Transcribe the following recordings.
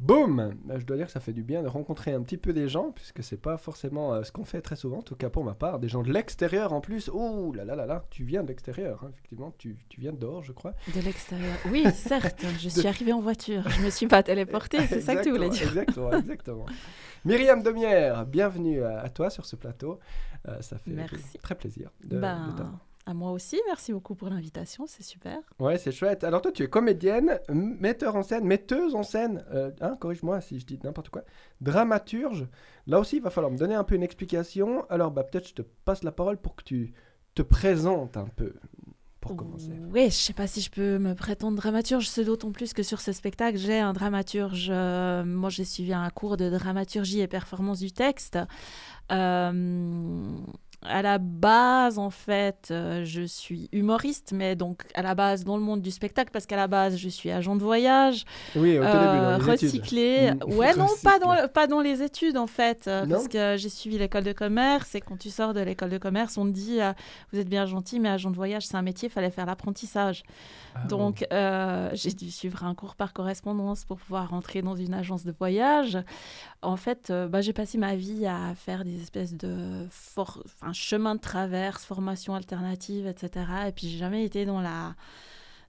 Boum bah, Je dois dire que ça fait du bien de rencontrer un petit peu des gens, puisque c'est pas forcément euh, ce qu'on fait très souvent, en tout cas pour ma part, des gens de l'extérieur en plus. Oh là là là là, tu viens de l'extérieur, hein, effectivement, tu, tu, viens de dehors, je crois. De l'extérieur, oui, certes, je suis arrivée en voiture, je me suis pas téléportée, c'est ça que tu voulais dire. exactement, exactement. Myriam Domière, bienvenue à, toi sur ce plateau, euh, ça fait très plaisir de, ben... de moi aussi, merci beaucoup pour l'invitation, c'est super. Ouais, c'est chouette. Alors toi, tu es comédienne, metteur en scène, metteuse en scène, euh, hein, corrige-moi si je dis n'importe quoi, dramaturge. Là aussi, il va falloir me donner un peu une explication. Alors bah, peut-être je te passe la parole pour que tu te présentes un peu. Pour commencer. Oui, je sais pas si je peux me prétendre dramaturge, c'est d'autant plus que sur ce spectacle, j'ai un dramaturge. Euh, moi, j'ai suivi un cours de dramaturgie et performance du texte. Euh, à la base, en fait, euh, je suis humoriste, mais donc à la base dans le monde du spectacle, parce qu'à la base, je suis agent de voyage. Oui, au euh, recyclé. Mm. Ouais, non, pas dans, pas dans les études, en fait, euh, parce que j'ai suivi l'école de commerce. Et quand tu sors de l'école de commerce, on te dit Vous êtes bien gentil, mais agent de voyage, c'est un métier, il fallait faire l'apprentissage. Ah donc, j'ai dû suivre un cours par correspondance pour pouvoir rentrer dans une agence de voyage en fait, euh, bah, j'ai passé ma vie à faire des espèces de for... chemin de traverse, formation alternative, etc. Et puis, j'ai jamais été dans la,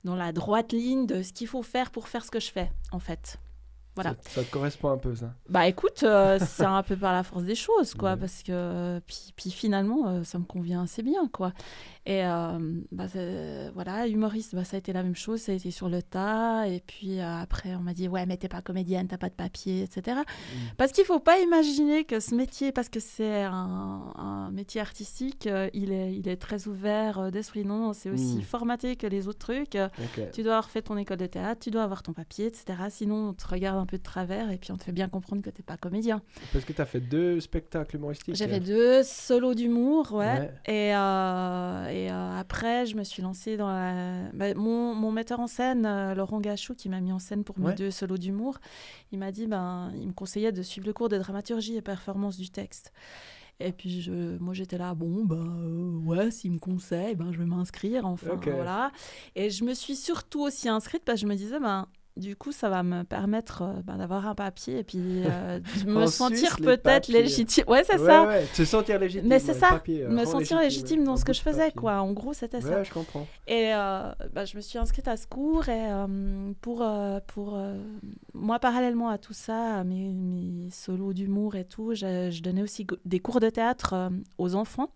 dans la droite ligne de ce qu'il faut faire pour faire ce que je fais, en fait. Voilà. Ça, te correspond un peu, ça Bah écoute, euh, c'est un peu par la force des choses, quoi, parce que. Puis, puis finalement, euh, ça me convient assez bien, quoi. Et euh, bah, voilà, humoriste, bah, ça a été la même chose, ça a été sur le tas. Et puis euh, après, on m'a dit, ouais, mais t'es pas comédienne, t'as pas de papier, etc. Mm. Parce qu'il faut pas imaginer que ce métier, parce que c'est un, métier artistique, euh, il, est, il est très ouvert d'esprit. Non, c'est aussi mm. formaté que les autres trucs. Tu dois avoir fait ton école de théâtre, tu dois avoir ton papier, etc. Sinon, on te regarde un peu de travers et puis on te fait bien comprendre que t'es pas comédien. Parce que t'as fait deux spectacles humoristiques. J'ai fait deux solos d'humour, ouais. Et, et euh, après, je me suis lancée dans la... Bah, mon, metteur en scène, euh, Laurent Gachou, qui m'a mis en scène pour mes deux solos d'humour, il m'a dit, ben, il me conseillait de suivre le cours de dramaturgie et performance du texte. Et puis je, moi j'étais là, bon ben euh, ouais, s'il me conseille, ben je vais m'inscrire enfin voilà. Et je me suis surtout aussi inscrite parce que je me disais ben du coup, ça va me permettre euh, ben, d'avoir un papier et puis euh, de me sentir peut-être légitime. Ouais, c'est ça. se sentir légitime. Mais c'est ça, euh, me sentir légitime, dans ce que je faisais, quoi. En gros, c'était ça. je comprends. Et ben, je me suis inscrite à ce cours et pour, pour moi, parallèlement à tout ça, mes, mes solos d'humour et tout, je, donnais aussi des cours de théâtre aux enfants.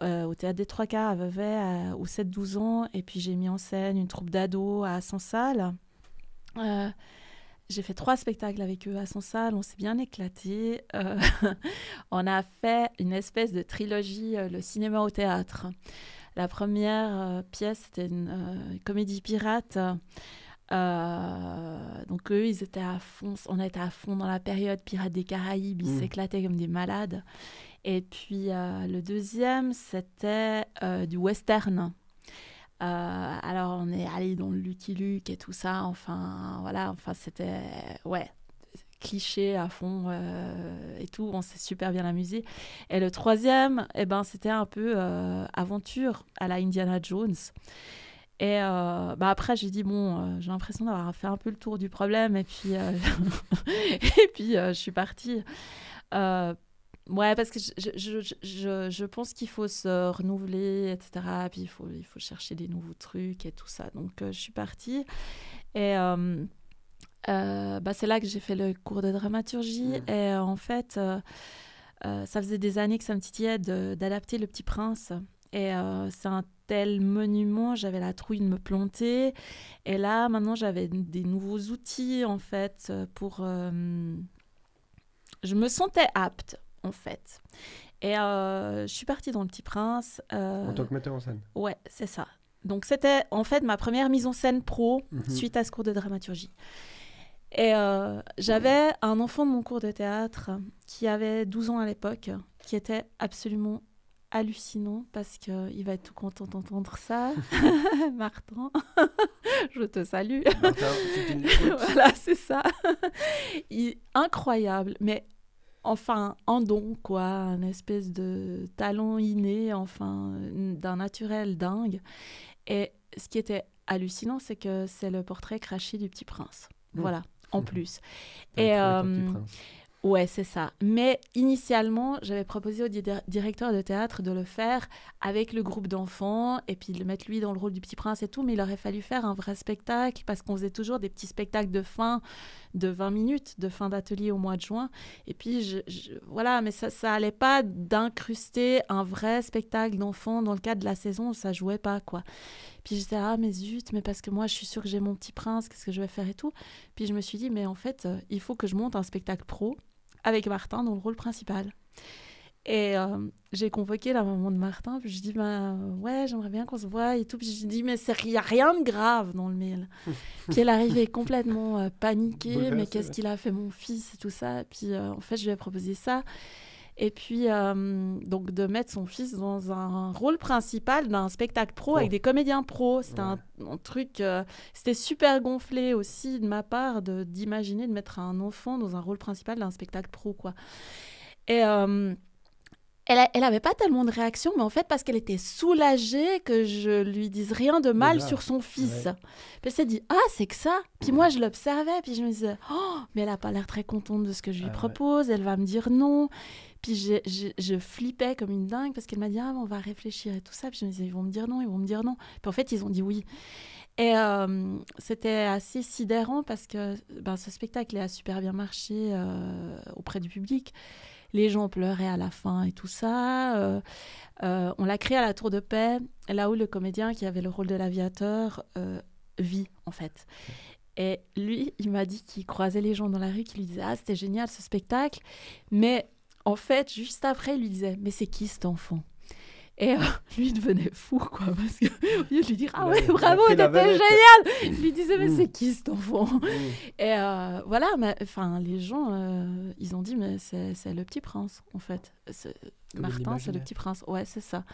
au théâtre des Trois Quarts à Vevey aux 7-12 ans. Et puis j'ai mis en scène une troupe d'ados à Sansal euh, j'ai fait trois spectacles avec eux à son salle, on s'est bien éclaté. Euh, on a fait une espèce de trilogie, euh, le cinéma au théâtre. La première pièce, c'était une, comédie pirate. donc eux, ils étaient à fond, on était à fond dans la période pirate des Caraïbes, ils mmh. s'éclataient comme des malades. Et puis le deuxième, c'était du western. Euh, alors on est allé dans le Lucky Luke et tout ça. Enfin voilà, enfin c'était ouais cliché à fond euh, et tout. On s'est super bien amusé. Et le troisième, eh ben c'était un peu euh, aventure à la Indiana Jones. Et bah, après, j'ai dit, bon, j'ai l'impression d'avoir fait un peu le tour du problème. Et puis, et puis je suis partie. Ouais, parce que je, je, je, pense qu'il faut se renouveler, etc. Puis il faut, il faut chercher des nouveaux trucs et tout ça. Donc, euh, je suis partie. Et euh, euh, bah, c'est là que j'ai fait le cours de dramaturgie. Mm. Et en fait, ça faisait des années que ça me titillait d'adapter Le Petit Prince. Et c'est un tel monument, j'avais la trouille de me planter. Et là, maintenant, j'avais des nouveaux outils, en fait, pour... je me sentais apte en fait. Et euh, je suis partie dans Le Petit Prince. Euh, en tant que metteur en scène Ouais, c'est ça. Donc c'était en fait ma première mise en scène pro mhm. suite à ce cours de dramaturgie. Et euh, j'avais un enfant de mon cours de théâtre qui avait 12 ans à l'époque, qui était absolument hallucinant parce qu'il va être tout content d'entendre ça. Martin, je te salue. voilà, c'est ça. incroyable, mais enfin un don quoi, une espèce de talent inné, enfin euh, d'un naturel dingue. Et ce qui était hallucinant, c'est que c'est le portrait craché du Petit Prince. Mmh. Voilà, en mmh. plus. Et euh, ouais, c'est ça. Mais initialement, j'avais proposé au directeur de théâtre de le faire avec le groupe d'enfants et puis de le mettre lui dans le rôle du Petit Prince et tout. Mais il aurait fallu faire un vrai spectacle parce qu'on faisait toujours des petits spectacles de fin de 20 minutes de fin d'atelier au mois de juin. Et puis, voilà, mais ça, ça allait pas d'incruster un vrai spectacle d'enfant dans le cadre de la saison, ça jouait pas, quoi. Puis j'étais, ah, mais zut, mais parce que moi, je suis sûre que j'ai mon petit prince, qu'est-ce que je vais faire et tout. Puis je me suis dit, mais en fait, euh, il faut que je monte un spectacle pro avec Martin dans le rôle principal. Et euh, j'ai convoqué la maman de Martin, puis je dis bah ouais, j'aimerais bien qu'on se voit et tout. Puis je lui dis mais il n'y a rien de grave dans le mail. puis elle arrivait complètement euh, paniquée, mais qu'est-ce qu'il a fait mon fils et tout ça. puis euh, en fait, je lui ai proposé ça. Et puis, donc, de mettre son fils dans un rôle principal d'un spectacle pro avec des comédiens pro. C'était un, truc. C'était super gonflé aussi de ma part d'imaginer de, de, mettre un enfant dans un rôle principal d'un spectacle pro, quoi. Et elle, elle avait pas tellement de réaction, mais en fait, parce qu'elle était soulagée que je lui dise rien de mal sur son fils. Puis elle s'est dit Ah, c'est que ça Puis moi, je l'observais, puis je me disais Oh, mais elle a pas l'air très contente de ce que je lui ah, propose, elle va me dire non. Puis je, je, flippais comme une dingue parce qu'elle m'a dit Ah, on va réfléchir et tout ça. Puis je me disais Ils vont me dire non, ils vont me dire non. Puis en fait, ils ont dit oui. Et euh, c'était assez sidérant parce que ben, ce spectacle a super bien marché euh, auprès du public les gens pleuraient à la fin et tout ça. Euh, euh, on l'a créé à la Tour de Paix, là où le comédien qui avait le rôle de l'aviateur euh, vit, en fait. Et lui, il m'a dit qu'il croisait les gens dans la rue, qu'il lui disait Ah, c'était génial ce spectacle. Mais en fait, juste après, il lui disait Mais c'est qui cet enfant et euh, lui devenait fou, quoi, parce que je lui dire Ah ouais, bravo, t'étais génial Je mm. lui disais Mais mm. c'est qui cet enfant mm. Et euh, voilà voilà, enfin, les gens, euh, ils ont dit Mais c'est le petit prince, en fait. Martin, c'est le petit prince. Ouais, c'est ça.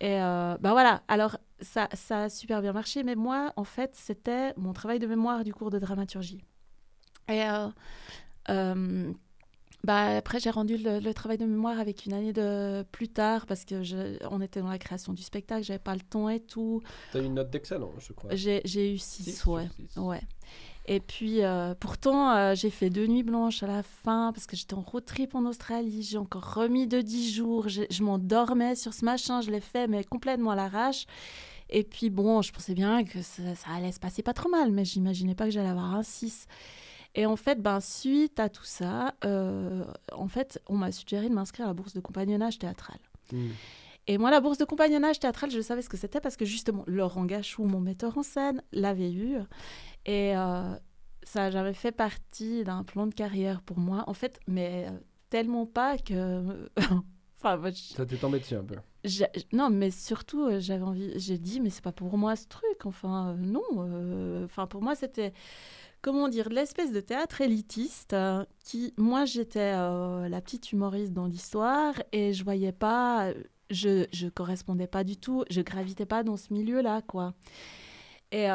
Et bah voilà, alors ça, ça a super bien marché, mais moi, en fait, c'était mon travail de mémoire du cours de dramaturgie. Et bah, après, j'ai rendu le, travail de mémoire avec une année de plus tard parce que on était dans la création du spectacle, j'avais pas le temps et tout. Tu as eu une note d'excellence hein, je crois. J'ai, eu 6, ouais. ouais. Et puis, euh, pourtant, euh, j'ai fait deux nuits blanches à la fin parce que j'étais en road trip en Australie. J'ai encore remis de 10 jours. Je m'endormais sur ce machin. Je l'ai fait, mais complètement à l'arrache. Et puis, bon, je pensais bien que ça, allait se passer pas trop mal, mais j'imaginais pas que j'allais avoir un 6. Et en fait, ben, suite à tout ça, euh, en fait, on m'a suggéré de m'inscrire à la bourse de compagnonnage théâtral. Hmm. Et moi, la bourse de compagnonnage théâtral, je savais ce que c'était parce que justement, Laurent Gachou, mon metteur en scène, l'avait eu. Et euh, ça, j'avais fait partie d'un plan de carrière pour moi, en fait, mais euh, tellement pas que. enfin, Ça t'est ton un peu. Non, mais surtout, j'avais envie. J'ai dit, mais c'est pas pour moi ce truc. Enfin, non. Enfin, pour moi, c'était comment dire, l'espèce de théâtre élitiste euh, qui, moi, j'étais euh, la petite humoriste dans l'histoire et je voyais pas, euh, je, correspondais pas du tout, je gravitais pas dans ce milieu-là, quoi. Et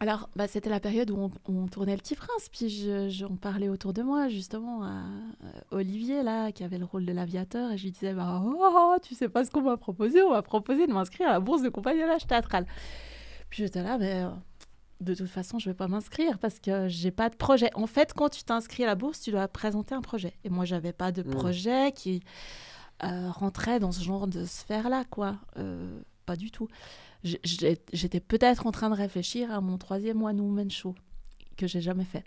alors, bah, c'était la période où on, tournait Le Petit Prince, puis j'en parlait parlais autour de moi, justement, à Olivier, là, qui avait le rôle de l'aviateur, et je lui disais, bah, oh, oh, oh, tu sais pas ce qu'on m'a proposé, on m'a proposé de m'inscrire à la bourse de compagnie à théâtral. Puis j'étais là, mais de toute façon, je ne vais pas m'inscrire parce que j'ai pas de projet. En fait, quand tu t'inscris à la bourse, tu dois présenter un projet. Et moi, je n'avais pas de mm. projet qui euh, rentrait dans ce genre de sphère-là, quoi. Euh, pas du tout. J'étais peut-être en train de réfléchir à mon troisième One Woman Show que j'ai jamais fait.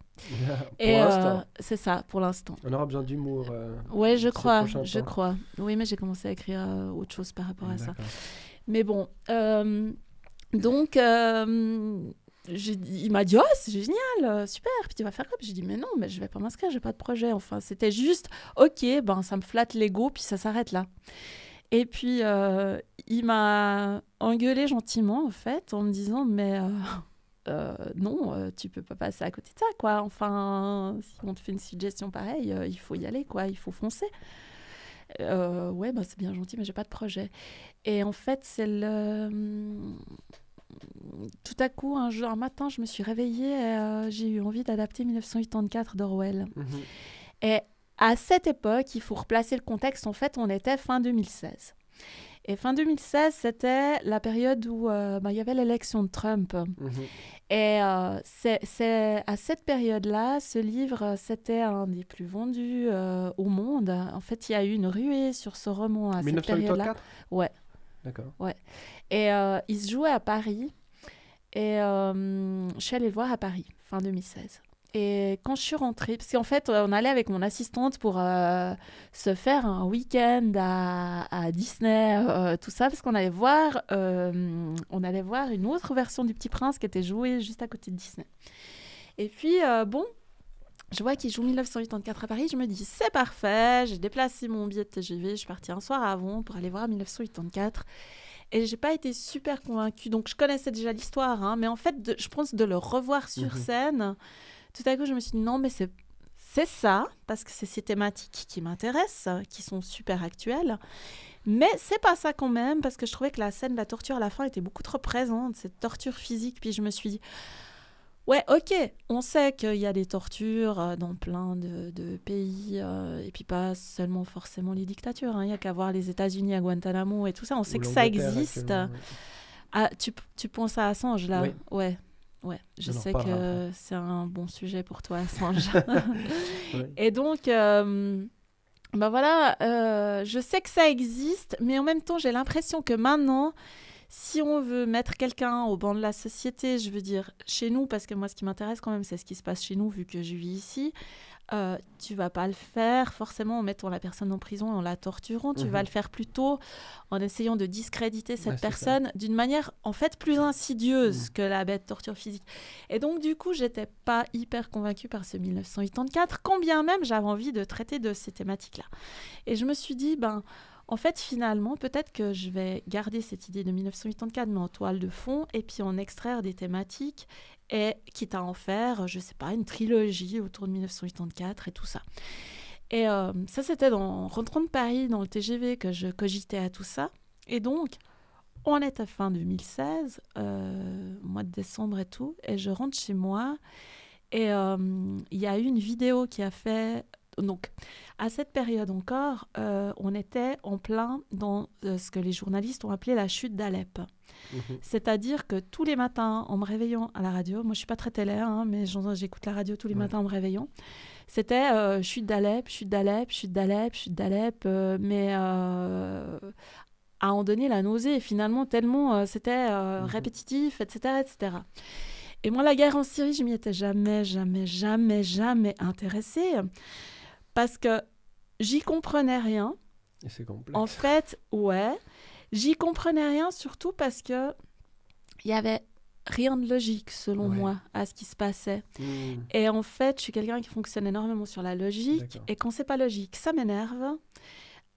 et euh, c'est ça, pour l'instant. On aura besoin d'humour. ouais, je crois, je crois. Oui, mais j'ai commencé à écrire autre chose par rapport à ça. Mais bon, donc il m'a dit oh c'est génial euh, super puis tu vas faire quoi j'ai dit mais non mais je vais pas m'inscrire j'ai pas de projet enfin c'était juste ok ben ça me flatte l'ego puis ça s'arrête là et puis euh, il m'a engueulé gentiment en fait en me disant mais euh, non tu peux pas passer à côté de ça quoi enfin si on te fait une suggestion pareille il faut y aller quoi il faut foncer ouais ben c'est bien gentil mais j'ai pas de projet et en fait c'est le tout à coup, un, jour, un matin, je me suis réveillée et euh, j'ai eu envie d'adapter 1984 d'Orwell. Mhm. Et à cette époque, il faut replacer le contexte, en fait, on était fin 2016. Et fin 2016, c'était la période où euh, bah, il y avait l'élection de Trump. Mhm. Et euh, c'est à cette période-là, ce livre, c'était un des plus vendus au monde. En fait, il y a eu une ruée sur ce roman à cette période-là. Ouais. D'accord. Ouais. Et euh, il se jouait à Paris. Et euh, je suis allée le voir à Paris, fin 2016. Et quand je suis rentrée, parce qu'en fait, on allait avec mon assistante pour euh, se faire un week-end à, Disney, tout ça, parce qu'on allait voir, on allait voir une autre version du Petit Prince qui était jouée juste à côté de Disney. Et puis, bon, je vois qu'il joue 1984 à Paris, je me dis c'est parfait, j'ai déplacé mon billet de TGV, je suis partie un soir avant pour aller voir 1984. Et j'ai pas été super convaincue, donc je connaissais déjà l'histoire, hein, mais en fait, je pense de le revoir sur mhm. scène, tout à coup je me suis dit non, mais c'est ça, parce que c'est ces thématiques qui m'intéressent, qui sont super actuelles. Mais c'est pas ça quand même, parce que je trouvais que la scène de la torture à la fin était beaucoup trop présente, cette torture physique. Puis je me suis dit, ouais, ok, on sait qu'il y a des tortures euh, dans plein de, pays, euh, et puis pas seulement forcément les dictatures. Hein. Il n'y a qu'à voir les États-Unis à Guantanamo et tout ça. On sait que ça existe. Ah, tu, tu, penses à Assange là Ouais. Ouais, je, sais que c'est un bon sujet pour toi, Assange. Et donc, ben voilà, je sais que ça existe, mais en même temps, j'ai l'impression que maintenant, si on veut mettre quelqu'un au banc de la société, je veux dire chez nous, parce que moi ce qui m'intéresse quand même c'est ce qui se passe chez nous vu que je vis ici, euh, tu vas pas le faire forcément en mettant la personne en prison et en la torturant, tu vas mhm. le faire plutôt en essayant de discréditer cette personne d'une manière en fait plus insidieuse mhm. que la bête torture physique. Et donc du coup, j'étais pas hyper convaincue par ce 1984, combien même j'avais envie de traiter de ces thématiques-là. Et je me suis dit, ben... En fait, finalement, peut-être que je vais garder cette idée de 1984, mais en toile de fond, et puis en extraire des thématiques, et quitte à en faire, je ne sais pas, une trilogie autour de 1984 et tout ça. Et euh, ça, c'était en rentrant de Paris, dans le TGV, que je cogitais à tout ça. Et donc, on est à fin 2016, euh, mois de décembre et tout, et je rentre chez moi. Et euh, il y a eu une vidéo qui a fait donc, à cette période encore, euh, on était en plein dans euh, ce que les journalistes ont appelé la chute d'Alep. Mhm. C'est-à-dire que tous les matins, en me réveillant à la radio, moi je suis pas très télé, hein, mais j'écoute la radio tous les matins en me réveillant, c'était euh, chute d'Alep, chute d'Alep, chute d'Alep, chute d'Alep, mais à en donner la nausée, finalement, tellement c'était mhm. répétitif, etc. etc. Et moi, la guerre en Syrie, je m'y étais jamais, jamais, jamais, jamais intéressée parce que j'y comprenais rien. C'est complexe. En fait, ouais, j'y comprenais rien surtout parce que il y avait rien de logique selon moi à ce qui se passait. Hmm. Et en fait, je suis quelqu'un qui fonctionne énormément sur la logique et quand c'est pas logique, ça m'énerve.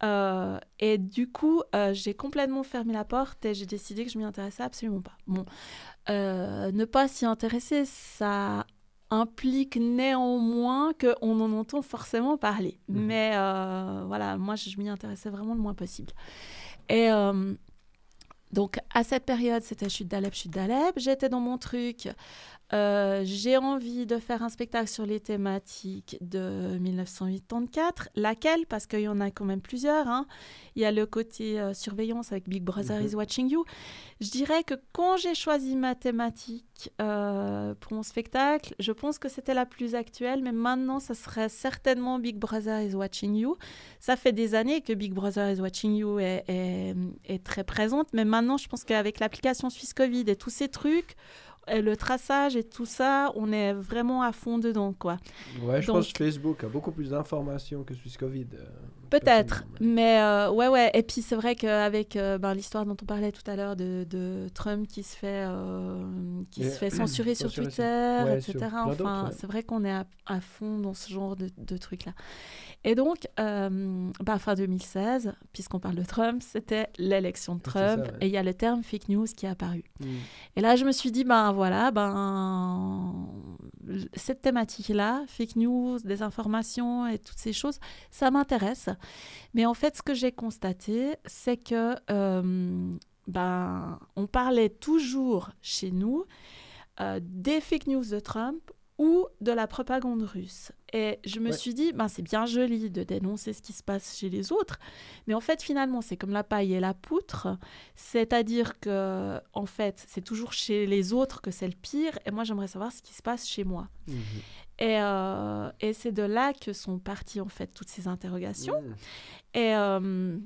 Euh, et du coup, euh, j'ai complètement fermé la porte et j'ai décidé que je m'y intéressais absolument pas. Bon, euh, ne pas s'y intéresser, ça implique néanmoins qu'on en entend forcément parler. Mhm. Mais euh, voilà, moi, je m'y intéressais vraiment le moins possible. Et euh, donc, à cette période, c'était chute d'Alep, chute d'Alep. J'étais dans mon truc. Euh, j'ai envie de faire un spectacle sur les thématiques de 1984. Laquelle Parce qu'il y en a quand même plusieurs. Hein. Il y a le côté euh, surveillance avec Big Brother mhm. is Watching You. Je dirais que quand j'ai choisi ma thématique euh, pour mon spectacle, je pense que c'était la plus actuelle, mais maintenant, ça serait certainement Big Brother is Watching You. Ça fait des années que Big Brother is Watching You est, est très présente, mais maintenant, je pense qu'avec l'application Suisse Covid et tous ces trucs, le traçage et tout ça, on est vraiment à fond dedans, quoi. Ouais, je pense que Facebook a beaucoup plus d'informations que SwissCovid. Covid. Euh. Peut-être, mais euh, ouais, ouais. Et puis c'est vrai qu'avec euh, ben, l'histoire dont on parlait tout à l'heure de, Trump qui se fait, euh, qui se fait censurer sur Twitter, etc. enfin, c'est vrai qu'on est à, fond dans ce genre de, trucs-là. Et donc, bah, fin 2016, puisqu'on parle de Trump, c'était l'élection de Trump et il y a le terme fake news qui est apparu. Mm. Et là, je me suis dit, ben voilà, ben cette thématique-là, fake news, désinformation et toutes ces choses, ça m'intéresse. Mais en fait, ce que j'ai constaté, c'est que euh, ben, on parlait toujours chez nous euh, des fake news de Trump ou de la propagande russe. Et je me suis dit, ben, c'est bien joli de dénoncer ce qui se passe chez les autres, mais en fait, finalement, c'est comme la paille et la poutre, c'est-à-dire que, en fait, c'est toujours chez les autres que c'est le pire, et moi, j'aimerais savoir ce qui se passe chez moi. Mhm. Euh, et, c'est de là que sont parties en fait toutes ces interrogations. Mmh. Et, euh,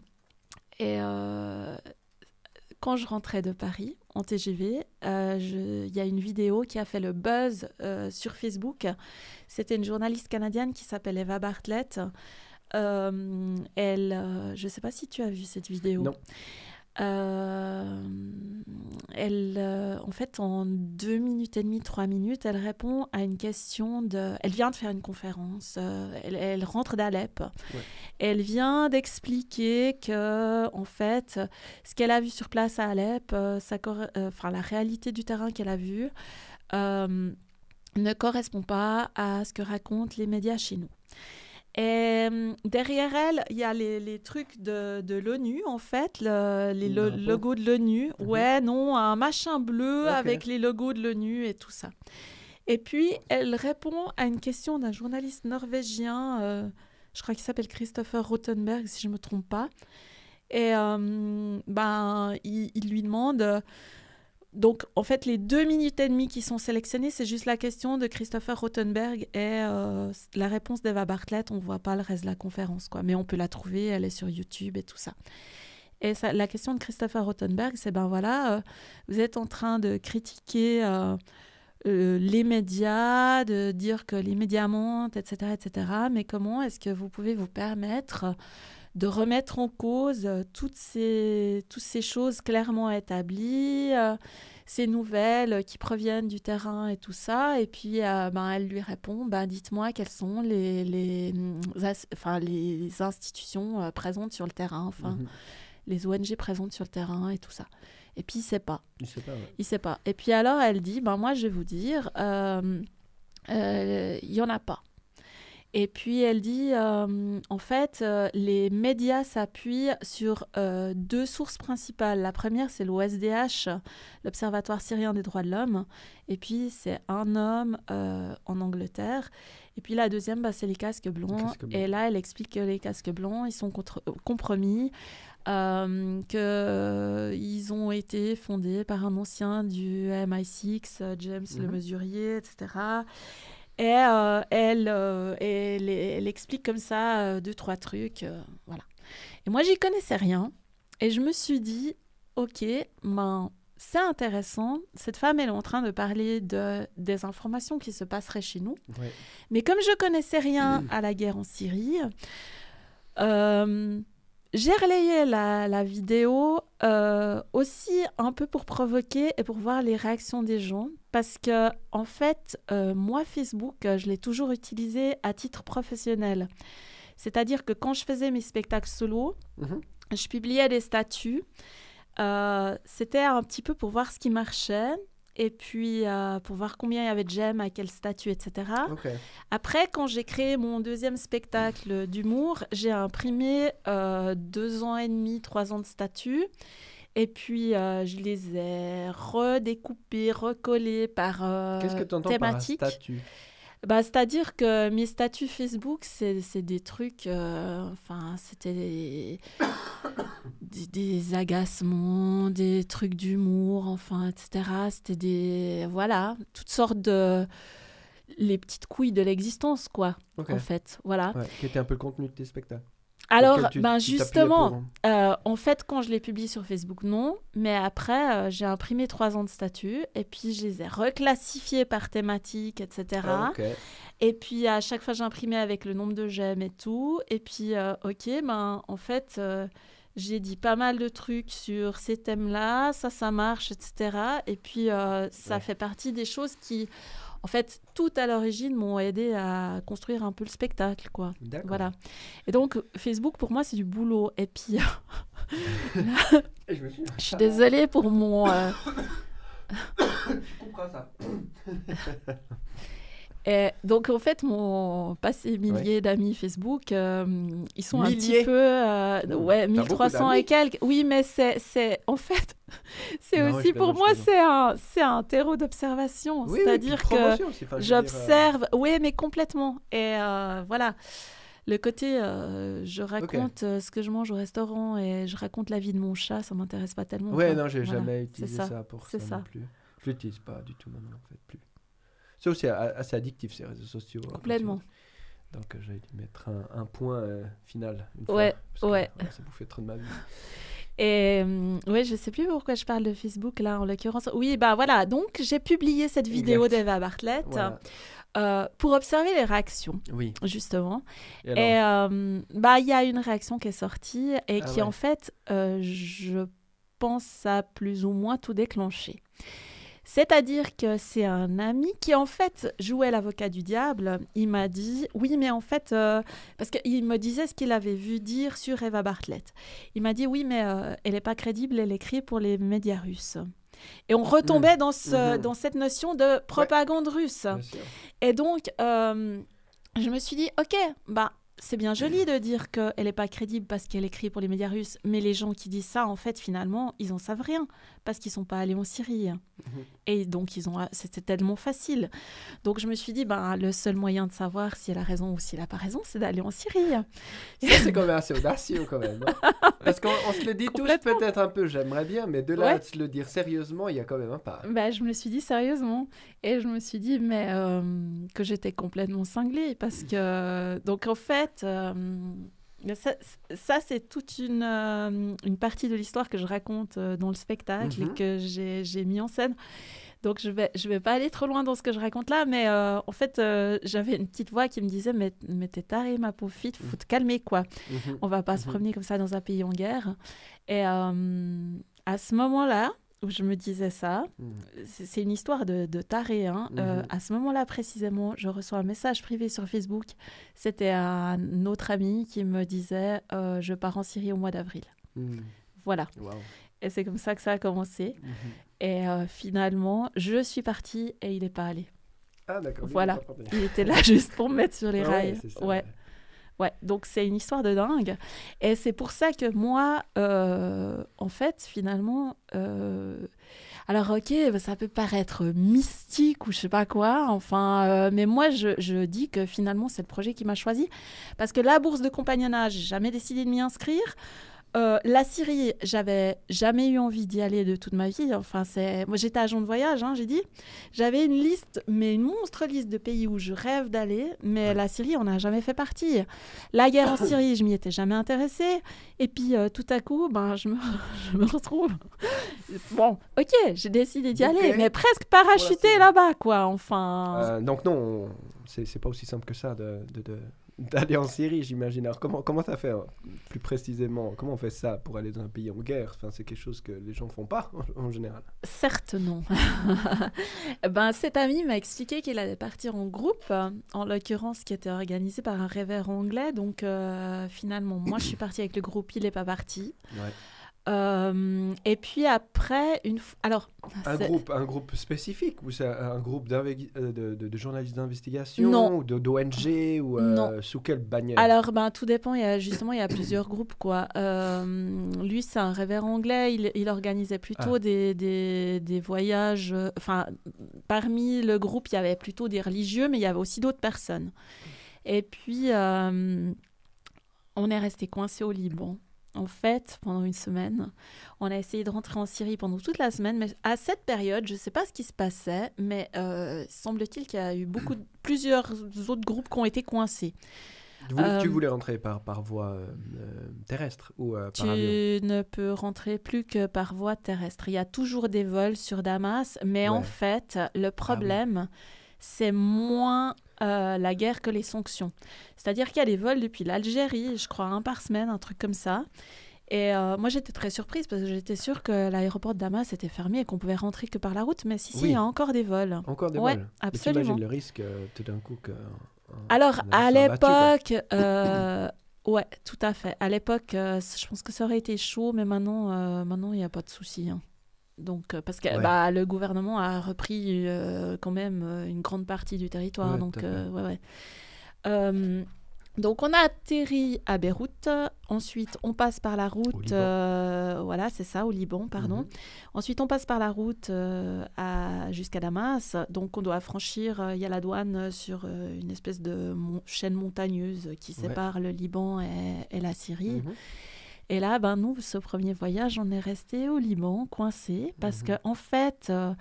et euh, quand je rentrais de Paris en TGV, il y a une vidéo qui a fait le buzz sur Facebook. C'était une journaliste canadienne qui s'appelle Eva Bartlett. elle, je ne sais pas si tu as vu cette vidéo. Non. Euh, elle, euh, en fait, en deux minutes et demie, trois minutes, elle répond à une question de. Elle vient de faire une conférence. Euh, elle, rentre d'Alep. Elle vient d'expliquer que, en fait, ce qu'elle a vu sur place à Alep, la réalité du terrain qu'elle a vu, ne correspond pas à ce que racontent les médias chez nous. Et euh, derrière elle, il y a les, trucs de, l'ONU, en fait, le, les logos de l'ONU. Mhm. Ouais, non, un machin bleu avec les logos de l'ONU et tout ça. Et puis, elle répond à une question d'un journaliste norvégien, euh, je crois qu'il s'appelle Christopher Rothenberg, si je ne me trompe pas. Et euh, ben, il, lui demande donc, en fait, les deux minutes et demie qui sont sélectionnées, c'est juste la question de Christopher Rothenberg et euh, la réponse d'Eva Bartlett. On ne voit pas le reste de la conférence, quoi. Mais on peut la trouver, elle est sur YouTube et tout ça. Et la question de Christopher Rothenberg, c'est ben voilà, euh, vous êtes en train de critiquer euh, les médias, de dire que les médias mentent, etc., etc. Mais comment est-ce que vous pouvez vous permettre de remettre en cause euh, toutes ces, toutes ces choses clairement établies, euh, ces nouvelles qui proviennent du terrain et tout ça. Et puis, euh, ben, elle lui répond, ben, dites-moi quelles sont les, mm, enfin, les institutions présentes sur le terrain, enfin, mhm. les ONG présentes sur le terrain et tout ça. Et puis, il ne sait pas. Il ne sait, pas. Et puis alors, elle dit, ben, moi, je vais vous dire, il y n'y en a pas. Et puis elle dit, euh, en fait, euh, les médias s'appuient sur euh, deux sources principales. La première, c'est l'OSDH, l'Observatoire syrien des droits de l'homme. Et puis, c'est un homme en Angleterre. Et puis la deuxième, bah, c'est les casques blancs. Et là, elle explique que les casques blancs, ils sont contre, compromis, euh, qu'ils ont été fondés par un ancien du MI6, James mhm. Le Mesurier, etc. Euh, euh, et elle, elle, explique comme ça euh, deux, trois trucs. voilà. Et moi, j'y connaissais rien. Et je me suis dit, OK, ben, c'est intéressant. Cette femme, elle est en train de parler de, des informations qui se passeraient chez nous. Mais comme je connaissais rien à la guerre en Syrie, j'ai relayé la, vidéo euh, aussi un peu pour provoquer et pour voir les réactions des gens parce que en fait euh, moi Facebook je l'ai toujours utilisé à titre professionnel. C'est-à-dire que quand je faisais mes spectacles solo, mhm. je publiais des statuts. Euh, c'était un petit peu pour voir ce qui marchait et puis euh, pour voir combien il y avait de gemmes, à quel statut, etc. Après, quand j'ai créé mon deuxième spectacle d'humour, j'ai imprimé euh, deux ans et demi, trois ans de statues. Et puis, euh, je les ai redécoupés, recollés par thématique. ce que tu entends par bah, C'est-à-dire que mes statuts Facebook, c'est des trucs. Euh, enfin, c'était des, agacements, des trucs d'humour, enfin, etc. C'était des. Voilà, toutes sortes de. Les petites couilles de l'existence, quoi, en fait. Voilà. qui était un peu le contenu de tes spectacles. Alors, ben justement, hein. euh, en fait, quand je les publie sur Facebook, non. Mais après, euh, j'ai imprimé trois ans de statut et puis je les ai reclassifiés par thématique, etc. Ah, et puis à chaque fois, j'ai imprimé avec le nombre de j'aime et tout. Et puis, euh, ok, ben en fait, j'ai dit pas mal de trucs sur ces thèmes-là, ça, ça marche, etc. Et puis, ça fait partie des choses qui en fait, tout à l'origine m'ont aidé à construire un peu le spectacle, quoi. Voilà. Et donc, Facebook, pour moi, c'est du boulot. Et puis, euh, je, me suis... désolée pour mon... Euh, je comprends ça. Et donc en fait, mon passé milliers d'amis Facebook, euh, ils sont un petit peu, euh, ouais, 1300 et quelques. Oui, mais c'est, en fait, c'est aussi pour moi c'est un, c'est un terreau d'observation. C'est-à-dire que euh, j'observe, oui, mais complètement. Et voilà. Le côté, je raconte ce que je mange au restaurant et je raconte la vie de mon chat, ça m'intéresse pas tellement. Ouais, non, j'ai n'ai jamais utilisé ça, pour ça, non plus. Je l'utilise pas du tout maintenant, en fait, plus. C'est aussi assez addictif, ces réseaux sociaux. Hein, Complètement. Donc euh, j'avais dû mettre un, point euh, final. Une ouais, ouais. Ça bouffait trop de ma vie. Et oui, euh, ouais, je sais plus pourquoi je parle de Facebook là en l'occurrence. Oui, bah voilà, donc j'ai publié cette vidéo d'Eva Bartlett pour observer les réactions. Oui. Justement. Et, bah il y a une réaction qui est sortie et ah qui en fait, je pense, a plus ou moins tout déclenché. C'est-à-dire que c'est un ami qui, en fait, jouait l'avocat du diable. Il m'a dit, oui, mais en fait, euh, parce qu'il me disait ce qu'il avait vu dire sur Eva Bartlett. Il m'a dit, oui, mais euh, elle n'est pas crédible, elle écrit pour les médias russes. Et on retombait mmh. mmh. dans, cette notion de propagande russe. Et donc, euh, je me suis dit, ok, bah, c'est bien joli de dire qu'elle n'est pas crédible parce qu'elle écrit pour les médias russes, mais les gens qui disent ça, en fait, finalement, ils n'en savent rien parce qu'ils sont pas allés en Syrie. Mhm. Et donc, ils ont, c'était tellement facile. Donc, je me suis dit, ben, le seul moyen de savoir si elle a raison ou s'il n'a pas raison, c'est d'aller en Syrie. c'est quand même assez audacieux, quand même. Hein. parce qu'on se le dit tous peut-être un peu, j'aimerais bien, mais de là à se le dire sérieusement, il y a quand même un pas. Ben, je me suis dit sérieusement. Et je me suis dit, mais euh, que j'étais complètement cinglée. Parce que, donc, en fait. Euh, ça, c'est toute une, euh, une, partie de l'histoire que je raconte euh, dans le spectacle et mhm. que j'ai mis en scène. Donc je vais je vais pas aller trop loin dans ce que je raconte là, mais euh, en fait j'avais une petite voix qui me disait mais, mais t'es taré ma pauvre fille, faut te mhm. calmer quoi. Mhm. On va pas se promener comme ça dans un pays en guerre. Et à ce moment-là, où je me disais ça. Mm. C'est une histoire de, taré. Hein. Euh, mm-hmm. à ce moment-là, précisément, je reçois un message privé sur Facebook. C'était un autre ami qui me disait euh, Je pars en Syrie au mois d'avril. Mm. Voilà. Et c'est comme ça que ça a commencé. Mm-hmm. Et euh, finalement, je suis partie et il n'est pas allé. Ah, d'accord. Voilà. Il était là juste pour me mettre sur les ah rails. Ouais. Ouais, donc c'est une histoire de dingue. Et c'est pour ça que moi, euh, en fait, finalement, euh, alors ok, bah, ça peut paraître mystique ou je sais pas quoi, enfin, euh, mais moi je, dis que finalement c'est le projet qui m'a choisi. Parce que la bourse de compagnonnage, j'ai jamais décidé de m'y inscrire. Euh, la Syrie, j'avais jamais eu envie d'y aller de toute ma vie. Enfin, c'est moi j'étais agent de voyage, hein, j'ai dit. J'avais une liste, mais une monstre liste de pays où je rêve d'aller, mais la Syrie, on n'a jamais fait partie. La guerre en Syrie, je m'y étais jamais intéressée. Et puis euh, tout à coup, ben je me, retrouve. bon, ok, j'ai décidé d'y aller, mais presque parachuté là-bas, quoi. Enfin. Euh, donc non, c'est pas aussi simple que ça de d'aller en Syrie, j'imagine. Alors comment comment ça fait hein, plus précisément Comment on fait ça pour aller dans un pays en guerre Enfin, c'est quelque chose que les gens font pas en, général. Certes non. ben cet ami m'a expliqué qu'il allait partir en groupe, en l'occurrence qui était organisé par un révérend anglais. Donc euh, finalement, moi je suis partie avec le groupe, il n'est pas parti. Ouais. Euh, et puis après, une alors un groupe, un groupe spécifique ou c'est un groupe euh, de, journalistes d'investigation ou d'ONG ou euh, sous quelle bannière Alors ben tout dépend. Il y a justement il y a plusieurs groupes quoi. lui c'est un révérend anglais. Il, il organisait plutôt ah. des, des, des, voyages. Enfin parmi le groupe il y avait plutôt des religieux mais il y avait aussi d'autres personnes. Et puis on est resté coincé au Liban en fait, pendant une semaine. On a essayé de rentrer en Syrie pendant toute la semaine, mais à cette période, je ne sais pas ce qui se passait, mais euh, semble-t-il qu'il y a eu beaucoup de, plusieurs autres groupes qui ont été coincés. Vous, tu euh, voulais rentrer par, par voie euh, terrestre ou par tu avion Tu ne peux rentrer plus que par voie terrestre. Il y a toujours des vols sur Damas, mais en fait, le ah problème, c'est moins euh, la guerre que les sanctions. C'est-à-dire qu'il y a des vols depuis l'Algérie, je crois, un par semaine, un truc comme ça. Et euh, moi, j'étais très surprise parce que j'étais sûre que l'aéroport de Damas était fermé et qu'on pouvait rentrer que par la route. Mais si, si, il y a encore des vols. Encore des ouais, vols. Absolument. le risque euh, tout d'un coup que. Alors, à l'époque. ouais, tout à fait. À l'époque, je pense que ça aurait été chaud, mais maintenant, maintenant il n'y a pas de souci. Hein. Donc, euh, parce que bah, le gouvernement a repris euh, quand même euh, une grande partie du territoire. donc, donc, on a atterri à Beyrouth. Ensuite, on passe par la route. voilà, c'est ça, au Liban, pardon. Mhm. Ensuite, on passe par la route jusqu'à Damas. Donc, on doit franchir. Il y a la douane sur une espèce de chaîne montagneuse qui sépare le Liban et, la Syrie. Mhm. Et là, ben, nous, ce premier voyage, on est resté au Liban, coincé, parce mhm. que en fait, euh,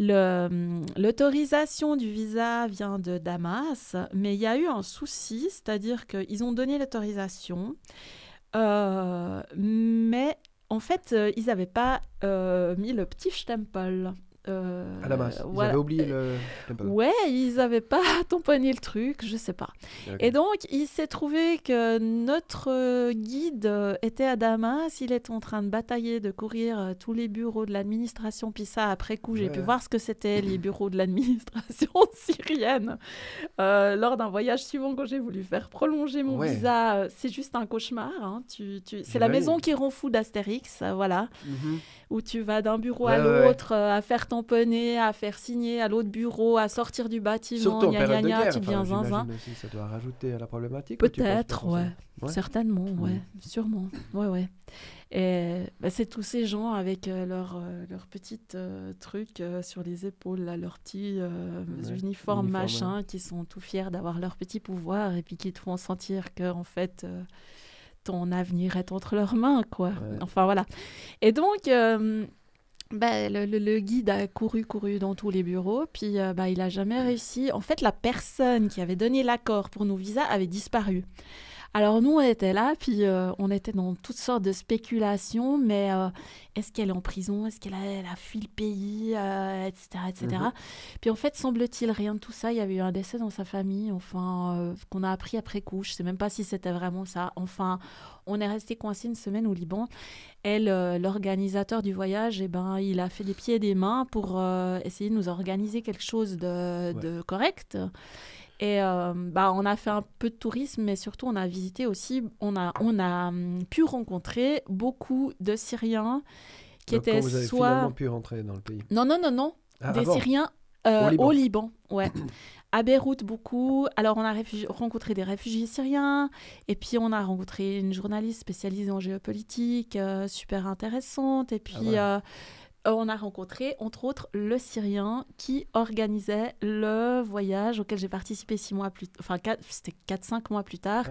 hum, l'autorisation du visa vient de Damas, mais il y a eu un souci, c'est-à-dire qu'ils ont donné l'autorisation, euh, mais en fait, euh, ils n'avaient pas mis le petit stempel. Euh, à Damas, Ils avaient oublié le. Ouais, ils n'avaient pas tamponné le truc, je sais pas. Et donc, il s'est trouvé que notre euh, guide euh, était à Damas. Il était en train de batailler, de courir tous les bureaux de l'administration. Puis ça, après coup, j'ai pu voir ce que c'était les bureaux de l'administration syrienne. lors d'un voyage suivant, que j'ai voulu faire prolonger mon visa, c'est juste un cauchemar. Hein. Tu, C'est la maison qui rend fou d'Astérix, voilà. Mhm. Où tu vas d'un bureau à l'autre à faire ton tamponner, à faire signer à l'autre bureau, à sortir du bâtiment, gna, gna, gna, tu deviens zinzin. ça doit rajouter à la problématique. Peut-être, ouais. Certainement, ouais, sûrement, ouais, ouais. Et bah, c'est tous ces gens avec leurs leur euh, petits euh, trucs euh, sur les épaules, leurs petits uniformes, machin, qui sont tout fiers d'avoir leur petit pouvoir et puis qui te font sentir que en fait ton avenir est entre leurs mains, quoi. Enfin voilà. Et donc bah, le, guide a couru, couru dans tous les bureaux, puis euh, bah, il n'a jamais réussi. En fait, la personne qui avait donné l'accord pour nos visas avait disparu. Alors nous, on était là, puis euh, on était dans toutes sortes de spéculations, mais euh, est-ce qu'elle est en prison Est-ce qu'elle a, fui le pays Etc. Euh, etc. Mm-hmm. Puis en fait, semble-t-il, rien de tout ça. Il y avait eu un décès dans sa famille, enfin, qu'on a appris après couche. Je ne sais même pas si c'était vraiment ça. Enfin, on est resté coincé une semaine au Liban. Elle, l'organisateur du voyage, eh ben, il a fait des pieds et des mains pour essayer de nous organiser quelque chose de, de correct. Et euh, bah, on a fait un peu de tourisme, mais surtout on a visité aussi, on a, on a hum, pu rencontrer beaucoup de Syriens qui étaient vous avez soit... pu rentrer dans le pays Non, non, non, non. Ah, ah des Syriens euh, au, Liban. ouais. à Beyrouth, beaucoup. Alors, on a rencontré des réfugiés syriens, et puis on a rencontré une journaliste spécialisée en géopolitique, euh, super intéressante, et ah puis... Euh, on a rencontré, entre autres, le Syrien qui organisait le voyage auquel j'ai participé six mois plus enfin, c'était quatre cinq mois plus tard.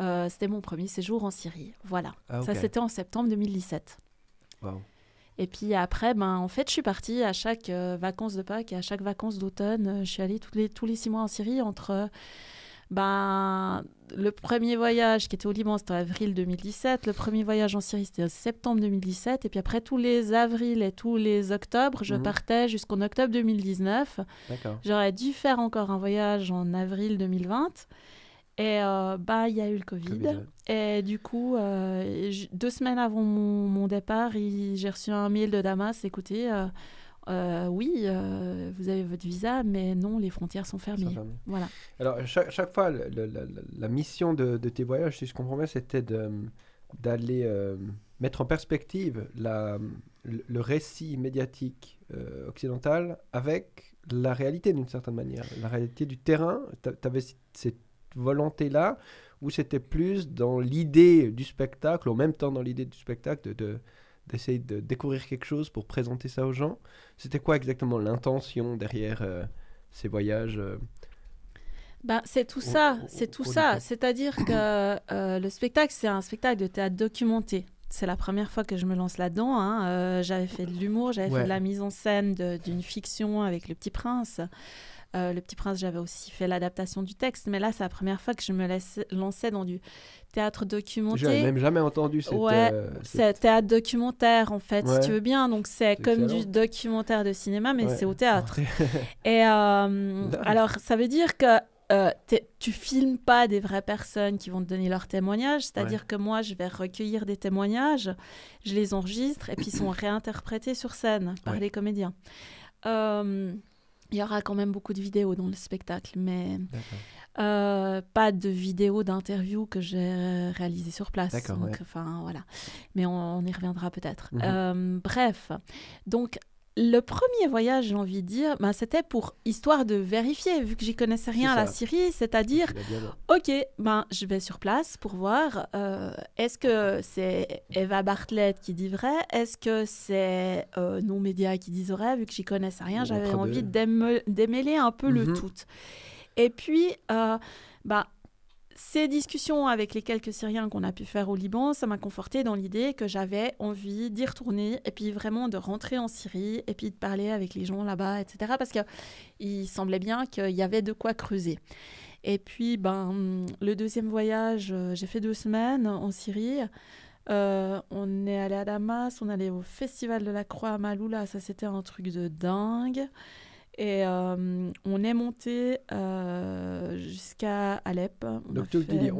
Euh, c'était mon premier séjour en Syrie. Voilà. Ah, Ça, c'était en septembre 2017. Et puis après, ben, en fait, je suis partie à chaque euh, vacances de Pâques et à chaque vacances d'automne. je suis allée les, tous les six mois en Syrie entre ben, le premier voyage qui était au Liban, c'était en avril 2017. Le premier voyage en Syrie, c'était en septembre 2017. Et puis après, tous les avrils et tous les octobre, je mhm. partais jusqu'en octobre 2019. J'aurais dû faire encore un voyage en avril 2020. Et bah, il y a eu le Covid. Et du coup, euh, deux semaines avant mon, départ, j'ai reçu un mail de Damas. Écoutez, euh, euh, oui, euh, vous avez votre visa, mais non, les frontières sont fermées. Voilà. Alors, chaque, chaque fois, la, mission de, tes voyages, si je comprends bien, c'était d'aller euh, mettre en perspective la, le, récit médiatique occidental avec la réalité, d'une certaine manière, la réalité du terrain. Tu avais cette volonté-là, ou c'était plus dans l'idée du spectacle, en même temps dans l'idée du spectacle, de d'essayer de découvrir quelque chose pour présenter ça aux gens. C'était quoi exactement l'intention derrière euh, ces voyages euh? Bah c'est tout ça, c'est tout ça. C'est-à-dire que euh, le spectacle, c'est un spectacle de théâtre documenté. C'est la première fois que je me lance là-dedans. Hein. j'avais fait de l'humour, j'avais fait de la mise en scène d'une fiction avec Le Petit Prince. Euh, le Petit Prince, j'avais aussi fait l'adaptation du texte, mais là, c'est la première fois que je me laisse lancer dans du théâtre documentaire. Je n'ai même jamais entendu cette, euh, c'est théâtre documentaire, en fait, si tu veux bien. Donc, c'est comme du documentaire de cinéma, mais c'est au théâtre. Et euh, alors, ça veut dire que tu filmes pas des vraies personnes qui vont te donner leur témoignage, c'est-à-dire que moi, je vais recueillir des témoignages, je les enregistre et puis ils sont réinterprétés sur scène par les comédiens il y aura quand même beaucoup de vidéos dans le spectacle, mais euh, pas de vidéos d'interview que j'ai réalisées sur place. Donc, voilà. Mais on, y reviendra peut-être. Mhm. Euh, bref, donc le premier voyage, j'ai envie de dire, ben, c'était pour histoire de vérifier, vu que j'y connaissais rien à la Syrie, c'est-à-dire, ok, ben, je vais sur place pour voir, euh, est-ce que c'est Eva Bartlett qui dit vrai, est-ce que c'est euh, non qui disent vrai, vu que j'y connaissais rien, j'avais envie de démêler un peu le mhm. tout. Et puis, euh, ben, ces discussions avec les quelques Syriens qu'on a pu faire au Liban, ça m'a conforté dans l'idée que j'avais envie d'y retourner et puis vraiment de rentrer en Syrie et puis de parler avec les gens là-bas, etc. Parce qu'il semblait bien qu'il y avait de quoi creuser. Et puis, ben, hum, le deuxième voyage, euh, j'ai fait deux semaines en Syrie. Euh, on est allé à Damas, on est allé au Festival de la Croix à Maloula, ça c'était un truc de dingue. Et euh, on est monté euh, jusqu'à Alep. Donc tu dis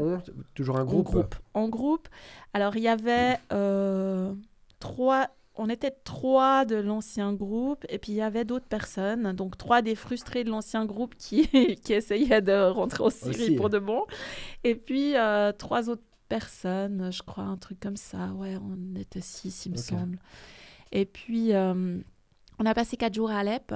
toujours un groupe. En groupe. En groupe. Alors il y avait euh, trois, on était trois de l'ancien groupe et puis il y avait d'autres personnes. Donc trois des frustrés de l'ancien groupe qui, qui essayaient de rentrer en Syrie pour de bon. Et puis trois autres personnes, je crois, un truc comme ça. Ouais, on était six, il me semble. Et puis on a passé quatre jours à Alep.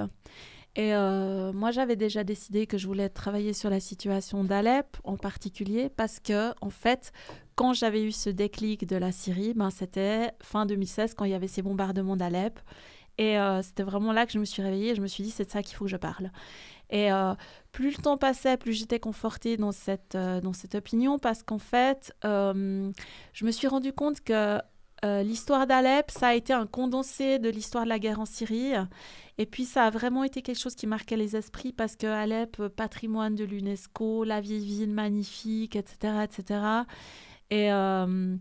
Et euh, moi, j'avais déjà décidé que je voulais travailler sur la situation d'Alep en particulier parce que, en fait, quand j'avais eu ce déclic de la Syrie, ben, c'était fin 2016 quand il y avait ces bombardements d'Alep. Et euh, c'était vraiment là que je me suis réveillée et je me suis dit, c'est de ça qu'il faut que je parle. Et euh, plus le temps passait, plus j'étais confortée dans cette, dans cette opinion parce qu'en fait, je me suis rendu compte que euh, l'histoire d'Alep, ça a été un condensé de l'histoire de la guerre en Syrie. Et puis, ça a vraiment été quelque chose qui marquait les esprits parce que Alep, euh, patrimoine de l'UNESCO, la vieille ville magnifique, etc. etc. Et euh,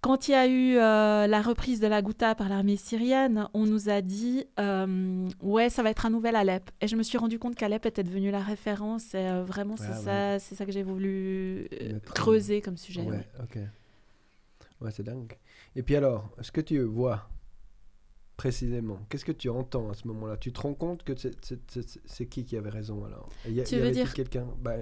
quand il y a eu la reprise de la Ghouta par l'armée syrienne, on nous a dit Ouais, ça va être un nouvel Alep. Et je me suis rendu compte qu'Alep était devenu la référence. Et vraiment, c'est ça, c'est ça, que j'ai voulu creuser comme sujet. Ouais, ok. Ouais, c'est dingue. Et puis alors, ce que tu vois précisément, qu'est-ce que tu entends à ce moment-là Tu te rends compte que c'est qui qui avait raison alors Tu veux dire quelqu'un bah,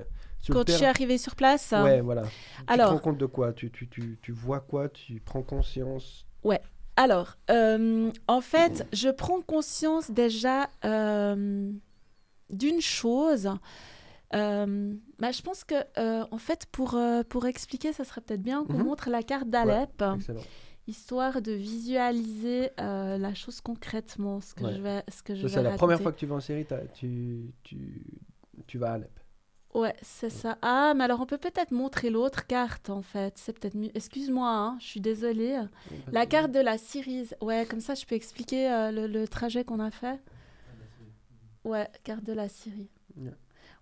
Quand tu es arrivé sur place hein Ouais, voilà. Alors, tu te rends compte de quoi tu, tu, tu, vois quoi Tu prends conscience Ouais. Alors, euh, en fait, je prends conscience déjà euh, d'une chose. Euh, bah, je pense que, en fait, pour, pour expliquer, ça serait peut-être bien qu'on mhm. montre la carte d'Alep. Ouais, histoire de visualiser euh, la chose concrètement, ce que je vais, ce que je C'est la première fois que tu vas en Syrie, tu, tu, tu, vas à Alep. Ouais, c'est ça. Ah, mais alors on peut peut-être montrer l'autre carte en fait. C'est peut-être mieux. Excuse-moi, hein, je suis désolée. la carte de la Syrie. Ouais, comme ça je peux expliquer euh, le, le, trajet qu'on a fait. Ouais, carte de la Syrie.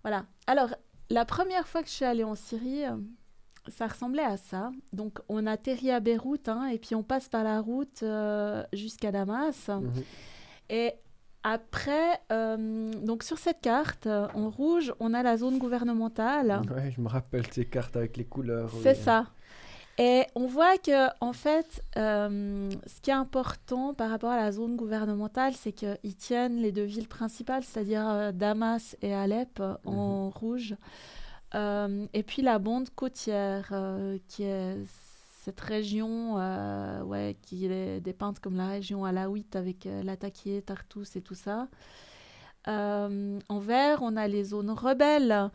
Voilà. Alors, la première fois que je suis allée en Syrie, euh, ça ressemblait à ça. Donc, on atterrit à Beyrouth hein, et puis on passe par la route euh, jusqu'à Damas. Mhm. Et après, euh, donc sur cette carte, euh, en rouge, on a la zone gouvernementale. Ouais, je me rappelle ces cartes avec les couleurs. C'est ça. Et on voit que, en fait, ce qui est important par rapport à la zone gouvernementale, c'est qu'ils tiennent les deux villes principales, c'est-à-dire Damas et Alep, en mhm. rouge. Euh, et puis la bande côtière, euh, qui est cette région euh, ouais, qui est dépeinte comme la région alaouite avec l'attaqué, Tartous et tout ça. en vert, on a les zones rebelles.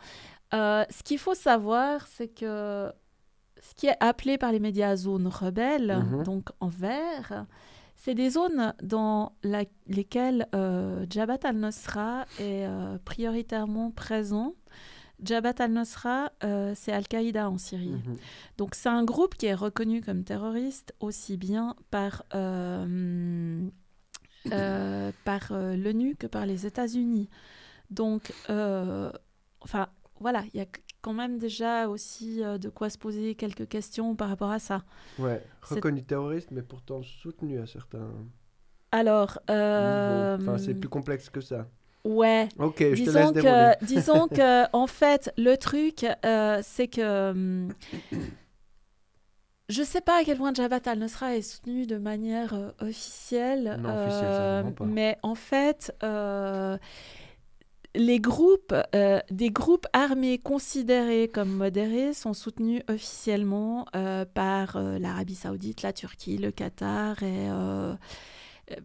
ce qu'il faut savoir, c'est que ce qui est appelé par les médias zones rebelles, mhm. donc en vert, c'est des zones dans lesquelles euh, Jabhat al-Nusra est prioritairement présent Jabhat al-Nusra, euh, c'est Al-Qaïda en Syrie. Mhm. Donc c'est un groupe qui est reconnu comme terroriste aussi bien par, euh, euh, l'ONU que par les États-Unis. Donc, enfin, voilà, il y a quand même déjà aussi de quoi se poser quelques questions par rapport à ça. Ouais, reconnu terroriste, mais pourtant soutenu à certains. Alors, enfin, c'est plus complexe que ça. Ouais. Donc, disons que, en fait, le truc, euh, c'est que. Hum, je ne sais pas à quel point Jabhat Al-Nusra est soutenu de manière euh, officielle. Euh, mais en fait, les groupes, des groupes armés considérés comme modérés sont soutenus officiellement par l'Arabie Saoudite, la Turquie, le Qatar et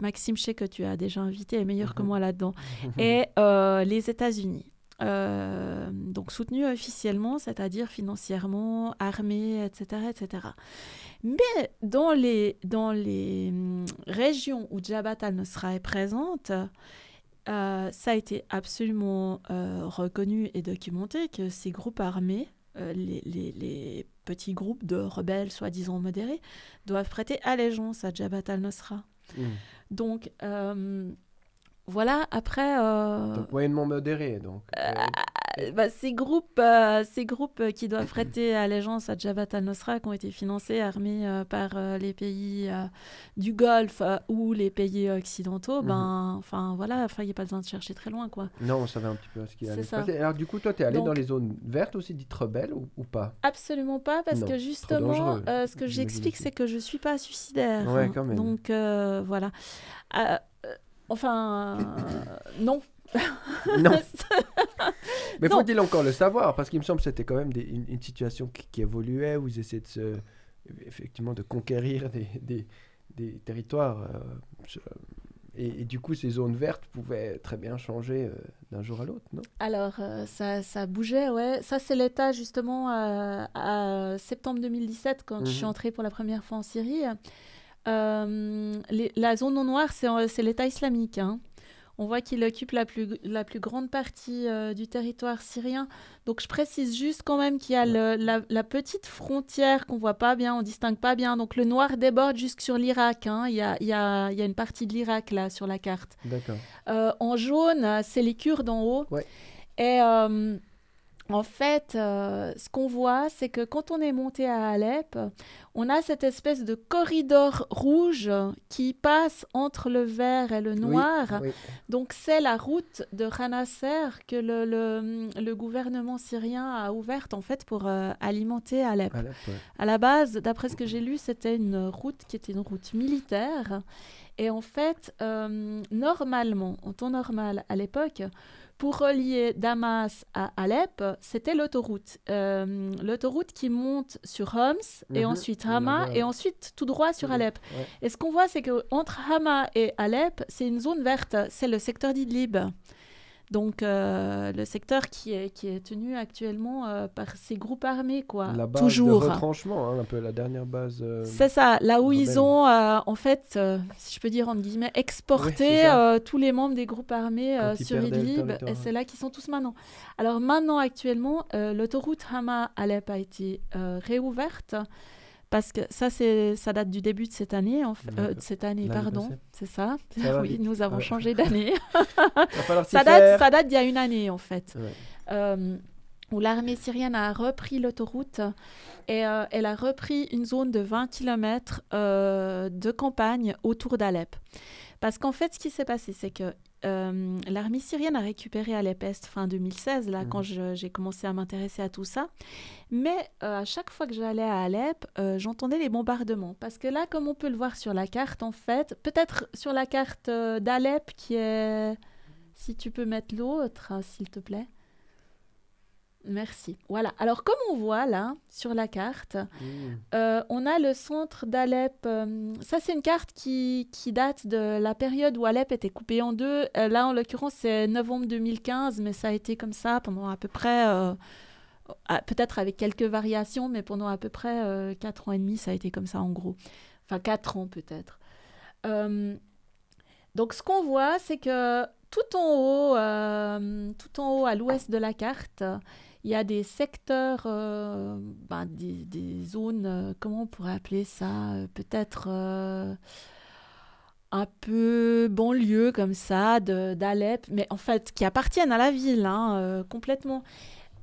Maxime, je sais que tu as déjà invité, est meilleur que mhm. moi là-dedans. Et euh, les États-Unis. Euh, donc soutenus officiellement, c'est-à-dire financièrement, armés, etc., etc. Mais dans les, dans les hum, régions où Jabhat al-Nusra est présente, euh, ça a été absolument reconnu et documenté que ces groupes armés, les, petits groupes de rebelles soi-disant modérés, doivent prêter allégeance à Jabhat al-Nusra. Mmh. Donc, euh, voilà, après. Euh... Donc moyennement modéré, donc. Euh, euh, bah, ces groupes, euh, ces groupes qui doivent prêter allégeance à Jabhat al-Nusra, qui ont été financés, armés par les pays du Golfe ou les pays occidentaux, mhm. ben, enfin voilà, il n'y a pas besoin de chercher très loin, quoi. Non, on savait un petit peu ce qui allait se passer. Alors du coup, toi, tu es allé dans les zones vertes aussi, dites rebelles ou, pas Absolument pas, parce que justement, ce que j'explique, c'est que je suis pas suicidaire. Ouais, hein. quand même. Donc voilà. Enfin, euh, non. non. Mais faut-il encore le savoir Parce qu'il me semble que c'était quand même une, situation qui, évoluait, où ils essayaient de se, effectivement de conquérir des, territoires. Euh, et, du coup, ces zones vertes pouvaient très bien changer euh, d'un jour à l'autre, non Alors, ça, bougeait, ouais. Ça, c'est l'état, justement, à septembre 2017, quand je suis mhm. entrée pour la première fois en Syrie. Euh, la zone non noire, c'est euh, l'État islamique. Hein. On voit qu'il occupe la plus, la plus grande partie euh, du territoire syrien. Donc je précise juste quand même qu'il y a la, petite frontière qu'on voit pas bien, on distingue pas bien. Donc le noir déborde jusque sur l'Irak. Hein. Il, il, y a une partie de l'Irak là sur la carte. en jaune, c'est les Kurdes en haut. Et en fait, euh, ce qu'on voit, c'est que quand on est monté à Alep, on a cette espèce de corridor rouge qui passe entre le vert et le noir. Donc c'est la route de Hanasser que le, gouvernement syrien a ouverte en fait pour euh, alimenter Alep. À la base, d'après ce que j'ai lu, c'était une route qui était une route militaire. Et en fait, euh, normalement, en temps normal, à l'époque, pour relier Damas à Alep, c'était l'autoroute. Euh, l'autoroute qui monte sur Homs et mhm. ensuite Hama et ensuite tout droit sur Alep. Et ce qu'on voit, c'est qu'entre Hama et Alep, c'est une zone verte, c'est le secteur d'Idlib. Donc, euh, le secteur qui est, tenu actuellement euh, par ces groupes armés, quoi. La base Toujours. de retranchement, hein, un peu la dernière base. Euh, c'est ça, là où ils ont, en fait, si je peux dire entre guillemets, exporté tous les membres des groupes armés sur Idlib, et hein. c'est là qu'ils sont tous maintenant. Alors maintenant, actuellement, l'autoroute Hama Alep a été réouverte parce que ça, ça date du début de cette année, en euh, cette année, pardon, c'est ça. oui, nous avons changé d'année. ça, date, ça date d'il y a une année, en fait, euh, où l'armée syrienne a repris l'autoroute et euh, elle a repris une zone de 20 km de campagne autour d'Alep. Parce qu'en fait, ce qui s'est passé, c'est que euh, l'armée syrienne a récupéré Alep Est fin 2016, là, quand mhm. j'ai commencé à m'intéresser à tout ça. Mais euh, à chaque fois que j'allais à Alep, euh, j'entendais les bombardements. Parce que là, comme on peut le voir sur la carte, en fait, peut-être sur la carte d'Alep qui est... Si tu peux mettre l'autre, hein, s'il te plaît. Merci. Voilà. Alors, comme on voit là, sur la carte, mmh. euh, on a le centre d'Alep. Euh, ça, c'est une carte qui, date de la période où Alep était coupé en deux. Euh, là, en l'occurrence, c'est novembre 2015, mais ça a été comme ça pendant à peu près, peut-être avec quelques variations, mais pendant à peu près quatre 4 ans et demi, ça a été comme ça en gros. Enfin, 4 ans peut-être. donc, ce qu'on voit, c'est que tout en haut, tout en haut à l'ouest de la carte, il y a des secteurs, euh, ben, des, zones, euh, comment on pourrait appeler ça euh, Peut-être un peu banlieue comme ça, d'Alep, mais en fait qui appartiennent à la ville hein, complètement.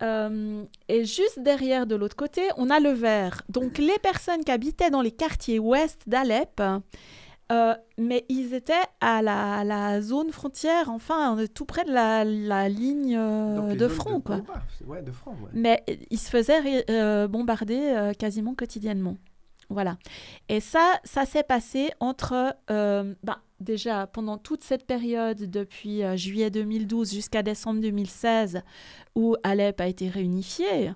et juste derrière, de l'autre côté, on a le vert. Donc les personnes qui habitaient dans les quartiers ouest d'Alep, euh, mais ils étaient à la, zone frontière, enfin, tout près de la, ligne euh, de, front, ouais, de front. Ouais. Mais ils se faisaient euh, bombarder quasiment quotidiennement. Voilà. Et ça, ça s'est passé entre, bah, déjà, pendant toute cette période, depuis juillet 2012 jusqu'à décembre 2016, où Alep a été réunifiée.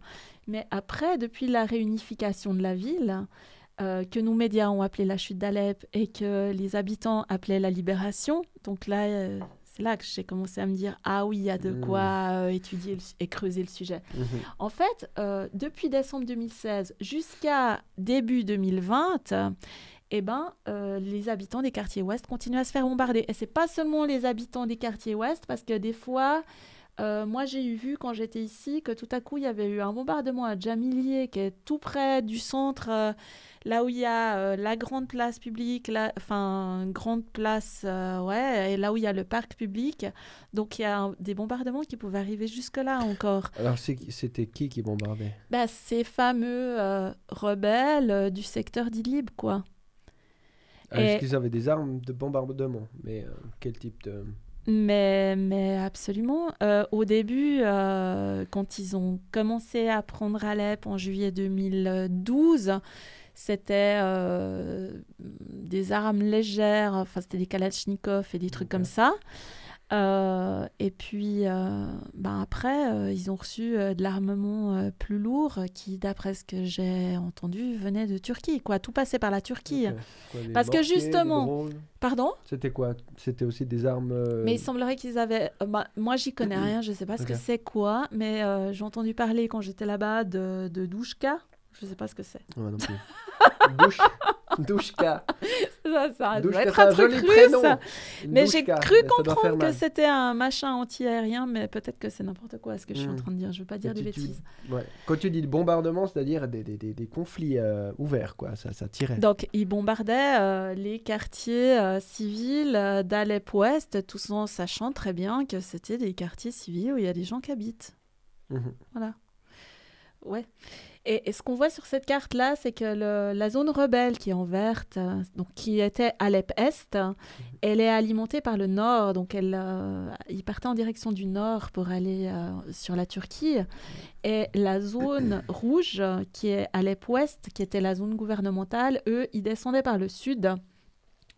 Mais après, depuis la réunification de la ville, euh, que nos médias ont appelé la chute d'Alep et que les habitants appelaient la libération. Donc là, euh, c'est là que j'ai commencé à me dire ah oui, il y a de mmh. quoi euh, étudier et creuser le sujet. Mmh. En fait, depuis décembre 2016 jusqu'à début 2020, eh ben, les habitants des quartiers ouest continuent à se faire bombarder. Et c'est pas seulement les habitants des quartiers ouest, parce que des fois, euh, moi, j'ai eu vu quand j'étais ici que tout à coup, il y avait eu un bombardement à Jamilier, qui est tout près du centre, euh, là où il y a euh, la grande place publique, enfin, grande place, ouais, et là où il y a le parc public. Donc, il y a des bombardements qui pouvaient arriver jusque-là encore. Alors, c'était qui qui bombardait bah, Ces fameux rebelles du secteur d'Idlib, quoi. Ah, est-ce qu'ils avaient des armes de bombardement Mais quel type de... Mais, mais absolument. Euh, au début, euh, quand ils ont commencé à prendre Alep en juillet 2012, c'était euh, des armes légères, enfin c'était des kalachnikovs et des trucs comme ça. Euh, et puis, euh, ben après, euh, ils ont reçu de l'armement plus lourd qui, d'après ce que j'ai entendu, venait de Turquie. Quoi, tout passait par la Turquie. Parce que justement, pardon. C'était quoi C'était aussi des armes. Mais il semblerait qu'ils avaient. Bah, moi, j'y connais rien. Je sais pas ce que c'est quoi, mais j'ai entendu parler quand j'étais là-bas de, de Douchka. Je sais pas ce que c'est. Ouais, non plus. Douche. Douchka. Ça, ça doit être un, truc russe. Mais j'ai cru comprendre que c'était un machin anti-aérien, mais peut-être que c'est n'importe quoi ce que je suis en hmm. train de dire. Je ne veux pas dire des bêtises. Quand tu dis bombardement, c'est-à-dire des, conflits euh, ouverts, quoi. Ça, tirait. Donc, ils bombardaient euh, les quartiers euh, civils d'Alep-Ouest, tout en sachant très bien que c'était des quartiers civils où il y a des gens qui habitent. Mhm. Voilà. Ouais. Et, ce qu'on voit sur cette carte-là, c'est que la zone rebelle qui est en verte, euh, donc qui était Alep-Est, mhm. elle est alimentée par le nord. Donc elle, euh, partaient partait en direction du nord pour aller euh, sur la Turquie. Et la zone rouge, qui est Alep-Ouest, qui était la zone gouvernementale, eux, ils descendaient par le sud.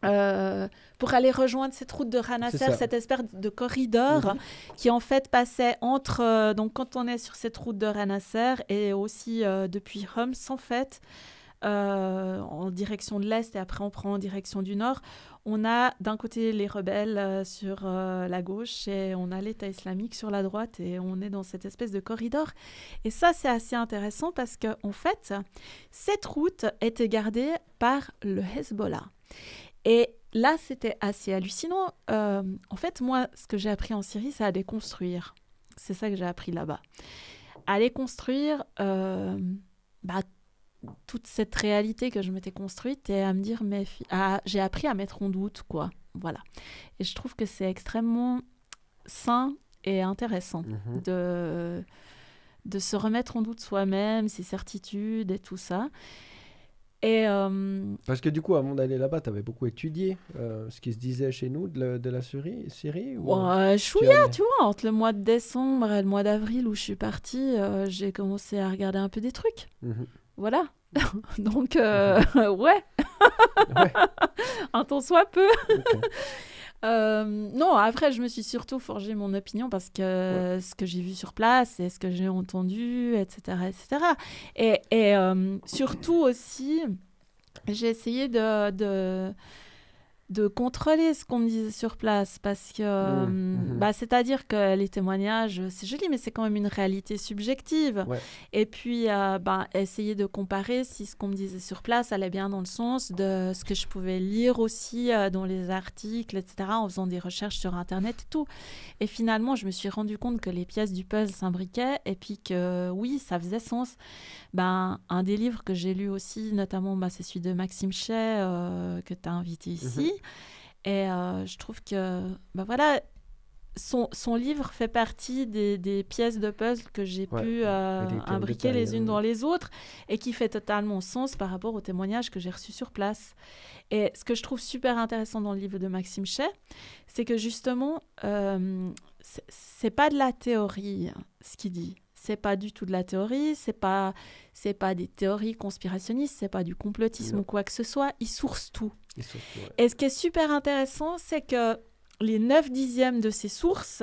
Euh, pour aller rejoindre cette route de Ranasser, cette espèce de corridor mhm. qui en fait passait entre, euh, donc quand on est sur cette route de Ranasser et aussi euh, depuis Homs en fait, en direction de l'Est et après on prend en direction du Nord, on a d'un côté les rebelles sur la gauche et on a l'État islamique sur la droite et on est dans cette espèce de corridor. Et ça c'est assez intéressant parce qu'en en fait, cette route était gardée par le Hezbollah. Et là, c'était assez hallucinant. Euh, en fait, moi, ce que j'ai appris en Syrie, c'est à déconstruire. C'est ça que j'ai appris là-bas. À déconstruire euh, bah, toute cette réalité que je m'étais construite et à me dire, mes j'ai appris à mettre en doute, quoi. Voilà. Et je trouve que c'est extrêmement sain et intéressant mhm. de, de se remettre en doute soi-même, ses certitudes et tout ça. Euh, Parce que du coup, avant d'aller là-bas, tu avais beaucoup étudié euh, ce qui se disait chez nous de, la, Syrie, ou... Euh, ouais, Chouïa, tu, vois, entre le mois de décembre et le mois d'avril où je suis partie, j'ai commencé à regarder un peu des trucs. Mhm. Voilà. Mhm. Donc, mhm. ouais. ouais. un temps soit peu. Euh, non, après, je me suis surtout forgé mon opinion parce que ce que j'ai vu sur place et ce que j'ai entendu, etc. etc. Et, euh, surtout aussi, j'ai essayé de de contrôler ce qu'on me disait sur place parce que mmh, euh, mmh. Bah, c'est-à-dire que les témoignages c'est joli mais c'est quand même une réalité subjective et puis euh, bah, essayer de comparer si ce qu'on me disait sur place allait bien dans le sens de ce que je pouvais lire aussi euh, dans les articles etc en faisant des recherches sur internet et tout et finalement je me suis rendu compte que les pièces du puzzle s'imbriquaient et puis que oui ça faisait sens ben, un des livres que j'ai lu aussi, notamment, ben, c'est celui de Maxime Chet euh, que tu as invité mhm. ici. Et euh, je trouve que, ben, voilà, son, son, livre fait partie des, des pièces de puzzle que j'ai pu euh, imbriquer les unes dans les autres et qui fait totalement sens par rapport aux témoignages que j'ai reçus sur place. Et ce que je trouve super intéressant dans le livre de Maxime Chet, c'est que justement, euh, c'est pas de la théorie hein, ce qu'il dit c'est pas du tout de la théorie, c'est pas c'est pas des théories conspirationnistes, c'est pas du complotisme ou quoi que ce soit, ils sourcent tout. Et ce qui est super intéressant, c'est que les 9 dixièmes de ces sources,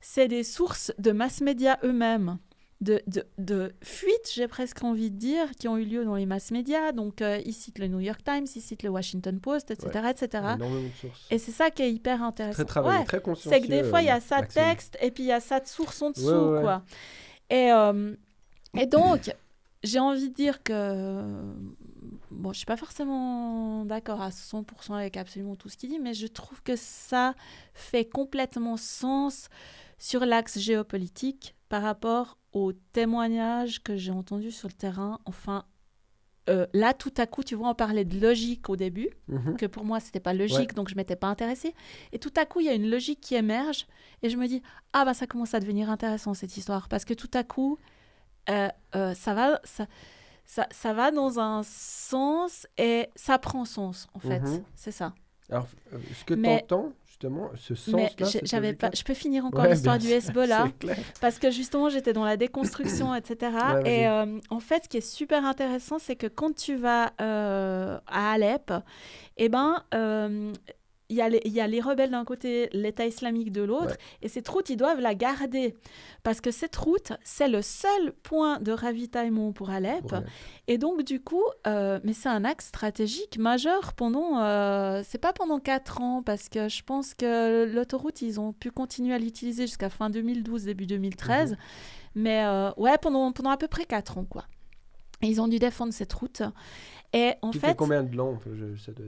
c'est des sources de mass-médias eux-mêmes. De, de, de, fuites, j'ai presque envie de dire, qui ont eu lieu dans les mass médias. Donc, euh, ils citent le New York Times, ils citent le Washington Post, etc. etc. Et c'est ça qui est hyper intéressant. Très C'est que des fois, il y a ça de texte et puis il y a ça de source en dessous. quoi. Euh, et, donc, j'ai envie de dire que. Bon, je suis pas forcément d'accord à 100% avec absolument tout ce qu'il dit, mais je trouve que ça fait complètement sens sur l'axe géopolitique par rapport aux témoignages que j'ai entendus sur le terrain, enfin euh, là, tout à coup, tu vois, on parlait de logique au début, mhm. que pour moi, c'était pas logique, donc je m'étais pas intéressée. Et tout à coup, il y a une logique qui émerge, et je me dis, ah ben, ça commence à devenir intéressant cette histoire, parce que tout à coup, euh, euh, ça va, ça, va dans un sens et ça prend sens en fait, mhm. c'est ça. Alors, ce que tu entends, justement ce J'avais pas. Je peux finir encore l'histoire du Hezbollah parce que justement j'étais dans la déconstruction, etc. et euh, en fait, ce qui est super intéressant, c'est que quand tu vas euh, à Alep, eh ben euh, il y, a les rebelles d'un côté, l'État islamique de l'autre, et cette route, ils doivent la garder. Parce que cette route, c'est le seul point de ravitaillement pour Alep. Et donc, du coup, euh, mais c'est un axe stratégique majeur pendant. Euh, c'est pas pendant quatre ans, parce que je pense que l'autoroute, ils ont pu continuer à l'utiliser jusqu'à fin 2012, début 2013. Mhm. Mais euh, ouais, pendant, pendant à peu près quatre ans, quoi ils ont dû défendre cette route. Et en fait, combien de long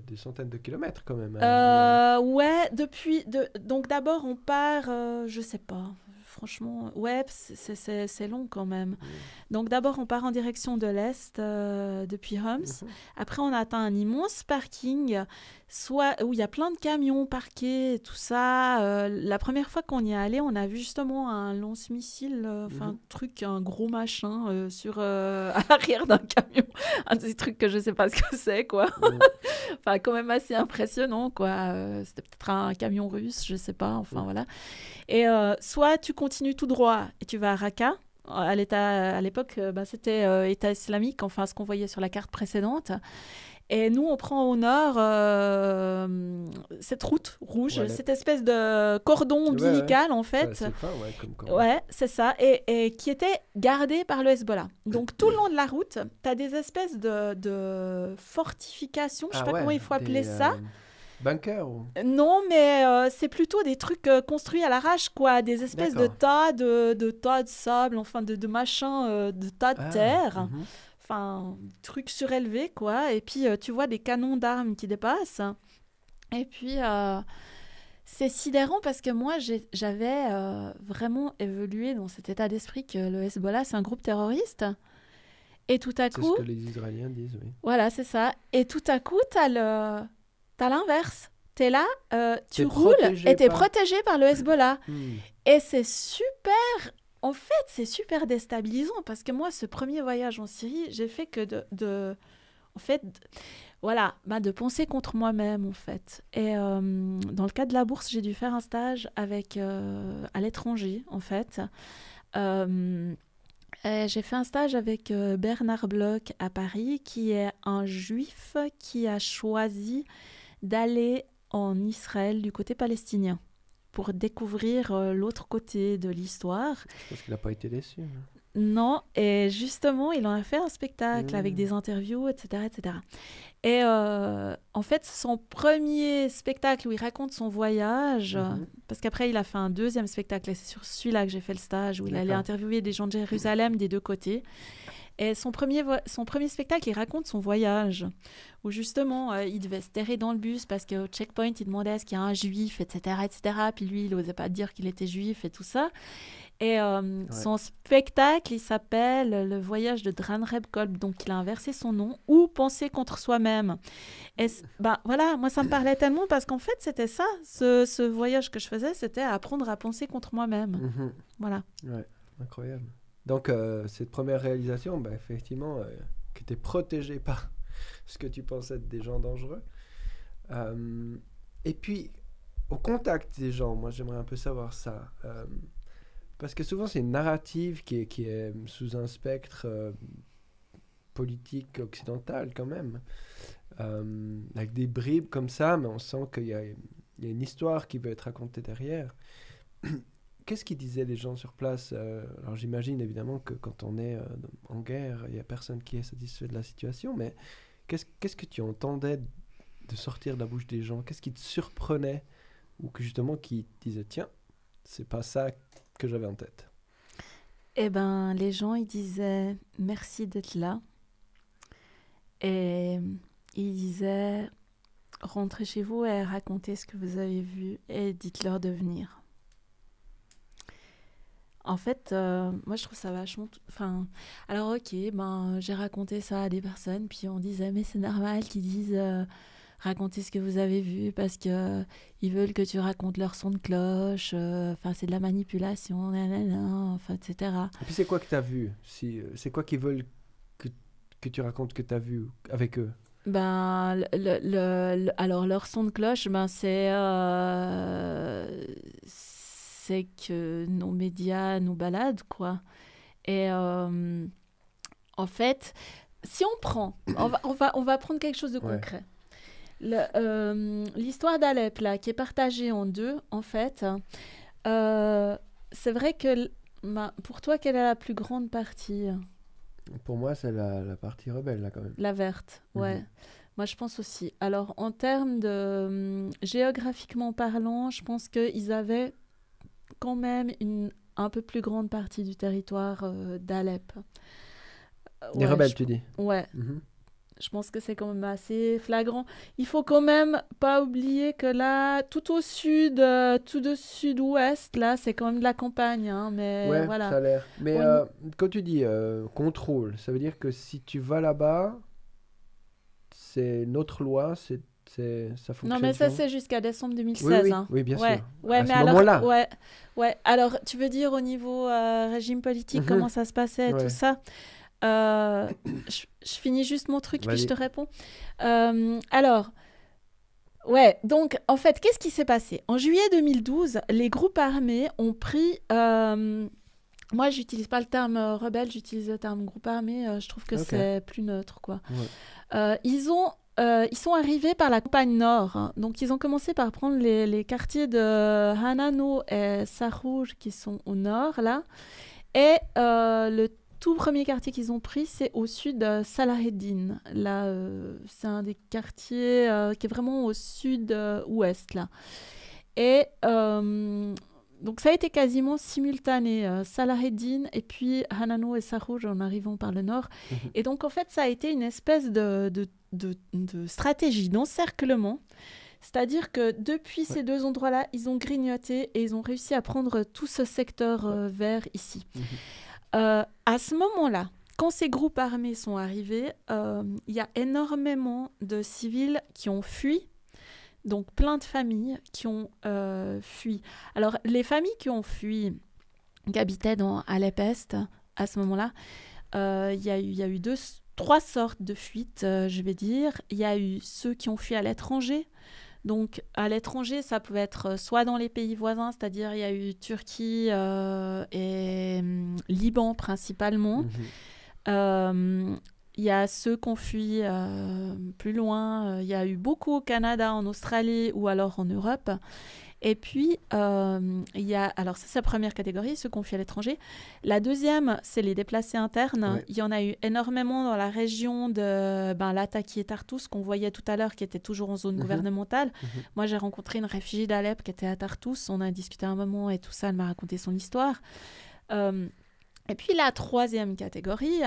des centaines de kilomètres quand même. Hein, euh, ouais, depuis. donc d'abord, on part, Je euh, je sais pas, franchement, ouais, c'est long quand même. Donc d'abord, on part en direction de l'Est euh, depuis Homs. Mhm. Après, on atteint un immense parking soit où il y a plein de camions parqués, tout ça. Euh, la première fois qu'on y est allé, on a vu justement un lance-missile, euh, enfin mhm. truc, un gros machin euh, sur à l'arrière d'un camion, un petit truc que je sais pas ce que c'est quoi. enfin quand même assez impressionnant quoi. C'était peut-être un camion russe, je sais pas. Enfin voilà. Et soit tu continues tout droit et tu vas à Raqqa. À l'époque, bah, c'était État islamique, enfin ce qu'on voyait sur la carte précédente. Et nous, on prend au nord euh, cette route rouge, cette espèce de cordon ombilical, en fait. Ça, ouais, comme ouais, c'est ça. Et, qui était gardé par le Hezbollah. Donc, tout le long de la route, tu as des espèces de, fortifications, je ne sais ah pas comment il faut appeler ça. Euh, Bunker ou... Non, mais euh, c'est plutôt des trucs construits à l'arrache, quoi. Des espèces de tas de, tas de sable, enfin de, machins, de tas de ah, terre. Mhm un truc surélevé, quoi. Et puis, euh, tu vois des canons d'armes qui dépassent. Et puis, euh, c'est sidérant parce que moi, j'avais euh, vraiment évolué dans cet état d'esprit que le Hezbollah, c'est un groupe terroriste. Et tout à coup. C'est ce que les Israéliens disent, oui. Voilà, c'est ça. Et tout à coup, t'as As l'inverse. T'es là, tu roules et t'es protégé par le Hezbollah. Hmm. Et c'est super en fait, c'est super déstabilisant parce que moi, ce premier voyage en Syrie, j'ai fait que de, En fait, voilà, bah, de penser contre moi-même, en fait. Et euh, dans le cas de la bourse, j'ai dû faire un stage avec, euh, à l'étranger, en fait. Euh, j'ai fait un stage avec Bernard Bloch à Paris, qui est un juif qui a choisi d'aller en Israël du côté palestinien pour découvrir euh, l'autre côté de l'histoire. Je qu'il n'a pas été déçu. Hein. Non, et justement, il en a fait un spectacle avec des mmh. interviews, etc. etc. Et euh, en fait, son premier spectacle où il raconte son voyage, mmh. parce qu'après, il a fait un deuxième spectacle, et c'est sur celui-là que j'ai fait le stage, où il allait interviewer des gens de Jérusalem des deux côtés. Et son premier, son premier spectacle, il raconte son voyage, où justement, euh, il devait se terrer dans le bus parce qu'au checkpoint, il demandait est-ce qu'il y a un juif, etc., etc. Puis lui, il n'osait pas dire qu'il était juif et tout ça. Et euh, son spectacle, il s'appelle Le voyage de Dran Kolb, Donc, il a inversé son nom, ou Penser contre soi-même. Et bah, voilà, moi, ça me parlait tellement parce qu'en fait, c'était ça. Ce, voyage que je faisais, c'était apprendre à penser contre moi-même. Mhm. Voilà. Ouais, incroyable. Donc, euh, cette première réalisation, ben effectivement, euh, que tu es protégé par ce que tu pensais être des gens dangereux. Euh, et puis, au contact des gens, moi j'aimerais un peu savoir ça. parce que souvent, c'est une narrative qui est, qui est, sous un spectre politique occidental quand même. avec des bribes comme ça, mais on sent qu'il y, y a, une histoire qui veut être racontée derrière. Qu'est-ce qu'ils disaient les gens sur place euh, Alors j'imagine évidemment que quand on est euh, en guerre, il n'y a personne qui est satisfait de la situation, mais qu'est-ce qu'est-ce que tu entendais de sortir de la bouche des gens Qu'est-ce qui te surprenait Ou que justement qui disait tiens, c'est pas ça que j'avais en tête Eh ben, les gens, ils disaient merci d'être là. Et ils disaient rentrez chez vous et racontez ce que vous avez vu et dites-leur de venir. En fait, euh, moi je trouve ça vachement. Enfin, alors ok, ben j'ai raconté ça à des personnes, puis on disait mais c'est normal qu'ils disent euh, racontez ce que vous avez vu parce que ils veulent que tu racontes leur son de cloche. Euh, enfin, c'est de la manipulation, enfin, etc. Et puis c'est quoi que tu as vu si, c'est quoi qu'ils veulent que, que tu racontes que tu as vu avec eux ben, le, alors leur son de cloche, ben c'est c'est que nos médias nous baladent, quoi. Et euh, en fait, si on prend, on va, on va, on va prendre quelque chose de concret. Euh, l'histoire d'Alep, là, qui est partagée en deux, en fait, euh, c'est vrai que, pour toi, quelle est la plus grande partie Pour moi, c'est la, la, partie rebelle, là, quand même. La verte, mhm. ouais. Moi, je pense aussi. Alors, en termes de... Hum, géographiquement parlant, je pense qu'ils avaient quand même une un peu plus grande partie du territoire euh, d'Alep. Euh, Des rebelles, tu dis Ouais. Mhm. Je pense que c'est quand même assez flagrant. Il faut quand même pas oublier que là, tout au sud, euh, tout de sud-ouest, là, c'est quand même de la campagne. Hein, mais voilà. ça Mais quand tu dis contrôle, ça veut dire que si tu vas là-bas, c'est notre loi, c'est non, mais ça, c'est jusqu'à décembre 2016. Oui, hein. bien sûr. Ouais, mais alors, ouais, ouais. Alors, tu veux dire au niveau euh, régime politique, mhm. comment ça se passait tout ça euh, je, finis juste mon truc, puis je te réponds. Euh, alors, ouais, donc, en fait, qu'est-ce qui s'est passé En juillet 2012, les groupes armés ont pris... moi, j'utilise pas le terme rebelle, j'utilise le terme groupe armé. je trouve que c'est plus neutre, quoi. ils ont euh, ils sont arrivés par la campagne nord. Hein. Donc, ils ont commencé par prendre les, quartiers de Hanano et Sarouj qui sont au nord, là. Et euh, le tout premier quartier qu'ils ont pris, c'est au sud de Salaheddin. Là, euh, c'est un des quartiers qui est vraiment au sud-ouest, là. Et donc ça a été quasiment simultané. Euh, et puis Hanano et Sarouj en arrivant par le nord. Mhm. Et donc en fait, ça a été une espèce de, stratégie d'encerclement. C'est-à-dire que depuis ces deux endroits-là, ils ont grignoté et ils ont réussi à prendre tout ce secteur euh, vert ici. Mhm. Euh, à ce moment-là, quand ces groupes armés sont arrivés, euh, il y a énormément de civils qui ont fui donc plein de familles qui ont euh, fui. Alors les familles qui ont fui, qui habitaient dans alep à ce moment-là, euh, il y, a eu deux, trois sortes de fuites, euh, je vais dire. Il y a eu ceux qui ont fui à l'étranger. Donc à l'étranger, ça pouvait être soit dans les pays voisins, c'est-à-dire il y a eu Turquie et hum, Liban principalement. Mmh il y a ceux qu'on fuit euh, plus loin. Il euh, y a eu beaucoup au Canada, en Australie ou alors en Europe. Et puis, il euh, y a, alors c'est sa première catégorie, ceux qu'on fuit à l'étranger. La deuxième, c'est les déplacés internes. Il y en a eu énormément dans la région de ben, Latakia et Tartous, qu'on voyait tout à l'heure, qui était toujours en zone mhm. gouvernementale. Mhm. Moi, j'ai rencontré une réfugiée d'Alep qui était à Tartous. On a discuté un moment et tout ça, elle m'a raconté son histoire. Euh, et puis la troisième catégorie,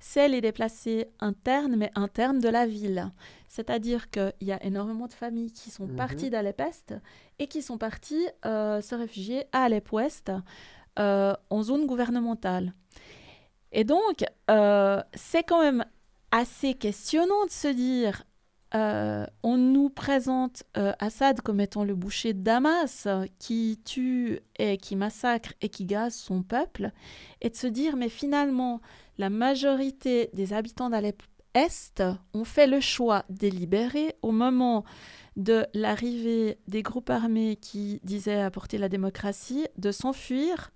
c'est les déplacés internes, mais internes de la ville. C'est-à-dire qu'il y a énormément de familles qui sont mhm. parties d'Alep-Est et qui sont parties euh, se réfugier à Alep-Ouest euh, en zone gouvernementale. Et donc, euh, c'est quand même assez questionnant de se dire euh, on nous présente euh, Assad comme étant le boucher de Damas qui tue et qui massacre et qui gaze son peuple, et de se dire mais finalement la majorité des habitants d'Alep Est ont fait le choix délibéré au moment de l'arrivée des groupes armés qui disaient apporter la démocratie de s'enfuir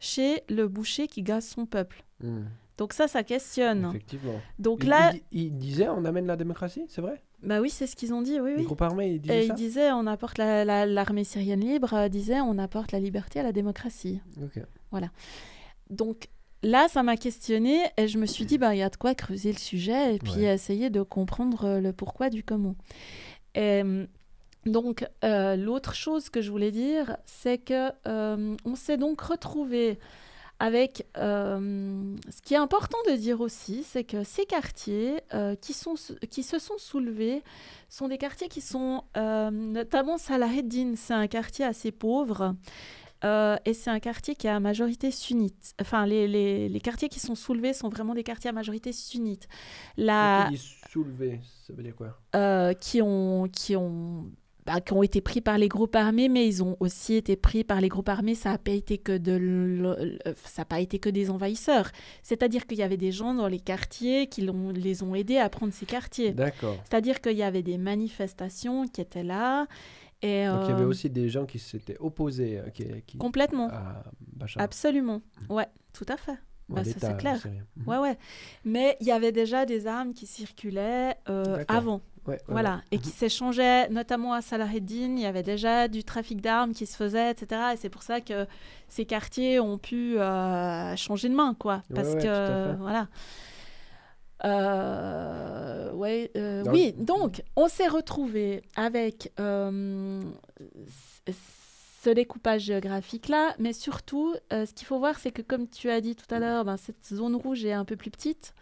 chez le boucher qui gaze son peuple. Hmm. Donc ça, ça questionne. Effectivement. Donc là, il disait on amène la démocratie, c'est vrai bah oui, c'est ce qu'ils ont dit, oui. ils disaient ça Ils disaient, on apporte l'armée syrienne libre, euh, disait, on apporte la liberté à la démocratie. Ok. Voilà. Donc là, ça m'a questionné et je me suis dit, bah il y a de quoi creuser le sujet et puis essayer de comprendre euh, le pourquoi du comment. Et, donc, euh, l'autre chose que je voulais dire, c'est que on s'est donc retrouvé avec euh, ce qui est important de dire aussi, c'est que ces quartiers euh, qui, sont, qui se sont soulevés sont des quartiers qui sont euh, notamment Salaheddin, c'est un quartier assez pauvre. Euh, et c'est un quartier qui a majorité sunnite. Enfin, les, les, les, quartiers qui sont soulevés sont vraiment des quartiers à majorité sunnite. La... Qui soulevés, ça veut dire quoi qui, ont, qui ont bah, qui ont été pris par les groupes armés, mais ils ont aussi été pris par les groupes armés. Ça n'a pas été que de, euh, ça pas été que des envahisseurs. C'est-à-dire qu'il y avait des gens dans les quartiers qui les ont aidés à prendre ces quartiers. D'accord. C'est-à-dire qu'il y avait des manifestations qui étaient là. Et Donc il y avait euh, aussi des gens qui s'étaient opposés. Euh, qui, Complètement. Absolument. Mmh. Ouais, tout à fait. Bah, ça, c'est clair. Ouais, mhm. ouais. Mais il y avait déjà des armes qui circulaient euh, avant. voilà. Et mhm. qui s'échangeaient, notamment à Salaheddin, il y avait déjà du trafic d'armes qui se faisait, etc. Et c'est pour ça que ces quartiers ont pu euh, changer de main, quoi. Parce que, voilà. Euh, ouais, oui, donc on s'est retrouvé avec euh, découpage géographique là Mais surtout, euh, ce qu'il faut voir, c'est que comme tu as dit tout à l'heure, ben, cette zone rouge est un peu plus petite.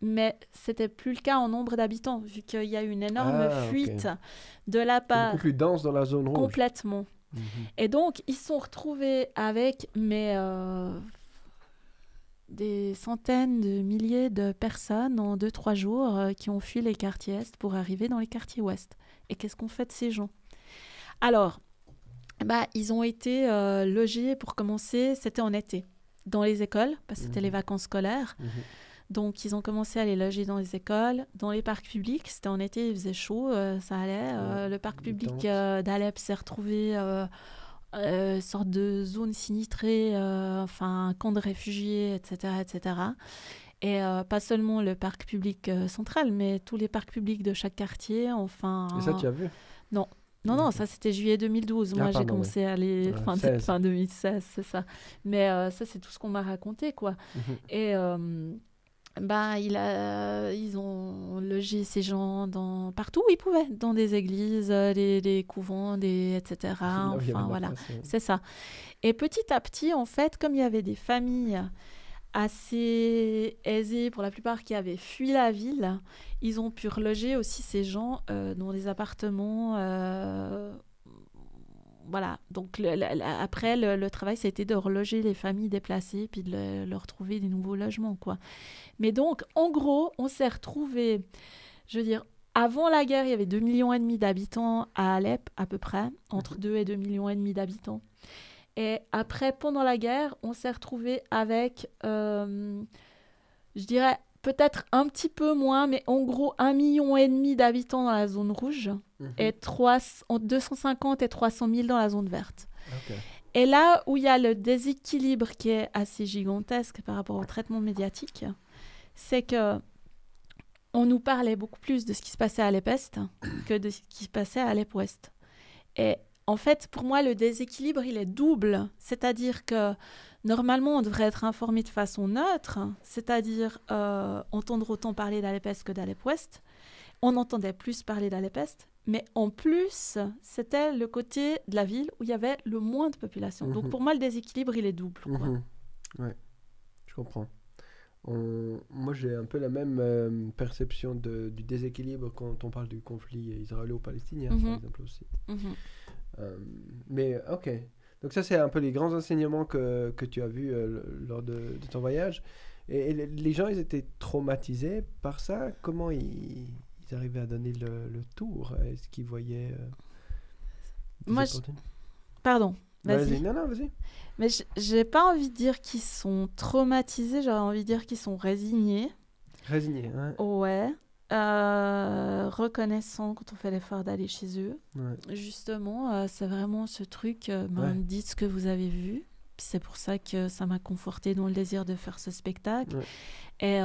Mais c'était plus le cas en nombre d'habitants, vu qu'il y a une énorme ah, fuite de la part. Beaucoup plus dense dans la zone Complètement. Mhm. Et donc, ils sont retrouvés avec mais, euh, des centaines de milliers de personnes en deux, trois jours euh, qui ont fui les quartiers Est pour arriver dans les quartiers Ouest. Et qu'est-ce qu'on fait de ces gens Alors, bah, ils ont été euh, logés pour commencer, c'était en été, dans les écoles, parce que c'était les mhm. vacances scolaires. Mhm. Donc, ils ont commencé à les loger dans les écoles, dans les parcs publics. C'était en été, il faisait chaud, euh, ça allait. Euh, le parc public d'Alep s'est retrouvé une sorte de zone sinistrée, enfin, un camp de réfugiés, etc. etc. Et pas seulement le parc public central, mais tous les parcs publics de chaque quartier, enfin... Et ça, tu as vu Non, non, non, mm. ça c'était juillet 2012. Moi ah, j'ai commencé à aller fin, 2016, c'est ça. Mais euh, ça c'est tout ce qu'on m'a raconté, quoi. Mhm. Et euh, bah, ils ont logé ces gens dans, partout où ils pouvaient, dans des églises, les, euh, couvents, des, etc. enfin voilà, c'est ça. Et petit à petit, en fait, comme il y avait des familles assez aisés pour la plupart qui avaient fui la ville, ils ont pu reloger aussi ces gens euh, dans des appartements. Euh, voilà, donc après le, travail, ça a été de reloger les familles déplacées puis de leur trouver des nouveaux logements, quoi. Mais donc, en gros, on s'est retrouvé, je veux dire, avant la guerre, il y avait 2,5 millions d'habitants à Alep, à peu près, entre 2 et 2,5 millions d'habitants. Et après, pendant la guerre, on s'est retrouvé avec, euh, je dirais, peut-être un petit peu moins, mais en gros, un million et demi d'habitants dans la zone rouge mhm. et entre 250 et 300 000 dans la zone verte. Et là où il y a le déséquilibre qui est assez gigantesque par rapport au traitement médiatique, c'est que on nous parlait beaucoup plus de ce qui se passait à l'Est que de ce qui se passait à l'Est. Et en fait, pour moi, le déséquilibre, il est double. C'est-à-dire que normalement, on devrait être informé de façon neutre, c'est-à-dire euh, entendre autant parler d'Alep-Est que d'Alep-Ouest. On entendait plus parler d'Alep-Est, mais en plus, c'était le côté de la ville où il y avait le moins de population. Donc mhm. pour moi, le déséquilibre, il est double. Quoi. Mhm. je comprends. Moi, j'ai un peu la même euh, perception du déséquilibre quand on parle du conflit israélo-palestinien, par mhm. exemple, aussi. Euh, mais ok. Donc ça, c'est un peu les grands enseignements que, que tu as vus euh, lors de, ton voyage. Et, les gens, ils étaient traumatisés par ça. Comment ils, arrivaient à donner le, tour Est-ce qu'ils voyaient... Euh, Moi, Pardon. Vas-y. non, non, vas-y. Mais j'ai pas envie de dire qu'ils sont traumatisés, j'aurais envie de dire qu'ils sont résignés. Résignés, ouais. Ouais. Euh, reconnaissant quand on fait l'effort d'aller chez eux. Justement, euh, c'est vraiment ce truc, euh, ben, dites ce que vous avez vu. C'est pour ça que ça m'a conforté dans le désir de faire ce spectacle. Et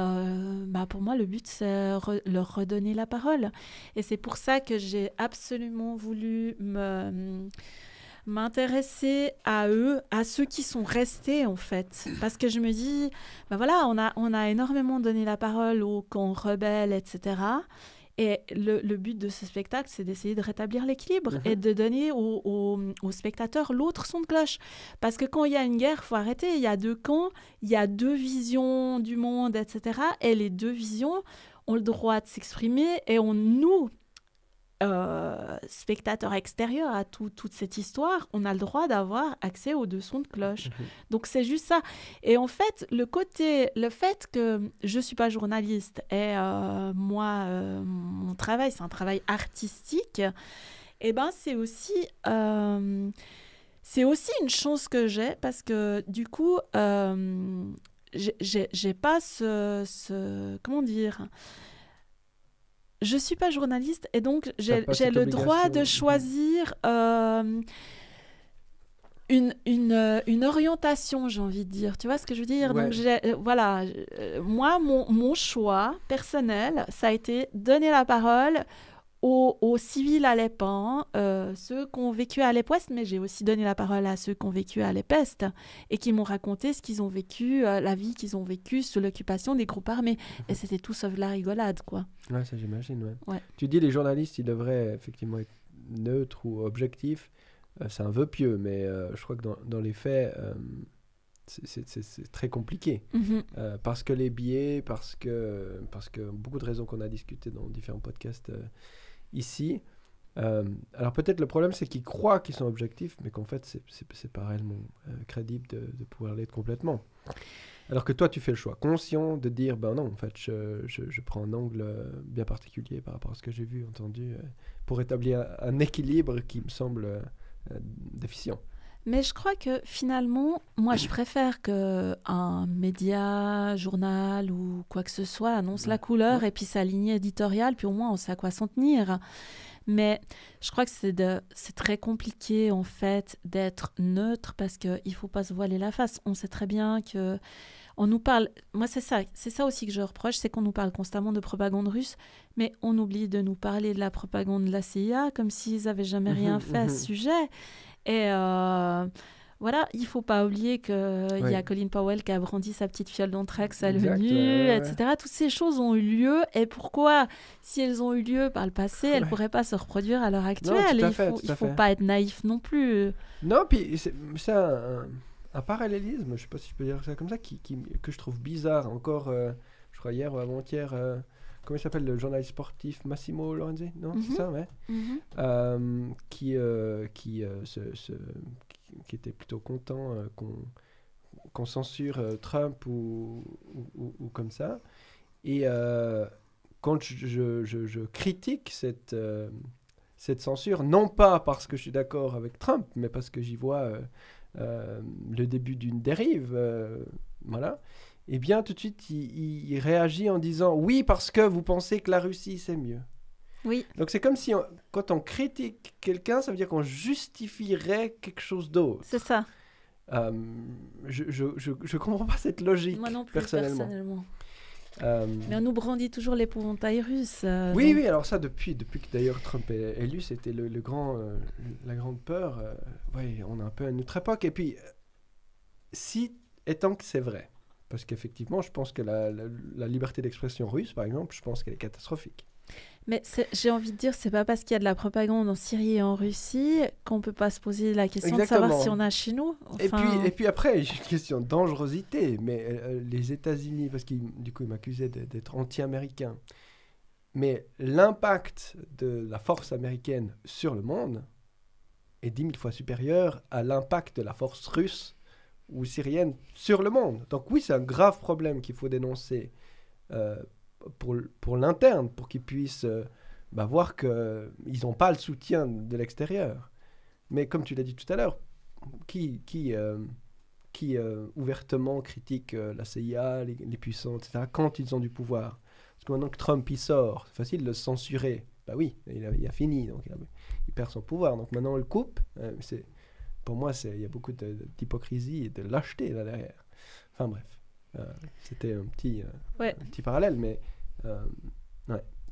bah, pour moi, le but, c'est leur redonner la parole. Et c'est pour ça que j'ai absolument voulu me m'intéresser à eux, à ceux qui sont restés en fait. Parce que je me dis, ben voilà, on a, on a énormément donné la parole aux camps rebelles, etc. Et le, but de ce spectacle, c'est d'essayer de rétablir l'équilibre mhm. et de donner aux, spectateurs l'autre son de cloche. Parce que quand il y a une guerre, faut arrêter. Il y a deux camps, il y a deux visions du monde, etc. Et les deux visions ont le droit de s'exprimer et on nous, euh, spectateur extérieur à toute cette histoire, on a le droit d'avoir accès aux deux sons de cloche. Mhm. Donc c'est juste ça. Et en fait, le côté, le fait que je ne suis pas journaliste et euh, moi, euh, mon travail, c'est un travail artistique, eh ben c'est aussi c'est aussi une chance que j'ai parce que du coup, j'ai pas ce comment dire je suis pas journaliste et donc j'ai le droit de choisir euh, euh, une, orientation, j'ai envie de dire. Tu vois ce que je veux dire donc, euh, Voilà, moi, mon, mon, choix personnel, ça a été donner la parole aux, civils à euh, ceux qui ont vécu à Alep mais j'ai aussi donné la parole à ceux qui ont vécu à Alep et qui m'ont raconté ce qu'ils ont vécu, euh, la vie qu'ils ont vécue sous l'occupation des groupes armés. Et mhm. c'était tout sauf la rigolade, quoi. Ouais, ça j'imagine, ouais. Tu dis les journalistes, ils devraient effectivement être neutres ou objectifs. Euh, c'est un vœu pieux, mais euh, je crois que dans, les faits c'est très compliqué. Mhm. parce que les biais, parce que, parce que beaucoup de raisons qu'on a discutées dans différents podcasts ici. Euh, alors peut-être le problème, c'est qu'ils croient qu'ils sont objectifs, mais qu'en fait, c'est pas réellement euh, crédible de, pouvoir l'être complètement. Alors que toi, tu fais le choix conscient de dire, ben non, en fait, je, prends un angle euh, bien particulier par rapport à ce que j'ai vu, entendu, pour établir un équilibre qui me semble déficient. Mais je crois que finalement, moi, je préfère que un média, journal ou quoi que ce soit annonce la couleur et puis sa ligne éditoriale, puis au moins on sait à quoi s'en tenir. Mais je crois que c'est très compliqué en fait d'être neutre parce qu'il ne faut pas se voiler la face. On sait très bien que on nous parle. Moi, c'est ça, c'est ça aussi que je reproche, c'est qu'on nous parle constamment de propagande russe, mais on oublie de nous parler de la propagande de la CIA comme s'ils n'avaient jamais rien mhm, fait à ce mhm. sujet. Et euh, voilà, il faut pas oublier qu'il il y a Colin Powell qui a brandi sa petite fiole d'anthrax à l'ONU, etc. Toutes ces choses ont eu lieu. Et pourquoi, si elles ont eu lieu par le passé, elles ne pourraient pas se reproduire à l'heure actuelle Il ne faut, pas être naïf non plus. Non, puis c'est un, un, parallélisme, je ne sais pas si je peux dire ça comme ça, qui, que je trouve bizarre encore, euh, je crois hier ou avant-hier. Euh, comment il s'appelle, le journaliste sportif Massimo Lorenzi, non C'est mhm. ça, ouais. Mhm. Euh, qui, euh, euh, qui, qui était plutôt content qu'on censure Trump ou, comme ça. Et quand je, critique cette, cette censure, non pas parce que je suis d'accord avec Trump, mais parce que j'y vois le début d'une dérive. voilà eh bien tout de suite il, réagit en disant oui parce que vous pensez que la Russie c'est mieux. Oui. Donc c'est comme si quand on critique quelqu'un, ça veut dire qu'on justifierait quelque chose d'autre. C'est ça. Euh, je, ne comprends pas cette logique. Moi non plus personnellement. Euh, Mais on nous brandit toujours l'épouvantail russe. Euh, oui, oui, alors ça, depuis, depuis que d'ailleurs Trump est élu, c'était le, grand, la grande peur. oui, on est un peu à notre époque. Et puis, si, étant que c'est vrai, parce qu'effectivement, je pense que la, liberté d'expression russe, par exemple, je pense qu'elle est catastrophique. Mais j'ai envie de dire, c'est pas parce qu'il y a de la propagande en Syrie et en Russie qu'on peut pas se poser la question de savoir si on a chez nous. Et, puis, et puis après, j'ai une question de dangerosité. Mais euh, euh, les États-Unis, parce qu'ils coup m'accusaient d'être anti-américain. Mais l'impact de la force américaine sur le monde est dix mille fois supérieur à l'impact de la force russe ou syrienne sur le monde. Donc oui, c'est un grave problème qu'il faut dénoncer euh, pour, pour l'interne, pour qu'ils puissent euh, bah, voir qu'ils euh, n'ont pas le soutien de l'extérieur. Mais comme tu l'as dit tout à l'heure, qui, qui, ouvertement critique la CIA, les, puissants, etc., quand ils ont du pouvoir Parce que maintenant que Trump y sort, c'est facile de le censurer. Bah oui, il a, fini, donc il, perd son pouvoir. Donc maintenant on le coupe. c'est pour moi, il y a beaucoup d'hypocrisie et de lâcheté là derrière. Enfin bref, euh, c'était un petit, euh, un petit parallèle, mais euh,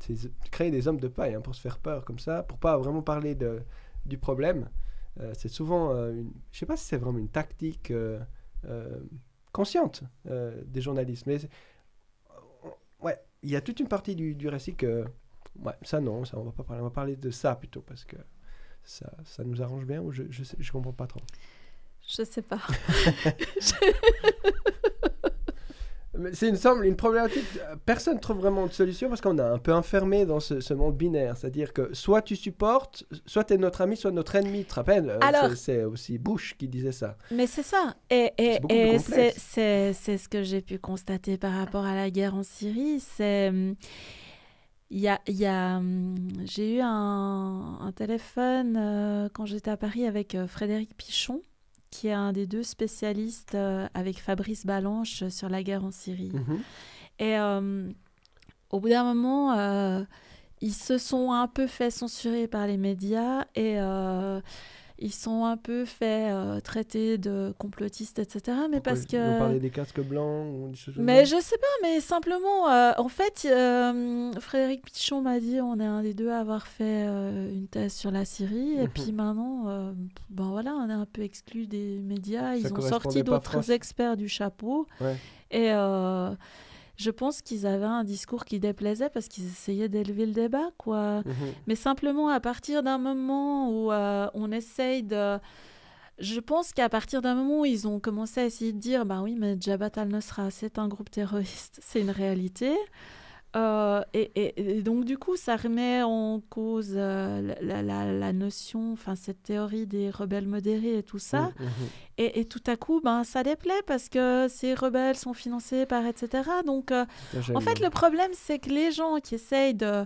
c'est créer des hommes de paille hein, pour se faire peur comme ça, pour pas vraiment parler de, du problème. c'est souvent, une, je sais pas si c'est vraiment une tactique consciente des journalistes, mais ouais, il y a toute une partie du, du récit que ça non, ça on va pas parler, on va parler de ça plutôt parce que ça, ça nous arrange bien ou je ne je, comprends pas trop Je sais pas. C'est une, une problématique. Euh, personne ne trouve vraiment de solution parce qu'on est un peu enfermé dans ce, monde binaire. C'est-à-dire que soit tu supportes, soit tu es notre ami, soit notre ennemi. Tu te rappelles euh, C'est aussi Bush qui disait ça. Mais c'est ça. Et, et c'est ce que j'ai pu constater par rapport à la guerre en Syrie. C'est hum, il y a, hum, j'ai eu un, téléphone euh, quand j'étais à Paris avec euh, Frédéric Pichon, qui est un des deux spécialistes euh, avec Fabrice Balanche sur la guerre en Syrie. Mm-hmm. Et hum, au bout d'un moment, ils se sont un peu fait censurer par les médias et ils sont un peu faits euh, traités de complotistes, etc. Mais parce que. Vous parlez des casques blancs ou Mais je sais pas, mais simplement, euh, en fait, euh, Frédéric Pichon m'a dit on est un des deux à avoir fait une thèse sur la Syrie, et mhm. puis maintenant, ben voilà, on est un peu exclu des médias. Ils ont sorti d'autres experts du chapeau. Et je pense qu'ils avaient un discours qui déplaisait parce qu'ils essayaient d'élever le débat, quoi. Mhm. Mais simplement à partir d'un moment où euh, on essaye de... Je pense qu'à partir d'un moment où ils ont commencé à essayer de dire, bah oui, mais Jabhat al-Nusra, c'est un groupe terroriste, c'est une réalité. Euh, et, donc, du coup, ça remet en cause euh, la, notion, enfin, cette théorie des rebelles modérés et tout ça. Mm, mm, mm. Et, tout à coup, ben, ça déplaît parce que ces rebelles sont financés par, etc. Donc, euh, en fait, le problème, c'est que les gens qui essayent de,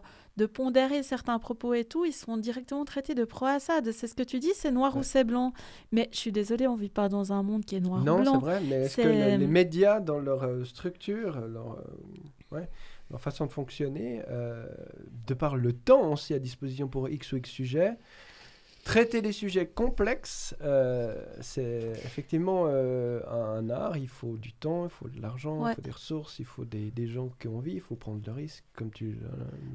pondérer certains propos et tout, ils sont directement traités de pro-Assad. C'est ce que tu dis, c'est noir ou c'est blanc. Mais je suis désolée, on vit pas dans un monde qui est noir ou blanc. Non, c'est vrai, mais est-ce que les, médias, dans leur structure, leur, leur façon de fonctionner, euh, de par le temps aussi à disposition pour X ou X sujet, traiter des sujets complexes, euh, c'est effectivement euh, un art. Il faut du temps, il faut de l'argent, il faut des ressources, il faut des, gens qui ont envie, il faut prendre le risque, comme tu. le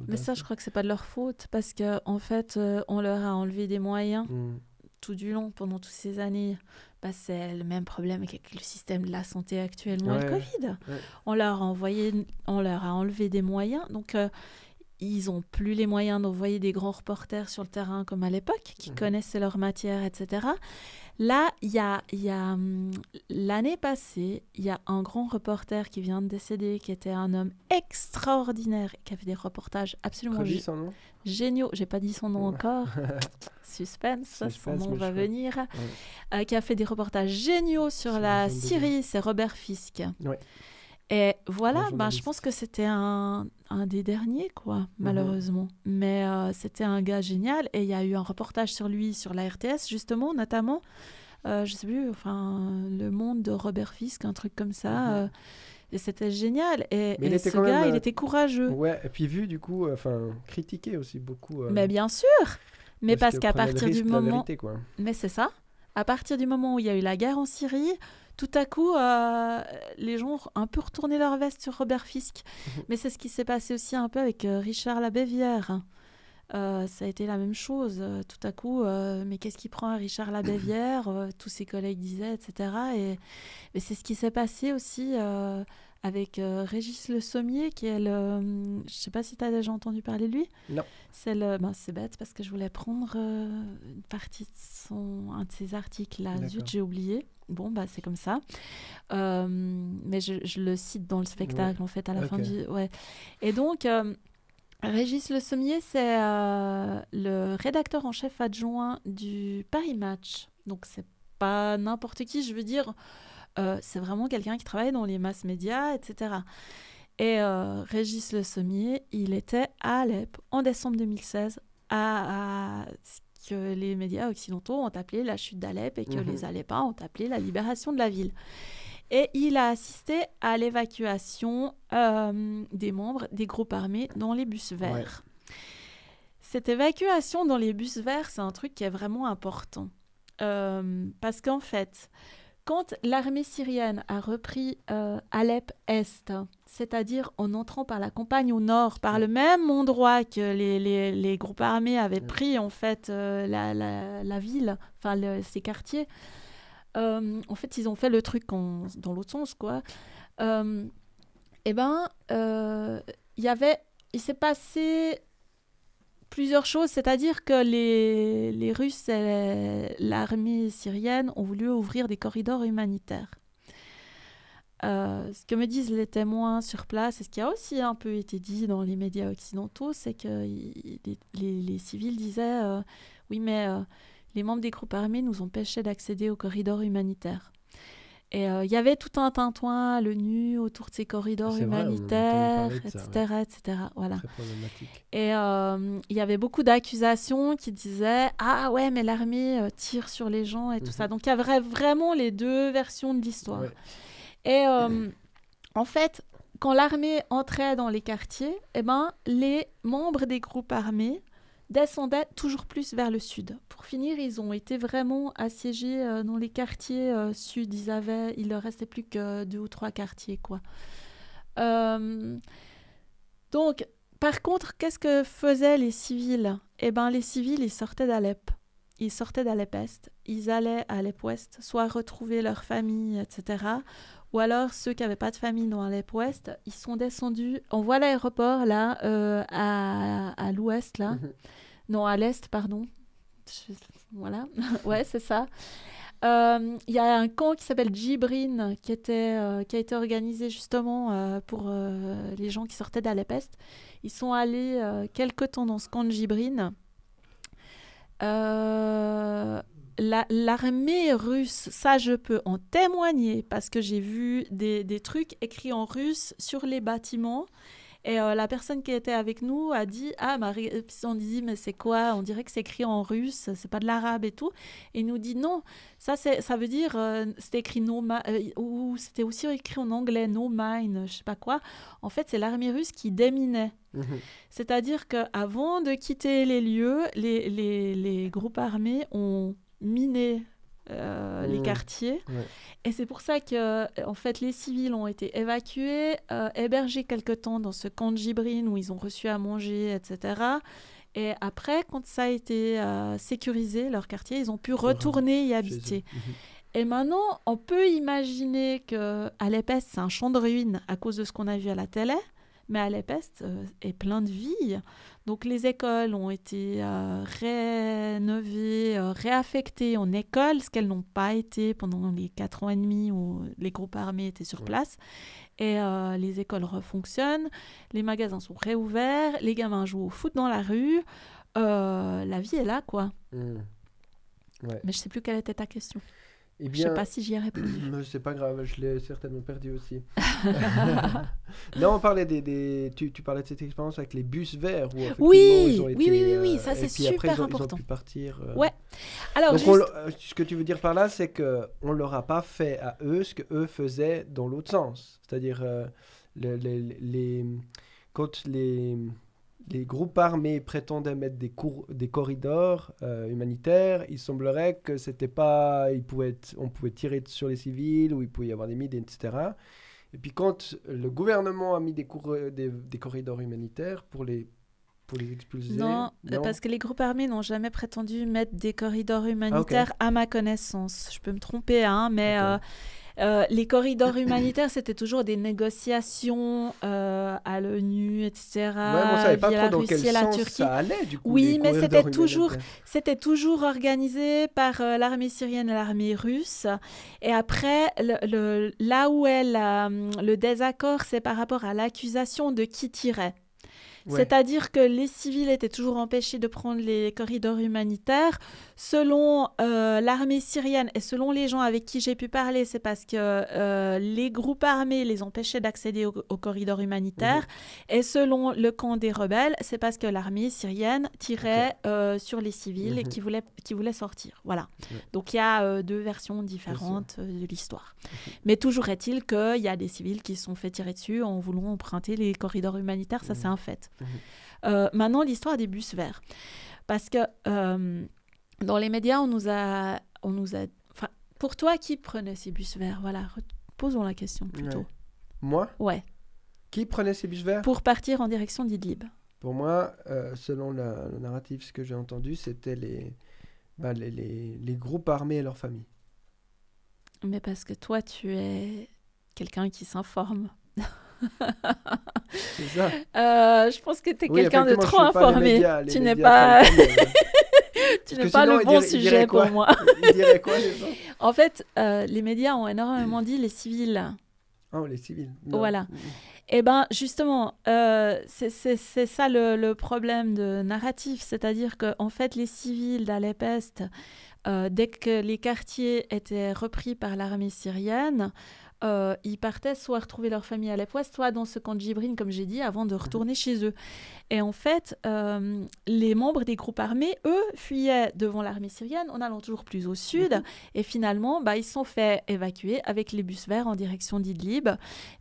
Mais ça, je crois que c'est pas de leur faute parce que en fait, on leur a enlevé des moyens. Mm. tout du long pendant toutes ces années c'est le même problème avec le système de la santé actuellement le Covid. On, leur a envoyé, on leur a enlevé des moyens. Donc, euh, ils ont plus les moyens d'envoyer des grands reporters sur le terrain comme à l'époque, qui mmh connaissaient connaissent leur matière, etc. Là, il y a, y a hum, l'année passée, il y a un grand reporter qui vient de décéder, qui était un homme extraordinaire, qui avait des reportages absolument J'ai son nom. géniaux. J'ai pas dit son nom encore. Suspense, son nom va venir. Euh, qui a fait des reportages géniaux sur la Syrie, c'est Robert Fisk. Et voilà, ben, je pense que c'était un un des derniers, quoi, mhm. malheureusement. Mais euh, c'était un gars génial et il y a eu un reportage sur lui sur la RTS, justement, notamment, euh, je sais plus, enfin, Le Monde de Robert Fisk, un truc comme ça. Mhm. Euh, et c'était génial. Et, ce gars, il était courageux. Ouais, et puis vu, du coup, enfin, critiqué aussi beaucoup. Mais bien sûr Mais parce, qu'à partir du moment. Mais c'est ça. À partir du moment où il y a eu la guerre en Syrie, tout à coup, euh, les gens ont un peu retourné leur veste sur Robert Fisk. Mhm. Mais c'est ce qui s'est passé aussi un peu avec euh, Richard Labévière. Euh, ça a été la même chose. Tout à coup, mais qu'est-ce qui prend à Richard Labévière Tous ses collègues disaient, etc. Et, c'est ce qui s'est passé aussi avec Régis Le Sommier, qui est le. Hum, je sais pas si tu as déjà entendu parler de lui. Non. C'est ben, c'est bête parce que je voulais prendre une partie de son, un de ses articles là. Zut, j'ai oublié bon, bah, c'est comme ça. Euh, mais je, le cite dans le spectacle, en fait, à la fin du. Ouais. Et donc, euh, Régis Le Sommier, c'est euh, le rédacteur en chef adjoint du Paris Match. Donc, c'est pas n'importe qui, je veux dire. c'est vraiment quelqu'un qui travaille dans les masses médias, etc. Et Régis Le Sommier, il était à Alep en décembre 2016, à que les médias occidentaux ont appelé la chute d'Alep et que mhm. les Alepins ont appelé la libération de la ville. Et il a assisté à l'évacuation euh, des membres des groupes armés dans les bus verts. Cette évacuation dans les bus verts, c'est un truc qui est vraiment important. Euh, parce qu'en fait, quand l'armée syrienne a repris euh, Alep Est c'est-à-dire en entrant par la campagne au nord, par le même endroit que les, groupes armés avaient mm. pris en fait euh, la, ville, enfin ces quartiers. Euh, en fait, ils ont fait le truc dans l'autre sens, quoi. Euh, eh ben, il s'est passé plusieurs choses, c'est-à-dire que les Russes et l'armée syrienne ont voulu ouvrir des corridors humanitaires euh, ce que me disent les témoins sur place et ce qui a aussi un peu été dit dans les médias occidentaux, c'est que les, civils disaient euh, oui, mais euh, les membres des groupes armés nous empêchaient d'accéder aux corridors humanitaires. Et il y avait tout un tintouin, le nu autour de ces corridors humanitaires, etc., etc. Voilà. Et il y avait beaucoup d'accusations qui disaient ah ouais, mais l'armée tire sur les gens et tout mmh ça. Donc il y avait vraiment les deux versions de l'histoire. Et euh, en fait, quand l'armée entrait dans les quartiers, eh ben, les membres des groupes armés descendaient toujours plus vers le sud. Pour finir, ils ont été vraiment assiégés euh, dans les quartiers euh, sud. Ils avaient, il leur restait plus que deux ou trois quartiers, quoi. donc, par contre, qu'est-ce que faisaient les civils Eh ben, les civils, ils sortaient d'Alep. Ils sortaient d'Alep-Est, ils allaient à Alep-Ouest, soit retrouver leur famille, etc., ou alors ceux qui n'avaient pas de famille dans alep ouest ils sont descendus. On voit l'aéroport là, euh, à, l'Ouest là. Mhm. Non, à l'Est, pardon. Voilà, ouais, c'est ça. Euh, il y a un camp qui s'appelle Jibrin qui, était, euh, qui a été organisé justement pour les gens qui sortaient d'Alep-Est. Ils sont allés quelque temps dans ce camp de Jibrin l'armée russe, ça je peux en témoigner parce que j'ai vu des, trucs écrits en russe sur les bâtiments. Et euh, la personne qui était avec nous a dit Ah, Marie, euh, on dit Mais c'est quoi On dirait que c'est écrit en russe, c'est pas de l'arabe et tout. Et nous dit Non, ça, ça veut dire euh, C'était écrit no ou c'était aussi écrit en anglais No mine, je sais pas quoi. En fait, c'est l'armée russe qui déminait. Mmh. C'est-à-dire que avant de quitter les lieux, les groupes armés ont miner euh, les quartiers. Et c'est pour ça que, euh, en fait, les civils ont été évacués, euh, hébergés quelque temps dans ce camp de Gibrine où ils ont reçu à manger, etc. Et après, quand ça a été sécurisé, leur quartier, ils ont pu retourner y habiter. Mhm. Et maintenant, on peut imaginer que Alep c'est un champ de ruines à cause de ce qu'on a vu à la télé, mais à Alep est plein de vie. Donc les écoles ont été euh, rénovées, euh, réaffectées en écoles, ce qu'elles n'ont pas été pendant les quatre ans et demi où les groupes armés étaient sur place. Et euh, les écoles refonctionnent, les magasins sont réouverts, les gamins jouent au foot dans la rue. la vie est là, quoi. Mmh. Mais je sais plus quelle était ta question. Eh je ne sais pas si j'y ai répondu. C'est pas grave, je l'ai certainement perdu aussi. Là, on parlait des, des tu, parlais de cette expérience avec les bus verts oui, oui, oui, oui, euh, oui, ça c'est super important. Ils ont pu partir. Euh. Ouais. Alors, euh, ce que tu veux dire par là, c'est que on leur a pas fait à eux ce que eux faisaient dans l'autre sens, c'est-à-dire les, les, les, quand les les groupes armés prétendaient mettre des, cours, des corridors euh, humanitaires. Il semblerait que c'était pas, pouvait on pouvait tirer sur les civils ou il pouvait y avoir des mines, etc. Et puis quand le gouvernement a mis des, cours, des, corridors humanitaires pour les pour les expulser non, parce que les groupes armés n'ont jamais prétendu mettre des corridors ah, humanitaires à ma connaissance. Je peux me tromper, hein, mais euh, les corridors humanitaires, c'était toujours des négociations euh, à l'ONU, etc. On ne savait pas trop dans quel et Ça allait, du coup, oui, mais c'était toujours, c'était toujours organisé par euh, l'armée syrienne et l'armée russe. Et après, le, là où est le désaccord, c'est par rapport à l'accusation de qui tirait. C'est-à-dire que les civils étaient toujours empêchés de prendre les corridors humanitaires. Selon euh, l'armée syrienne et selon les gens avec qui j'ai pu parler, c'est parce que euh, les groupes armés les empêchaient d'accéder aux corridors humanitaires. Mhm. Et selon le camp des rebelles, c'est parce que l'armée syrienne tirait euh, sur les civils mhm. qui, voulaient, qui voulaient sortir. Voilà. Donc il y a deux versions différentes de l'histoire. Mais toujours est-il qu'il y a des civils qui se sont fait tirer dessus en voulant emprunter les corridors humanitaires. Ça, c'est mhm. un fait. Euh, maintenant, l'histoire des bus verts. Parce que euh, dans les médias, on nous a. On nous a pour toi, qui prenait ces bus verts Voilà, posons la question plutôt. Moi Ouais. Qui prenait ces bus verts Pour partir en direction d'Idlib. Pour moi, euh, selon le narratif, ce que j'ai entendu, c'était bah, les, les, les groupes armés et leurs familles. Mais parce que toi, tu es quelqu'un qui s'informe. Euh, je pense que tu es quelqu'un de trop informé. tu n'es pas, tu n'es pas le bon sujet pour moi. en fait, euh, les médias ont énormément dit les civils. Ah, les civils. Voilà. Et mm, mm. Eh bien, justement, euh, c'est ça le, problème de narratif, c'est-à-dire que en fait, les civils d'Alepest, dès que les quartiers étaient repris par l'armée syrienne, euh, ils partaient soit retrouver leur famille à l'Epouest, soit dans ce camp de Gibrine, comme j'ai dit, avant de retourner chez eux. Et en fait, euh, les membres des groupes armés, eux, fuyaient devant l'armée syrienne en allant toujours plus au sud. Mhm. Et finalement, bah, ils sont fait évacuer avec les bus verts en direction d'Idlib.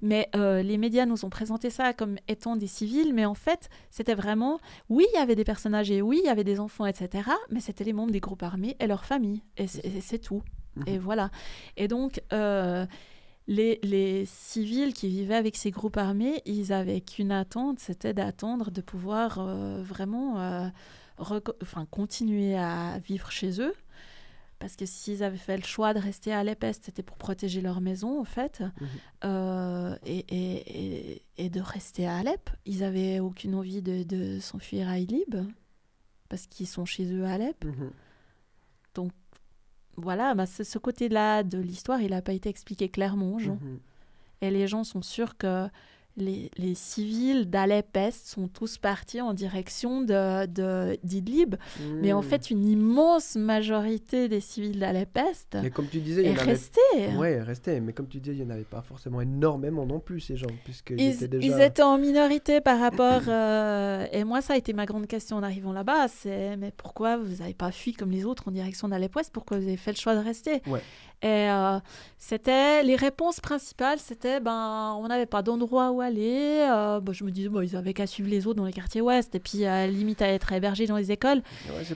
Mais euh, les médias nous ont présenté ça comme étant des civils. Mais en fait, c'était vraiment, oui, il y avait des personnages, et oui, il y avait des enfants, etc. Mais c'était les membres des groupes armés et leurs familles. Et c'est tout. Mhm. Et voilà. Et donc, les, civils qui vivaient avec ces groupes armés, ils avaient qu'une attente, c'était d'attendre de pouvoir euh, vraiment euh, continuer à vivre chez eux. Parce que s'ils avaient fait le choix de rester à Est, c'était pour protéger leur maison, en fait, mhm. euh, et, de rester à Alep. Ils n'avaient aucune envie de, s'enfuir à Idlib, parce qu'ils sont chez eux à Alep. Mhm. Donc voilà, bah, ce côté-là de l'histoire, il n'a pas été expliqué clairement aux gens. Mhm. Et les gens sont sûrs que les, civils d'Alep sont tous partis en direction d'Idlib. De, mmh. Mais en fait, une immense majorité des civils d'Alep Est comme tu disais, est restée. Mais comme tu disais, il n'y en avait pas forcément énormément non plus, ces gens. ils, étaient en minorité par rapport... Euh, et moi, ça a été ma grande question en arrivant là-bas. C'est, mais pourquoi vous n'avez pas fui comme les autres en direction d'Alep pour Pourquoi vous avez fait le choix de rester et euh, c'était les réponses principales, c'était ben on n'avait pas d'endroit où aller. Euh, je me disais bon ils avaient qu'à suivre les autres dans les quartiers ouest et puis à euh, limite à être hébergés dans les écoles.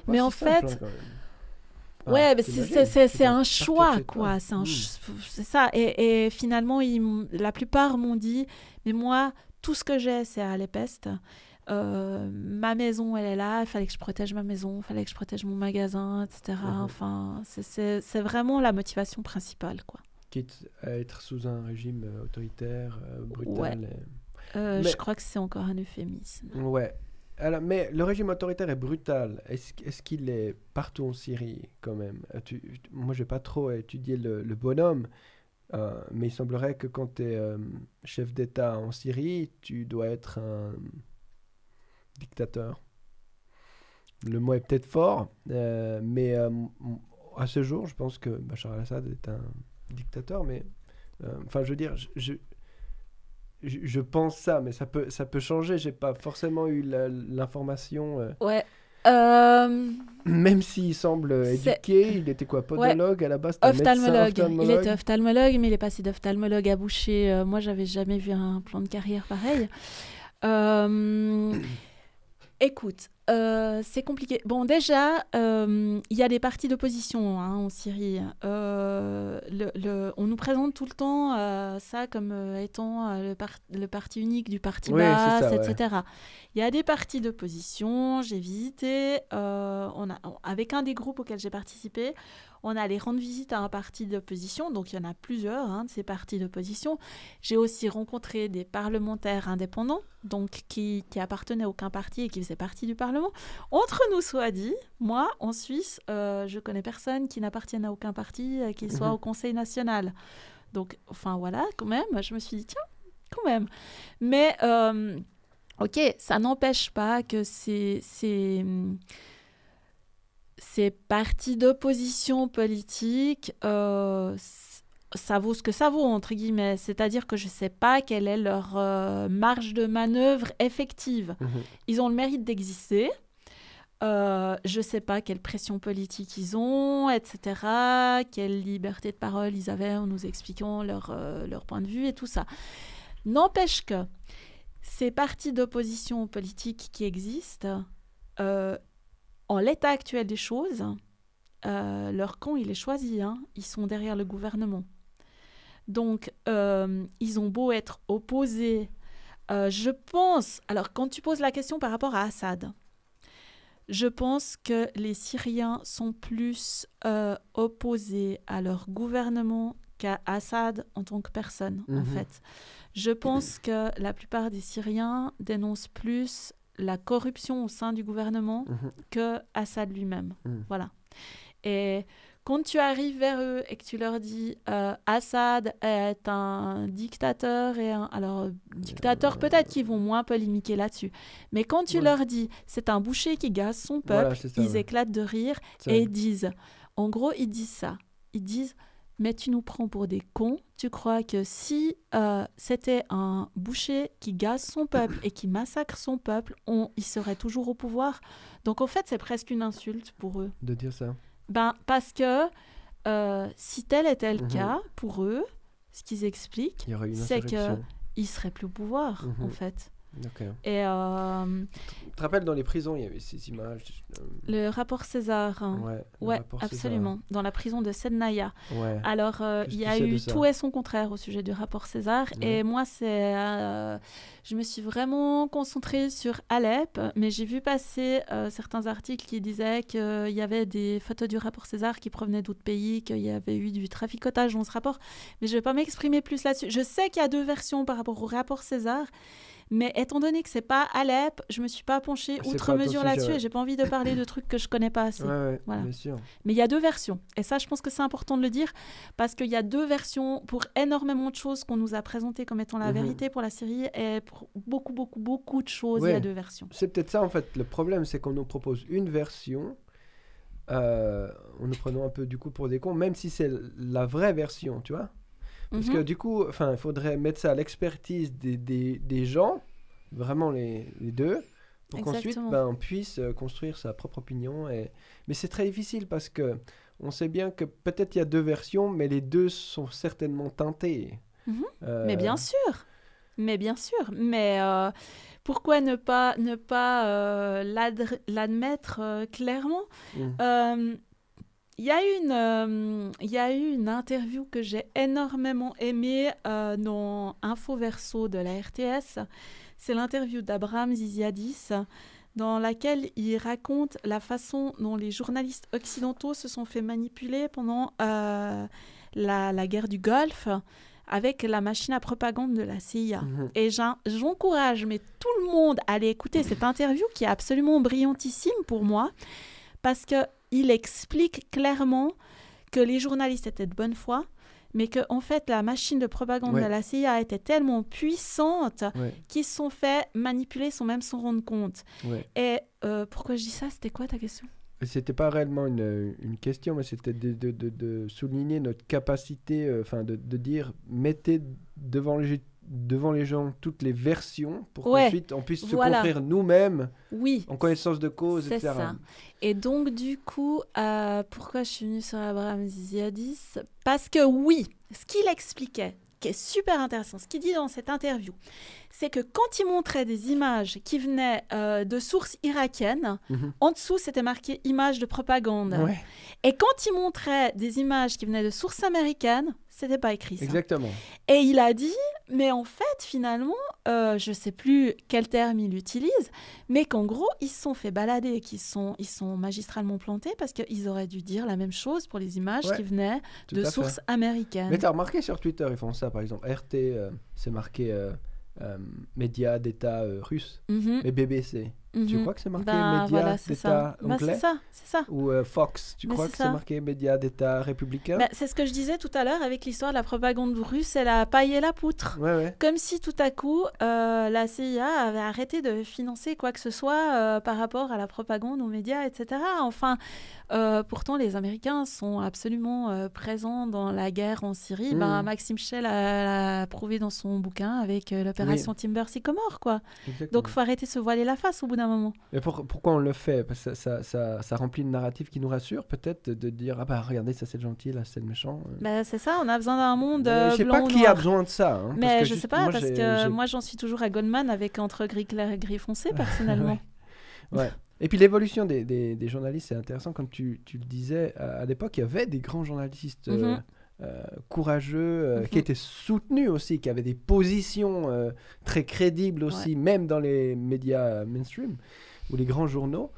mais en fait. ouais, c'est hein, un choix, quoi. C'est ça. Et, finalement, la plupart m'ont dit, mais moi, tout ce que j'ai, c'est à l'épeste. Euh, ma maison, elle est là, il fallait que je protège ma maison, il fallait que je protège mon magasin, etc. Mhm. Enfin, c'est vraiment la motivation principale, quoi. Quitte à être sous un régime euh, autoritaire, euh, brutal. Je crois que c'est encore un euphémisme. Ouais. Alors, mais le régime autoritaire est brutal. Est-ce qu'il est partout en Syrie, quand même Moi, je n'ai pas trop étudié le, le bonhomme, mais il semblerait que quand tu es chef d'État en Syrie, tu dois être un dictateur. Le mot est peut-être fort, euh, mais euh, à ce jour, je pense que Bachar al-Assad est un dictateur, mais euh, enfin, je veux dire, je, je pense ça, mais ça peut, ça peut changer. J'ai pas forcément eu l'information. Ouais. Même s'il semble éduqué, il était quoi Podologue à la base ophtalmologue. Médecin, ophtalmologue. Il était ophtalmologue, mais il est passé d'ophtalmologue à boucher. moi, j'avais jamais vu un plan de carrière pareil. Écoute, euh, c'est compliqué. Bon, déjà, il euh, y a des partis d'opposition hein, en Syrie. Euh, on nous présente tout le temps ça comme étant le, parti unique du parti basse, etc. Il y a des partis d'opposition. J'ai visité on a, avec un des groupes auxquels j'ai participé. On allait rendre visite à un parti d'opposition, donc il y en a plusieurs hein, de ces partis d'opposition. J'ai aussi rencontré des parlementaires indépendants, donc qui, qui appartenaient à aucun parti et qui faisaient partie du Parlement. Entre nous soit dit, moi, en Suisse, euh, je connais personne qui n'appartienne à aucun parti, qu'il euh, qui mhm. soit au Conseil national. Donc, enfin voilà, quand même, je me suis dit, tiens, quand même. Mais, euh, ok, ça n'empêche pas que c'est ces partis d'opposition politique, euh, ça vaut ce que ça vaut, entre guillemets. C'est-à-dire que je ne sais pas quelle est leur euh, marge de manœuvre effective. Mhm. Ils ont le mérite d'exister. Euh, je ne sais pas quelle pression politique ils ont, etc. Quelle liberté de parole ils avaient en nous expliquant leur, leur point de vue et tout ça. N'empêche que ces partis d'opposition politique qui existent, en l'état actuel des choses, euh, leur camp, il est choisi. Hein. Ils sont derrière le gouvernement. Donc, euh, ils ont beau être opposés. Euh, je pense, alors quand tu poses la question par rapport à Assad, je pense que les Syriens sont plus opposés à leur gouvernement qu'à Assad en tant que personne, en mhm. fait. Je pense que la plupart des Syriens dénoncent plus la corruption au sein du gouvernement mhm. que Assad lui-même. Mhm. Voilà. Et quand tu arrives vers eux et que tu leur dis euh, Assad est un dictateur et alors dictateur euh, peut-être qu'ils vont moins polémiquer là-dessus mais quand tu leur dis c'est un boucher qui gasse son peuple ils éclatent de rire et disent en gros ils disent ça ils disent mais tu nous prends pour des cons. Tu crois que si euh, c'était un boucher qui gaze son peuple et qui massacre son peuple, on, il serait toujours au pouvoir. Donc en fait, c'est presque une insulte pour eux. De dire ça. Ben, parce que euh, si tel était le mhm. cas pour eux, ce qu'ils expliquent, c'est qu'ils seraient plus au pouvoir, mhm. en fait. Et, euh, tu te rappelles, dans les prisons, il y avait ces images. Euh, le rapport César. Hein. Ouais, absolument. Dans la prison de Sednaya. Alors, euh, il y a eu tout et son contraire au sujet du rapport César. Et moi, c'est, je me suis vraiment concentrée sur Alep, mais j'ai vu passer certains articles qui disaient qu'il y avait des photos du rapport César qui provenaient d'autres pays, qu'il y avait eu du traficotage dans ce rapport. Mais je ne vais pas m'exprimer plus là-dessus. Je sais qu'il y a deux versions par rapport au rapport César. Mais étant donné que c'est pas Alep, je me suis pas penché outre mesure là-dessus et j'ai pas envie de parler de trucs que je connais pas assez. Mais il y a deux versions. Et ça, je pense que c'est important de le dire parce qu'il y a deux versions pour énormément de choses qu'on nous a présentées comme étant la mhm. vérité pour la Syrie et pour beaucoup, beaucoup, beaucoup de choses. Il y a deux versions. C'est peut-être ça en fait. Le problème, c'est qu'on nous propose une version. on euh, nous prenant un peu du coup pour des cons, même si c'est la vraie version, tu vois. Parce que mhm. du coup, il faudrait mettre ça à l'expertise des, des, des, gens, vraiment les, les deux, pour qu'ensuite ben, on puisse euh, construire sa propre opinion. Et... Mais c'est très difficile parce que on sait bien que peut-être il y a deux versions, mais les deux sont certainement teintées. Mhm. Euh, mais bien sûr, mais bien sûr. Mais euh, pourquoi ne pas, ne pas l'admettre clairement mmh. Il y, a une, euh, y eu une interview que j'ai énormément aimée euh, dans Info Verso de la RTS. C'est l'interview d'Abraham Ziziadis dans laquelle il raconte la façon dont les journalistes occidentaux se sont fait manipuler pendant euh, la, guerre du Golfe avec la machine à propagande de la CIA. Mhm. Et j'encourage, tout le monde à aller écouter cette interview qui est absolument brillantissime pour moi parce que il explique clairement que les journalistes étaient de bonne foi, mais que en fait la machine de propagande de la CIA était tellement puissante qu'ils se sont fait manipuler sans même s'en rendre compte. Et euh, pourquoi je dis ça C'était quoi ta question c'était pas réellement une, euh, question, mais c'était de, souligner notre capacité, euh, enfin de, dire mettez devant le devant les gens toutes les versions pour qu'ensuite on puisse se construire nous-mêmes en connaissance de cause, etc. Et donc, du coup, euh, pourquoi je suis venue sur Abraham Ziadis Parce que oui, ce qu'il expliquait, qui est super intéressant, ce qu'il dit dans cette interview, c'est que quand il montrait des images qui venaient euh, de sources irakiennes, mhm. en dessous c'était marqué images de propagande. Et quand il montrait des images qui venaient de sources américaines, c'était pas écrit. Ça. Exactement. Et il a dit, mais en fait, finalement, euh, je sais plus quel terme il utilise, mais qu'en gros, ils se sont fait balader, et qu'ils sont, ils sont magistralement plantés parce qu'ils auraient dû dire la même chose pour les images qui venaient de sources américaines. Mais as remarqué sur Twitter, ils font ça, par exemple, RT, euh, c'est marqué euh, euh média d'État euh, russe, mhm. mais BBC, tu mhm. crois que c'est marqué ben, Média d'État ben, anglais C'est ça, c'est ça. Ou euh, Fox, tu crois que c'est marqué Média d'État républicain ben, C'est ce que je disais tout à l'heure avec l'histoire de la propagande russe, elle a paillé la poutre. Comme si tout à coup, euh, la CIA avait arrêté de financer quoi que ce soit euh, par rapport à la propagande, aux médias, etc. Enfin, pourtant, les Américains sont absolument présents dans la guerre en Syrie. Ben, hmm. Maxime Schell l'a prouvé dans son bouquin avec l'opération Timber Sycomore, quoi. Donc, faut arrêter de se voiler la face au bout d'un moment. Mais pourquoi on le fait Parce que ça, remplit une narrative qui nous rassure, peut-être, de dire Ah bah regardez, ça c'est le gentil, là c'est le méchant. Euh. Bah, c'est ça, on a besoin d'un monde. Euh, je sais pas qui a besoin de ça. Hein, mais je ne sais pas, parce que moi j'en suis toujours à Goldman avec entre gris clair et gris foncé, personnellement. Et puis l'évolution des, journalistes, c'est intéressant. Comme tu, le disais, à, l'époque, il y avait des grands journalistes. Euh, mhm. Euh, courageux, euh, mhm. qui était soutenu aussi, qui avait des positions euh, très crédibles aussi, même dans les médias mainstream ou les grands journaux.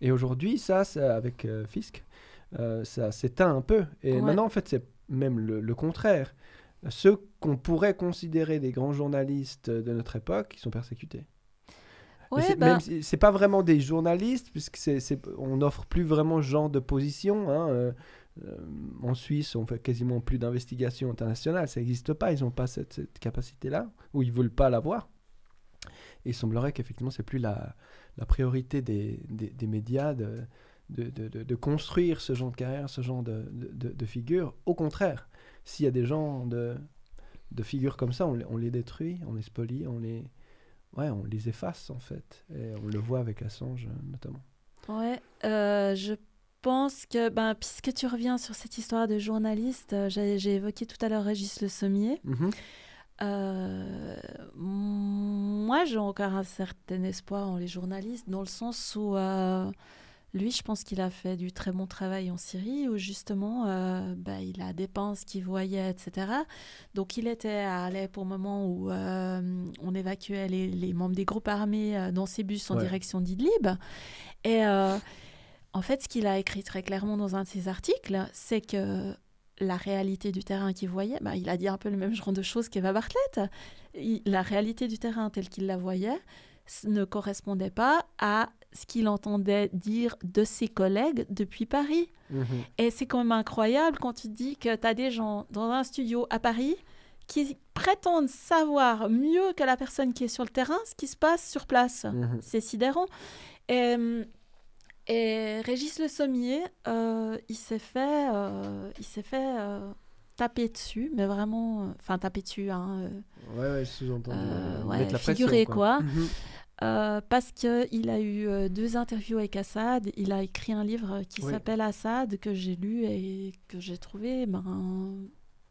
Et aujourd'hui, ça, avec Fisk, ça s'éteint un peu. Et maintenant, en fait, c'est même le, contraire ceux qu'on pourrait considérer des grands journalistes de notre époque qui sont persécutés. Ouais, bah c'est pas vraiment des journalistes, puisque c'est on n'offre plus vraiment ce genre de position. Hein, euh, en Suisse, on fait quasiment plus d'investigations internationales. Ça n'existe pas. Ils n'ont pas cette, capacité-là, ou ils veulent pas l'avoir. il semblerait qu'effectivement, c'est plus la, priorité des, médias de, construire ce genre de carrière, ce genre de, figure. Au contraire, s'il y a des gens de, figures comme ça, on, les détruit, on les spolie, on les, ouais, on les efface en fait. Et on le voit avec Assange euh, notamment. Ouais, euh, je pense que, ben, puisque tu reviens sur cette histoire de journaliste, euh, j'ai évoqué tout à l'heure Régis Le Sommier. Mhm. Euh, moi, j'ai encore un certain espoir en les journalistes, dans le sens où euh, lui, je pense qu'il a fait du très bon travail en Syrie, où justement, ben, il a dépensé ce qu'il voyait, etc. Donc, il était à pour au moment où on évacuait les, membres des groupes armés dans ses bus en direction d'Idlib. Et. En fait, ce qu'il a écrit très clairement dans un de ses articles, c'est que la réalité du terrain qu'il voyait, bah, il a dit un peu le même genre de choses qu'Eva Bartlett. la réalité du terrain telle qu'il la voyait ne correspondait pas à ce qu'il entendait dire de ses collègues depuis Paris. Mhm. Et c'est quand même incroyable quand tu dis que tu as des gens dans un studio à Paris qui prétendent savoir mieux que la personne qui est sur le terrain ce qui se passe sur place. Mhm. C'est sidérant. Et, hum, et Régis Le Sommier, euh, il s'est fait, euh, il s'est fait euh, taper dessus, mais vraiment, enfin taper dessus, hein. ouais, ouais, sous Ouais, figurer quoi. Mhm. parce qu'il a eu deux interviews avec Assad, il a écrit un livre qui s'appelle Assad, que j'ai lu et que j'ai trouvé ben,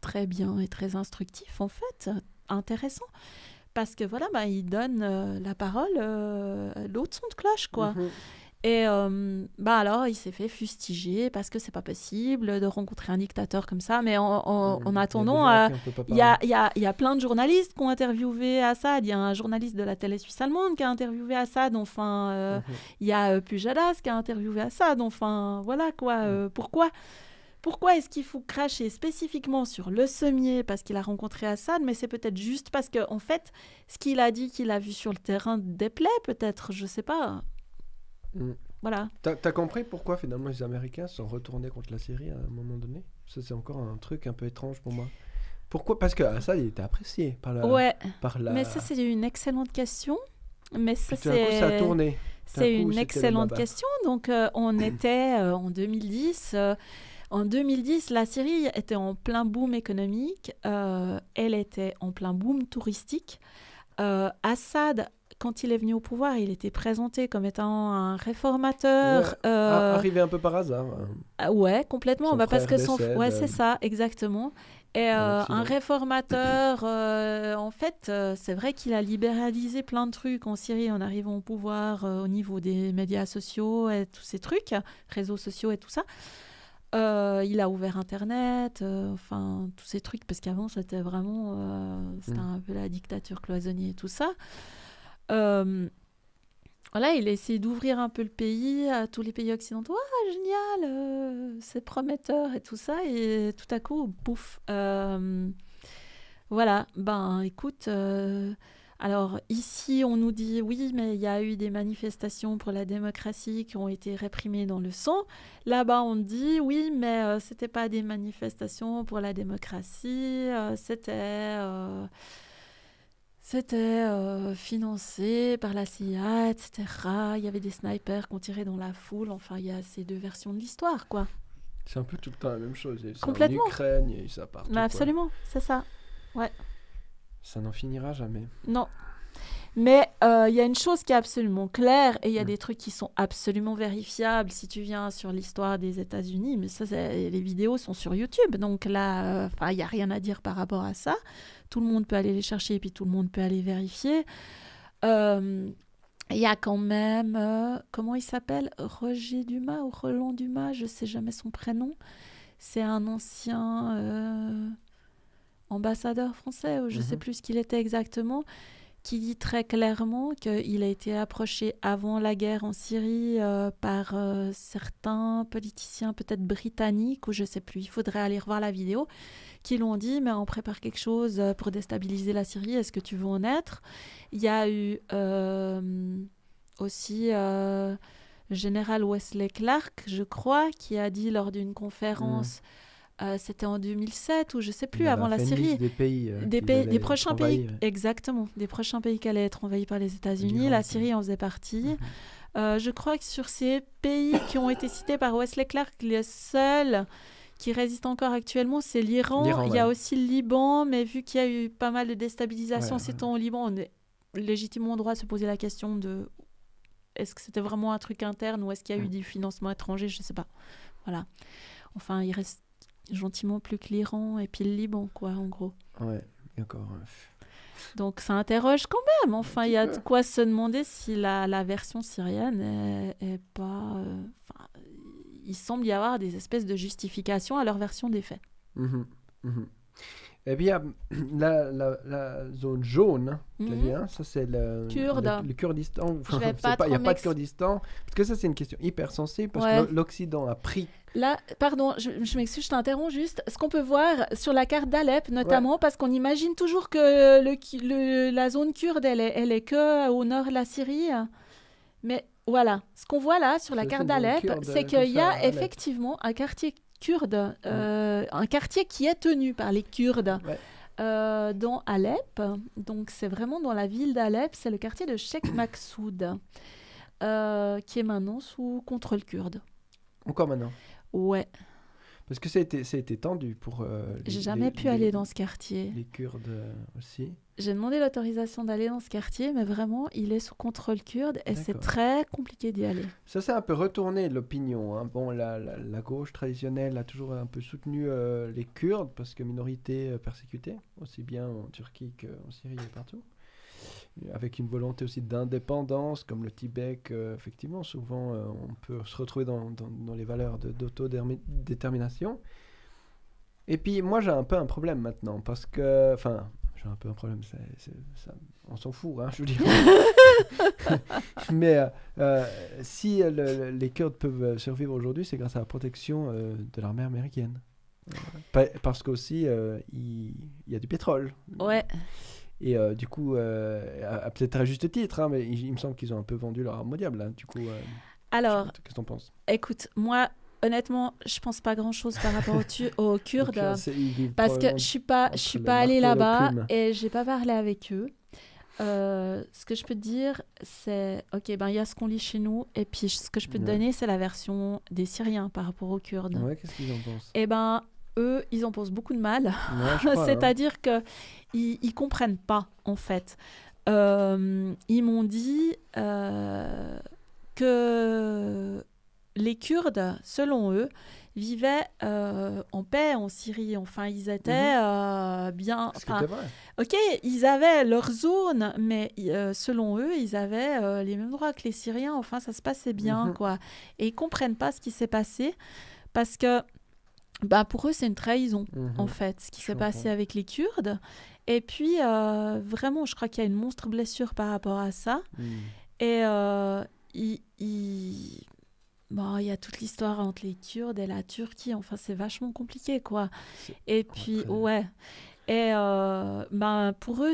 très bien et très instructif, en fait, intéressant parce que voilà, ben, il donne la parole, l'autre son de cloche, quoi. Mhm. Et euh, bah alors, il s'est fait fustiger parce que c'est pas possible de rencontrer un dictateur comme ça. Mais en, hmm, attendant, euh, il y, a, plein de journalistes qui ont interviewé Assad. Il y a un journaliste de la télé suisse allemande qui a interviewé Assad. Enfin, euh, mhm. il y a Pujadas qui a interviewé Assad. Enfin, voilà quoi. Hmm. pourquoi pourquoi est-ce qu'il faut cracher spécifiquement sur le semier parce qu'il a rencontré Assad, mais c'est peut-être juste parce que, en fait, ce qu'il a dit qu'il a vu sur le terrain déplaît, peut-être, je sais pas. Mm. Voilà. T'as as compris pourquoi finalement les Américains sont retournés contre la Syrie à un moment donné Ça, c'est encore un truc un peu étrange pour moi. Pourquoi Parce que Assad, ah, il était apprécié par la. Ouais. Par Mais ça, c'est une excellente question. Mais ça, c'est. Ça a tourné. C'est une excellente question. Donc, euh, on était euh, en 2010. Euh, en 2010, la Syrie était en plein boom économique. elle était en plein boom touristique. Assad quand il est venu au pouvoir, il était présenté comme étant un réformateur. Ah, euh, arrivé un peu par hasard. Euh. Ah, ouais, complètement. On va bah, parce que Ouais, euh. c'est ça, exactement. Et un réformateur, en fait, c'est vrai qu'il a libéralisé plein de trucs en Syrie en arrivant au pouvoir au niveau des médias sociaux et tous ces trucs, réseaux sociaux et tout ça. il a ouvert Internet, enfin tous ces trucs, parce qu'avant c'était vraiment c'était mm. un peu la dictature cloisonnée et tout ça. Euh, voilà, il a essayé d'ouvrir un peu le pays à tous les pays occidentaux. Ah, génial, euh, c'est prometteur et tout ça. Et tout à coup, pouf. Euh, voilà, ben écoute, alors ici, on nous dit oui, mais il y a eu des manifestations pour la démocratie qui ont été réprimées dans le sang. Là-bas, on dit oui, mais c'était pas des manifestations pour la démocratie, c'était c'était euh, financé par la CIA, etc. Il y avait des snipers qu'on tirait dans la foule. Enfin, il y a ces deux versions de l'histoire, quoi. C'est un peu tout le temps la même chose. Complètement. en Ukraine, et ça Mais absolument, c'est ça. Ouais. Ça n'en finira jamais. Non. Mais euh, il y a une chose qui est absolument claire et il y a des trucs qui sont absolument vérifiables. Si tu viens sur l'histoire des États-Unis, mais ça, les vidéos sont sur YouTube. Donc là, euh, il n'y a rien à dire par rapport à ça. Tout le monde peut aller les chercher et puis tout le monde peut aller vérifier. Euh, il y a quand même, comment il s'appelle Roger Dumas ou Roland Dumas, je ne sais jamais son prénom. C'est un ancien ambassadeur français, ou je ne sais mhm. plus ce qu'il était exactement qui dit très clairement qu'il a été approché avant la guerre en Syrie euh, par euh, certains politiciens, peut-être britanniques ou je ne sais plus, il faudrait aller revoir la vidéo, qui l'ont dit, mais on prépare quelque chose euh, pour déstabiliser la Syrie, est-ce que tu veux en être Il y a eu aussi général Wesley Clark, je crois, qui a dit lors d'une conférence... Mm. Euh, c'était en 2007 ou je sais plus, bah, avant la, Syrie. Des pays. Euh, des, prochains pays, exactement. Des prochains pays qui allaient être envahis par les États-Unis. La Syrie en faisait partie. Mhm. Euh, je crois que sur ces pays qui ont été cités par Wesley Clark, les seuls qui résistent encore actuellement, c'est l'Iran. Il y a aussi le Liban, mais vu qu'il y a eu pas mal de déstabilisation ouais, ces temps au Liban, on est légitimement en droit de se poser la question de est-ce que c'était vraiment un truc interne ou est-ce qu'il y a eu mm. du financement étranger Je ne sais pas. Voilà. Enfin, il reste gentiment plus que l'Iran et puis le Liban, quoi, en gros. Ouais, d'accord. Donc ça interroge quand même. Enfin, il y a de quoi se demander si la, la version syrienne est, pas. Euh, il semble y avoir des espèces de justifications à leur version des faits. Mmh, mmh eh bien, la, zone jaune, hein, mhm. hein, ça c'est le, Kurdistan. Il n'y a pas de Kurdistan. Parce que ça c'est une question hyper sensible parce que l'Occident a pris. Là, pardon, je, m'excuse, je t'interromps juste. Ce qu'on peut voir sur la carte d'Alep, notamment, parce qu'on imagine toujours que le, la zone kurde, elle est, elle est que euh, au nord de la Syrie. Mais voilà, ce qu'on voit là sur la carte d'Alep, c'est qu'il y a effectivement un quartier kurdes, euh, un quartier qui est tenu par les Kurdes. Euh, dans Alep. Donc, c'est vraiment dans la ville d'Alep. C'est le quartier de Sheikh Maksoud, euh, qui est maintenant sous contrôle kurde. Encore maintenant Ouais. Parce que ça a été, tendu pour. Euh, J'ai jamais pu aller dans ce quartier. Les Kurdes aussi. J'ai demandé l'autorisation d'aller dans ce quartier, mais vraiment, il est sous contrôle kurde et c'est très compliqué d'y aller. Ça, c'est un peu retourné l'opinion. Hein. Bon, la, gauche traditionnelle a toujours un peu soutenu euh, les Kurdes parce que minorité euh, persécutée, aussi bien en Turquie qu'en Syrie et partout avec une volonté aussi d'indépendance, comme le Tibet, effectivement, souvent euh, on peut se retrouver dans, dans, les valeurs d'autodétermination. Et puis moi j'ai un peu un problème maintenant, parce que, enfin, j'ai un peu un problème, ça, on s'en fout, hein, je veux dire. Mais euh, euh, si les Kurdes peuvent survivre aujourd'hui, c'est grâce à la protection de l'armée américaine. parce qu'aussi, il y a du pétrole. Ouais. Et euh, du coup, euh, peut-être à juste titre, hein, mais il, me semble qu'ils ont un peu vendu leur arme au diable. Hein, du coup, euh, alors, qu'est-ce que t'en penses Écoute, moi, honnêtement, je pense pas grand-chose par rapport aux, Kurdes, parce que je suis pas, je suis pas allée là-bas et j'ai pas parlé avec eux. ce que je peux te dire, c'est ok, ben il y a ce qu'on lit chez nous, et puis ce que je peux te donner, c'est la version des Syriens par rapport aux Kurdes. Ouais, qu'est-ce qu'ils en pensent eh ben, eux, ils en posent beaucoup de mal. C'est-à-dire qu'ils ne comprennent pas, en fait. Euh, ils m'ont dit euh, que les Kurdes, selon eux, vivaient euh, en paix en Syrie. Enfin, ils étaient mhm. bien. ok, ils avaient leur zone, mais selon eux, ils avaient les mêmes droits que les Syriens. Enfin, ça se passait bien, mhm. quoi. Et ils comprennent pas ce qui s'est passé parce que bah, pour eux, c'est une trahison, mhm. en fait, ce qui s'est passé avec les Kurdes. Et puis, euh, vraiment, je crois qu'il y a une monstre blessure par rapport à ça. Hmm. Et euh, il, il... Bon, y a toute l'histoire entre les Kurdes et la Turquie. Enfin, c'est vachement compliqué, quoi. Et puis, ouais. Et euh, ben, pour eux,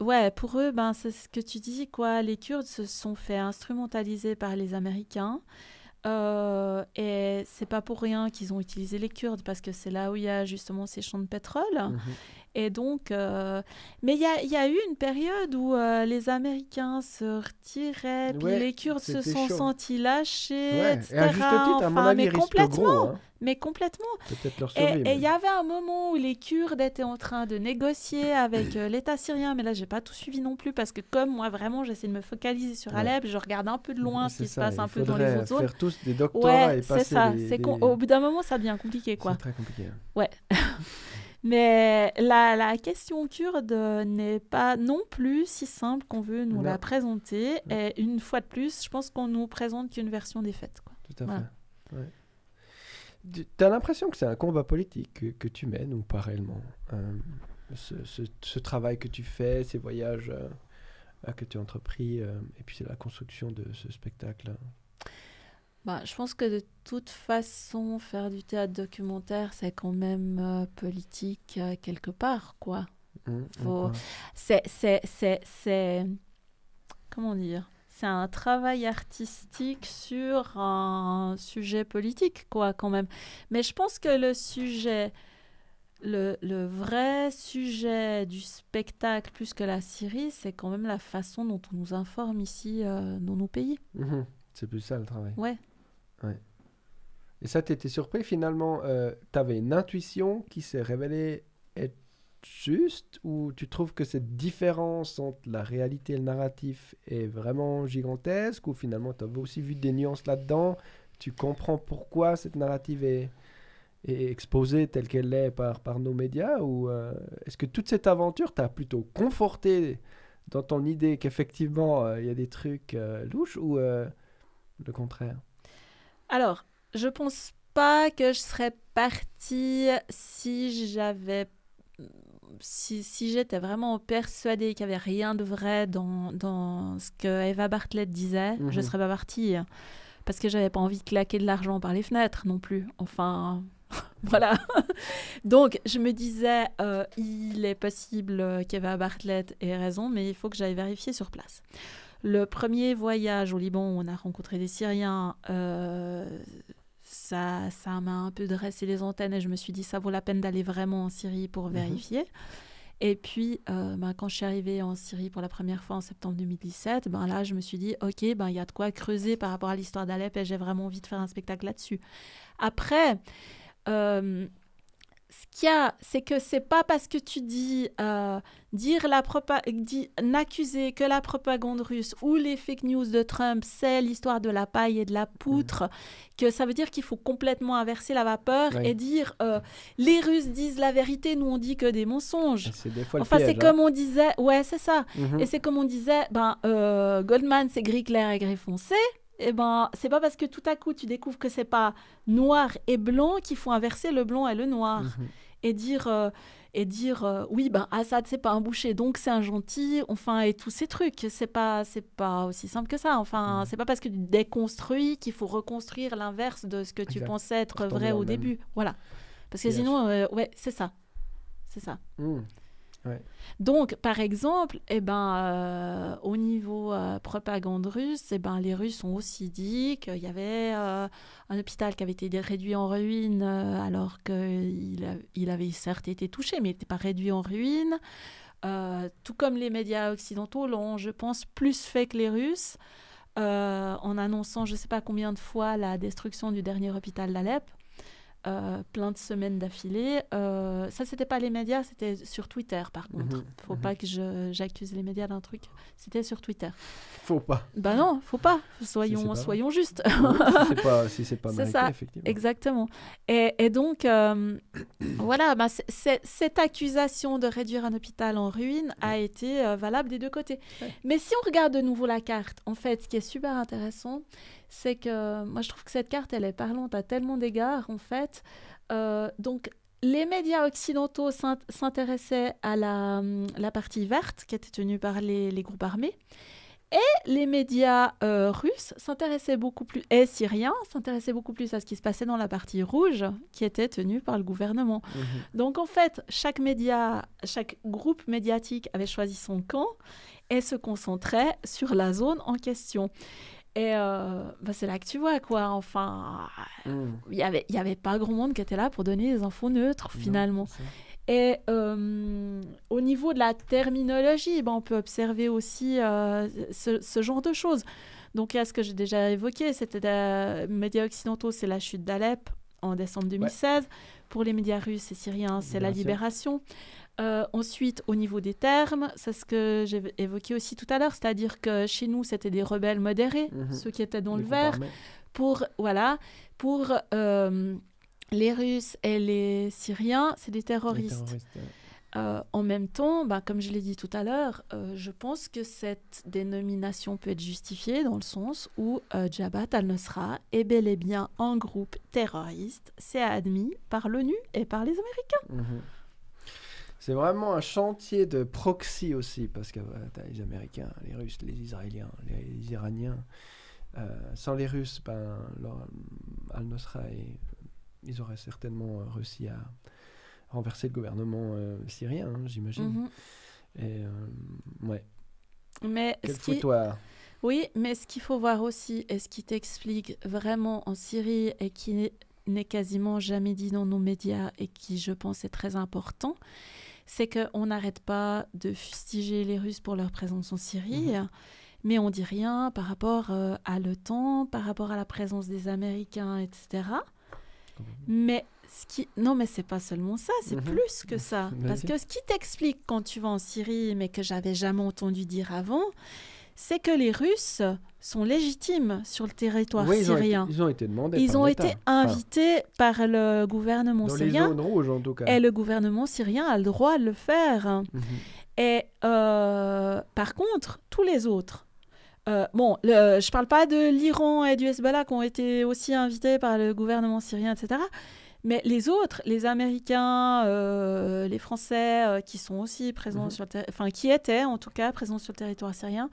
ouais, pour eux ben, c'est ce que tu dis, quoi. Les Kurdes se sont fait instrumentaliser par les Américains. et c'est pas pour rien qu'ils ont utilisé les Kurdes, parce que c'est là où il y a justement ces champs de pétrole. Mhm. Et donc, euh, mais il y, a, eu une période où euh, les Américains se retiraient, puis les Kurdes se sont sentis lâchés, etc. Hein. mais, complètement, Et il y avait un moment où les Kurdes étaient en train de négocier avec euh, l'État syrien, mais là, j'ai pas tout suivi non plus parce que comme moi, vraiment, j'essaie de me focaliser sur Alep, je regarde un peu de loin ce qui se passe un peu dans les autres zones. Faire tous des doctorats et passer ça. C'est Au bout d'un moment, ça devient compliqué, quoi. C'est très compliqué. Hein. Ouais. Mais la, question kurde n'est pas non plus si simple qu'on veut nous la présenter. Et une fois de plus, je pense qu'on nous présente qu'une version des fêtes. Tout à fait. Tu as l'impression que c'est un combat politique que, tu mènes ou pas réellement euh, ce, travail que tu fais, ces voyages euh, que tu as entrepris, euh, et puis c'est la construction de ce spectacle hein, bah, je pense que de toute façon, faire du théâtre documentaire, c'est quand même euh, politique euh, quelque part, mmh, mmh, quoi. C'est, c'est, c'est, c'est... Comment dire C'est un travail artistique sur un sujet politique, quoi, quand même. Mais je pense que le sujet... Le, le, vrai sujet du spectacle plus que la série, c'est quand même la façon dont on nous informe ici euh, dans nos pays. Mmh, c'est plus ça le travail. Ouais. Ouais. Et ça, t'étais surpris finalement. Euh, avais une intuition qui s'est révélée être juste ou tu trouves que cette différence entre la réalité et le narratif est vraiment gigantesque ou finalement tu as aussi vu des nuances là-dedans Tu comprends pourquoi cette narrative est, exposée telle qu'elle est par, par nos médias ou euh, est-ce que toute cette aventure t'a plutôt conforté dans ton idée qu'effectivement euh, il y a des trucs euh, louches ou le contraire alors, je pense pas que je serais partie si j'avais si, j'étais vraiment persuadée qu'il n'y avait rien de vrai dans, ce que Eva Bartlett disait, je ne mhm. serais pas partie. Hein. Parce que j'avais pas envie de claquer de l'argent par les fenêtres non plus. Enfin, voilà. Donc, je me disais, euh, il est possible euh, qu'Eva Bartlett ait raison, mais il faut que j'aille vérifier sur place. Le premier voyage au Liban où on a rencontré des Syriens, euh, ça, ça m'a un peu dressé les antennes et je me suis dit ça vaut la peine d'aller vraiment en Syrie pour mhm. vérifier. Et puis, euh, ben, quand je suis arrivée en Syrie pour la première fois en septembre 2017, ben là, je me suis dit, OK, ben, il y a de quoi creuser par rapport à l'histoire d'Alep et j'ai vraiment envie de faire un spectacle là-dessus. Après, euh, ce qu'il y a, c'est que c'est pas parce que tu dis euh, dire la n'accuser que la propagande russe ou les fake news de Trump, c'est l'histoire de la paille et de la poutre, mmh. que ça veut dire qu'il faut complètement inverser la vapeur et dire euh, les Russes disent la vérité, nous on dit que des mensonges. enfin, c'est hein. comme on disait, ouais, c'est ça. Mmh. Et c'est comme on disait, ben euh, Goldman c'est gris clair et gris foncé. Eh ben, c'est pas parce que tout à coup tu découvres que c'est pas noir et blanc qu'il faut inverser le blanc et le noir. Mhm. Et dire, euh, et dire euh, oui, ben Assad, ah, c'est pas un boucher, donc c'est un gentil, enfin, et tous ces trucs. C'est pas, c'est pas aussi simple que ça. Enfin, mhm. c'est pas parce que tu déconstruis qu'il faut reconstruire l'inverse de ce que tu pensais être vrai au début. Voilà. Parce que sinon, euh, ouais, c'est ça. C'est ça. Hmm. Donc, par exemple, eh ben, euh, au niveau euh, propagande russe, eh ben, les Russes ont aussi dit qu'il y avait euh, un hôpital qui avait été réduit en ruine, alors qu'il il avait certes été touché, mais il n'était pas réduit en ruine. tout comme les médias occidentaux l'ont, je pense, plus fait que les Russes, en annonçant je ne sais pas combien de fois la destruction du dernier hôpital d'Alep. Euh, plein de semaines d'affilée. Euh, ça, c'était pas les médias, c'était sur Twitter, par mhm, contre. ne faut mhm. pas que j'accuse les médias d'un truc. C'était sur Twitter. Faut pas. Bah non, faut pas. Soyons, soyons justes. si c'est pas, si pas C'est ça, effectivement. Exactement. Et, donc, euh, voilà, bah, cette accusation de réduire un hôpital en ruine a été euh, valable des deux côtés. Mais si on regarde de nouveau la carte, en fait, ce qui est super intéressant, c'est que moi je trouve que cette carte elle est parlante à tellement d'égards en fait. Euh, donc les médias occidentaux s'intéressaient à la, la, partie verte qui était tenue par les, groupes armés. Et les médias euh, russes s'intéressaient beaucoup plus, et syriens s'intéressaient beaucoup plus à ce qui se passait dans la partie rouge qui était tenue par le gouvernement. Mmh donc en fait, chaque média, chaque groupe médiatique avait choisi son camp et se concentrait sur la zone en question. Et euh, bah c'est là que tu vois, quoi. Enfin, hmm. il n'y avait, y avait pas grand monde qui était là pour donner des infos neutres, finalement. et euh, au niveau de la terminologie, bah, on peut observer aussi euh, ce, ce, genre de choses. Donc, il y a ce que j'ai déjà évoqué c'était des médias occidentaux, c'est la chute d'Alep en décembre 2016. Pour les médias russes et syriens, c'est la libération. Euh, ensuite, au niveau des termes, c'est ce que j'ai évoqué aussi tout à l'heure, c'est-à-dire que chez nous, c'était des rebelles modérés, mhm. ceux qui étaient dans le vert. Pour, voilà, pour euh, les Russes et les Syriens, c'est des terroristes. Euh, en même temps, bah, comme je l'ai dit tout à l'heure, je pense que cette dénomination peut être justifiée dans le sens où Jabhat al-Nusra est bel et bien un groupe terroriste, c'est admis par l'ONU et par les Américains. Mhm. C'est vraiment un chantier de proxy aussi, parce que y as les Américains, les Russes, les Israéliens, les, Iraniens. Euh, sans les Russes, ben, Al-Nusra, ils auraient certainement euh, réussi à renverser le gouvernement euh, syrien, hein, j'imagine. Mhm. ouais. Mais Quel Oui, mais ce qu'il faut voir aussi, et ce qui t'explique vraiment en Syrie, et qui n'est quasiment jamais dit dans nos médias, et qui, je pense, est très important, c'est qu'on n'arrête pas de fustiger les Russes pour leur présence en Syrie. Mhm. mais on dit rien par rapport euh, à l'OTAN, par rapport à la présence des Américains, etc. Mais ce qui, non, mais c'est pas seulement ça, c'est mhm. plus que ça, parce que ce qui t'explique quand tu vas en Syrie, mais que j'avais jamais entendu dire avant, c'est que les Russes sont légitimes sur le territoire syrien. Ils ont, été, demandés. Ils ont été invités par le gouvernement syrien. Et le gouvernement syrien a le droit de le faire. Mhm. Et euh, par contre, tous les autres, euh, bon, je ne parle pas de l'Iran et du Hezbollah qui ont été aussi invités par le gouvernement syrien, etc. Mais les autres, les Américains, euh, les Français, qui sont aussi présents mhm. sur enfin qui étaient en tout cas présents sur le territoire syrien,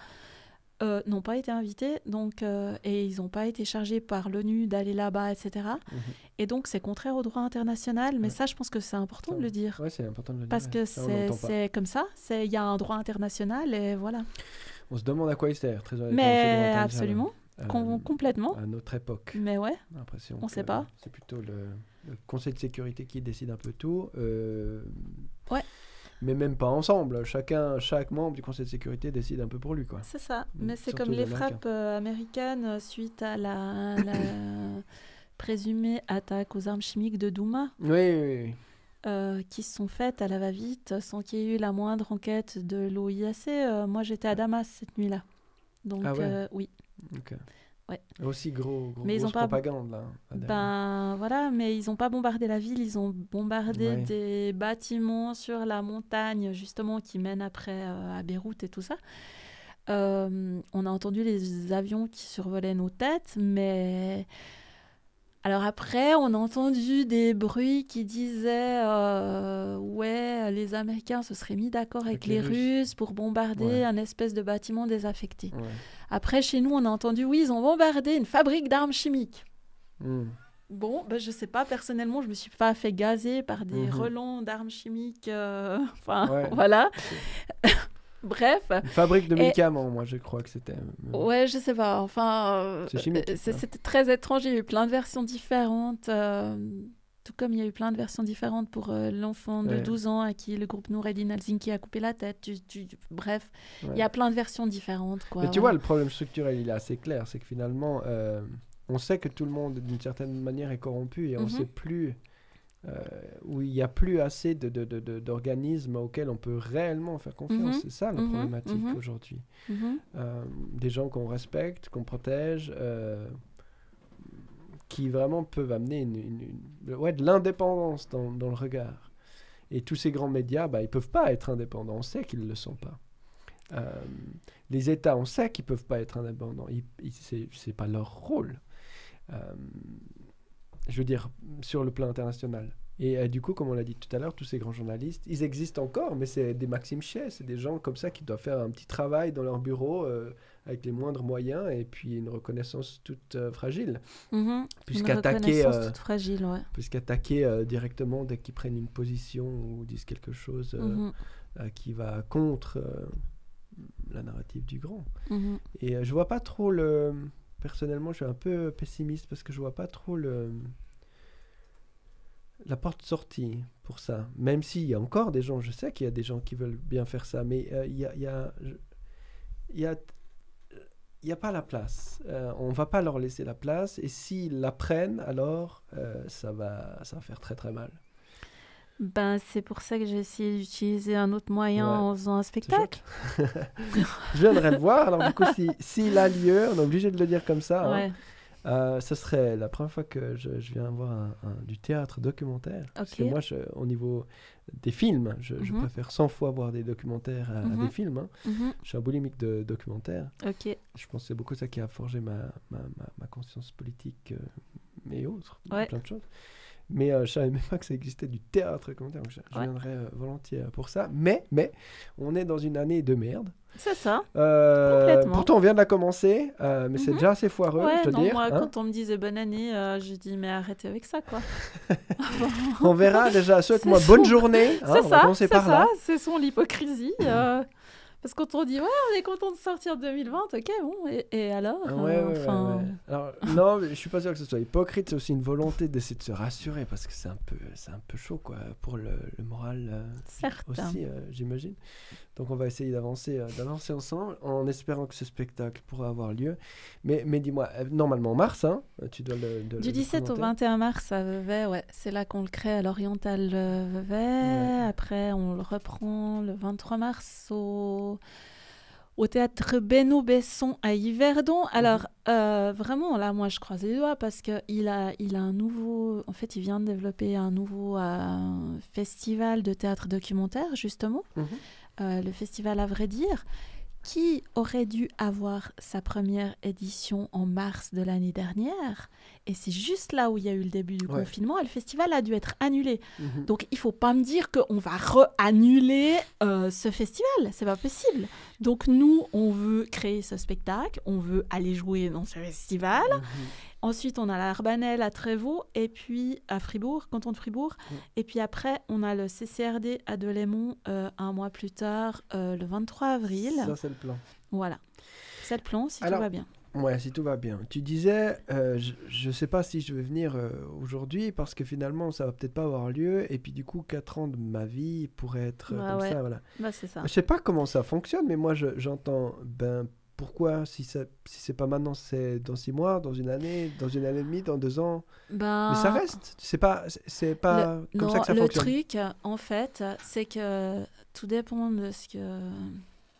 euh, n'ont pas été invités, donc, euh, et ils n'ont pas été chargés par l'ONU d'aller là-bas, etc. Mhm. Et donc, c'est contraire au droit international, mais ça, je pense que c'est important, de le dire. c'est important Parce que c'est comme ça, il y a un droit international, et voilà. On se demande à quoi il sert, très Mais absolument, euh, complètement. À notre époque. Mais ouais, on ne sait pas. C'est plutôt le, le, Conseil de sécurité qui décide un peu tout. Ouais mais même pas ensemble. Chacun, chaque membre du Conseil de sécurité décide un peu pour lui. quoi. C'est ça, mm. mais c'est comme les frappes euh, américaines euh, suite à la, présumée attaque aux armes chimiques de Douma. Oui, euh, qui se sont faites à la va-vite sans qu'il y ait eu la moindre enquête de l'OIAC. moi, j'étais à Damas cette nuit-là. Donc, ah oui. Ok. Aussi gros, gros mais ils propagande Ben voilà, mais ils n'ont pas bombardé la ville, ils ont bombardé des bâtiments sur la montagne justement qui mène après euh, à Beyrouth et tout ça. Euh, on a entendu les avions qui survolaient nos têtes, mais alors après, on a entendu des bruits qui disaient euh, ouais, les Américains se seraient mis d'accord avec, les, Russes. pour bombarder un espèce de bâtiment désaffecté. Après, chez nous, on a entendu, oui, ils ont bombardé une fabrique d'armes chimiques. Hmm. Bon, ben, je sais pas, personnellement, je me suis pas fait gazer par des mhm. relents d'armes chimiques. Euh, enfin, voilà. Bref. fabrique de médicaments, moi, je crois que c'était. Euh, ouais, je sais pas. Enfin, euh, c'était très étrange. Il y a eu plein de versions différentes. Tout comme il y a eu plein de versions différentes pour euh, l'enfant de 12 ans à qui le groupe Noureddin Helsinki a coupé la tête. bref, il y a plein de versions différentes. Mais tu vois, le problème structurel, il est assez clair. C'est que finalement, euh, on sait que tout le monde, d'une certaine manière, est corrompu et on ne mhm. sait plus. Euh, où il n'y a plus assez d'organismes de, auxquels on peut réellement faire confiance. Mhm. C'est ça la mhm. problématique aujourd'hui. Euh, des gens qu'on respecte, qu'on protège, qui vraiment peuvent amener une, ouais, de l'indépendance dans, dans, le regard. Et tous ces grands médias, bah, ils ne peuvent pas être indépendants, on sait qu'ils ne le sont pas. Euh, les États, on sait qu'ils ne peuvent pas être indépendants, ce n'est pas leur rôle. Euh, je veux dire, sur le plan international. Et euh, du coup, comme on l'a dit tout à l'heure, tous ces grands journalistes, ils existent encore, mais c'est des Maxime Chez, c'est des gens comme ça qui doivent faire un petit travail dans leur bureau avec les moindres moyens et puis une reconnaissance toute fragile. puisqu'attaquer, puisqu'attaquer ouais. directement dès qu'ils prennent une position ou disent quelque chose euh, mhm. euh, qui va contre euh, la narrative du grand. Mhm. Et je vois pas trop le... Personnellement, je suis un peu pessimiste parce que je vois pas trop le la porte sortie pour ça. Même s'il y a encore des gens, je sais qu'il y a des gens qui veulent bien faire ça, mais il y, a, y, y, a, il n'y a pas la place. Euh, on ne va pas leur laisser la place. Et s'ils la prennent, alors euh, ça, va, ça faire très très mal. Ben, c'est pour ça que j'ai essayé d'utiliser un autre moyen en faisant un spectacle. Je viendrai le voir. Alors, du coup, s'il a lieu, on est obligé de le dire comme ça. Hein. Ouais. Euh, ce serait la première fois que je, viens voir du théâtre documentaire. Parce que moi, au niveau des films. Je, mhm. préfère 100 fois voir des documentaires à, mhm. des films. Hein. Mhm. Je suis un boulimique de documentaires. Ok. Je pense que c'est beaucoup ça qui a forgé ma, ma, conscience politique euh, et autres, plein de choses mais euh, je savais même pas que ça existait du théâtre Donc je, viendrai euh, volontiers euh, pour ça. Mais, mais, on est dans une année de merde. C'est ça. Pourtant, on vient de la commencer, mais c'est mhm. déjà assez foireux, je te Moi, hein. quand on me disait bonne année, j'ai dit mais arrêtez avec ça, quoi. on verra déjà. Souhaite-moi bonne journée. Hein, c'est ça. C'est ça. C'est son l'hypocrisie. Parce qu'on dit, ouais, on est content de sortir 2020, ok, bon, et, alors ah euh, enfin... non, je suis pas sûr que ce soit hypocrite, c'est aussi une volonté d'essayer de se rassurer, parce que c'est un, peu, un peu chaud, quoi, pour le, moral euh, aussi, euh, j'imagine. Donc, on va essayer d'avancer d'avancer ensemble, en espérant que ce spectacle pourra avoir lieu. Mais, mais dis-moi, normalement en mars, hein, tu dois le. du 17 au 21 mars à Vevey, ouais, c'est là qu'on le crée à l'Oriental Vevey. Après, on le reprend le 23 mars au au, théâtre Beno Besson à Yverdon. Mhm. Alors, euh, vraiment, là, moi, je croise les doigts parce qu'il a, il a un nouveau. En fait, il vient de développer un nouveau euh, festival de théâtre documentaire, justement, mhm. euh, le Festival à vrai dire, qui aurait dû avoir sa première édition en mars de l'année dernière. Et c'est juste là où il y a eu le début du confinement le festival a dû être annulé. Mhm. Donc il faut pas me dire qu'on va re-annuler euh, ce festival. C'est pas possible. Donc nous, on veut créer ce spectacle, on veut aller jouer dans ce festival. Mhm. Ensuite, on a la à Trévaux et puis à Fribourg, canton de Fribourg. Et puis après, on a le CCRD à Delémont euh, un mois plus tard, euh, le 23 avril. Ça, c'est le plan. Voilà. C'est le plan, si tout va bien. Ouais, si tout va bien. Tu disais, euh, je ne sais pas si je vais venir euh, aujourd'hui parce que finalement, ça va peut-être pas avoir lieu. Et puis du coup, 4 ans de ma vie pourraient être euh, comme ça. Voilà. Bah, c'est ça. Je sais pas comment ça fonctionne, mais moi, j'entends, ben, pourquoi si, ça, si c'est pas maintenant, c'est dans 6 mois, dans une année, dans une année et demie, dans 2 ans. Bah, mais ça reste. C'est pas, c'est pas comme ça que ça le fonctionne. Le truc, en fait, c'est que tout dépend de ce que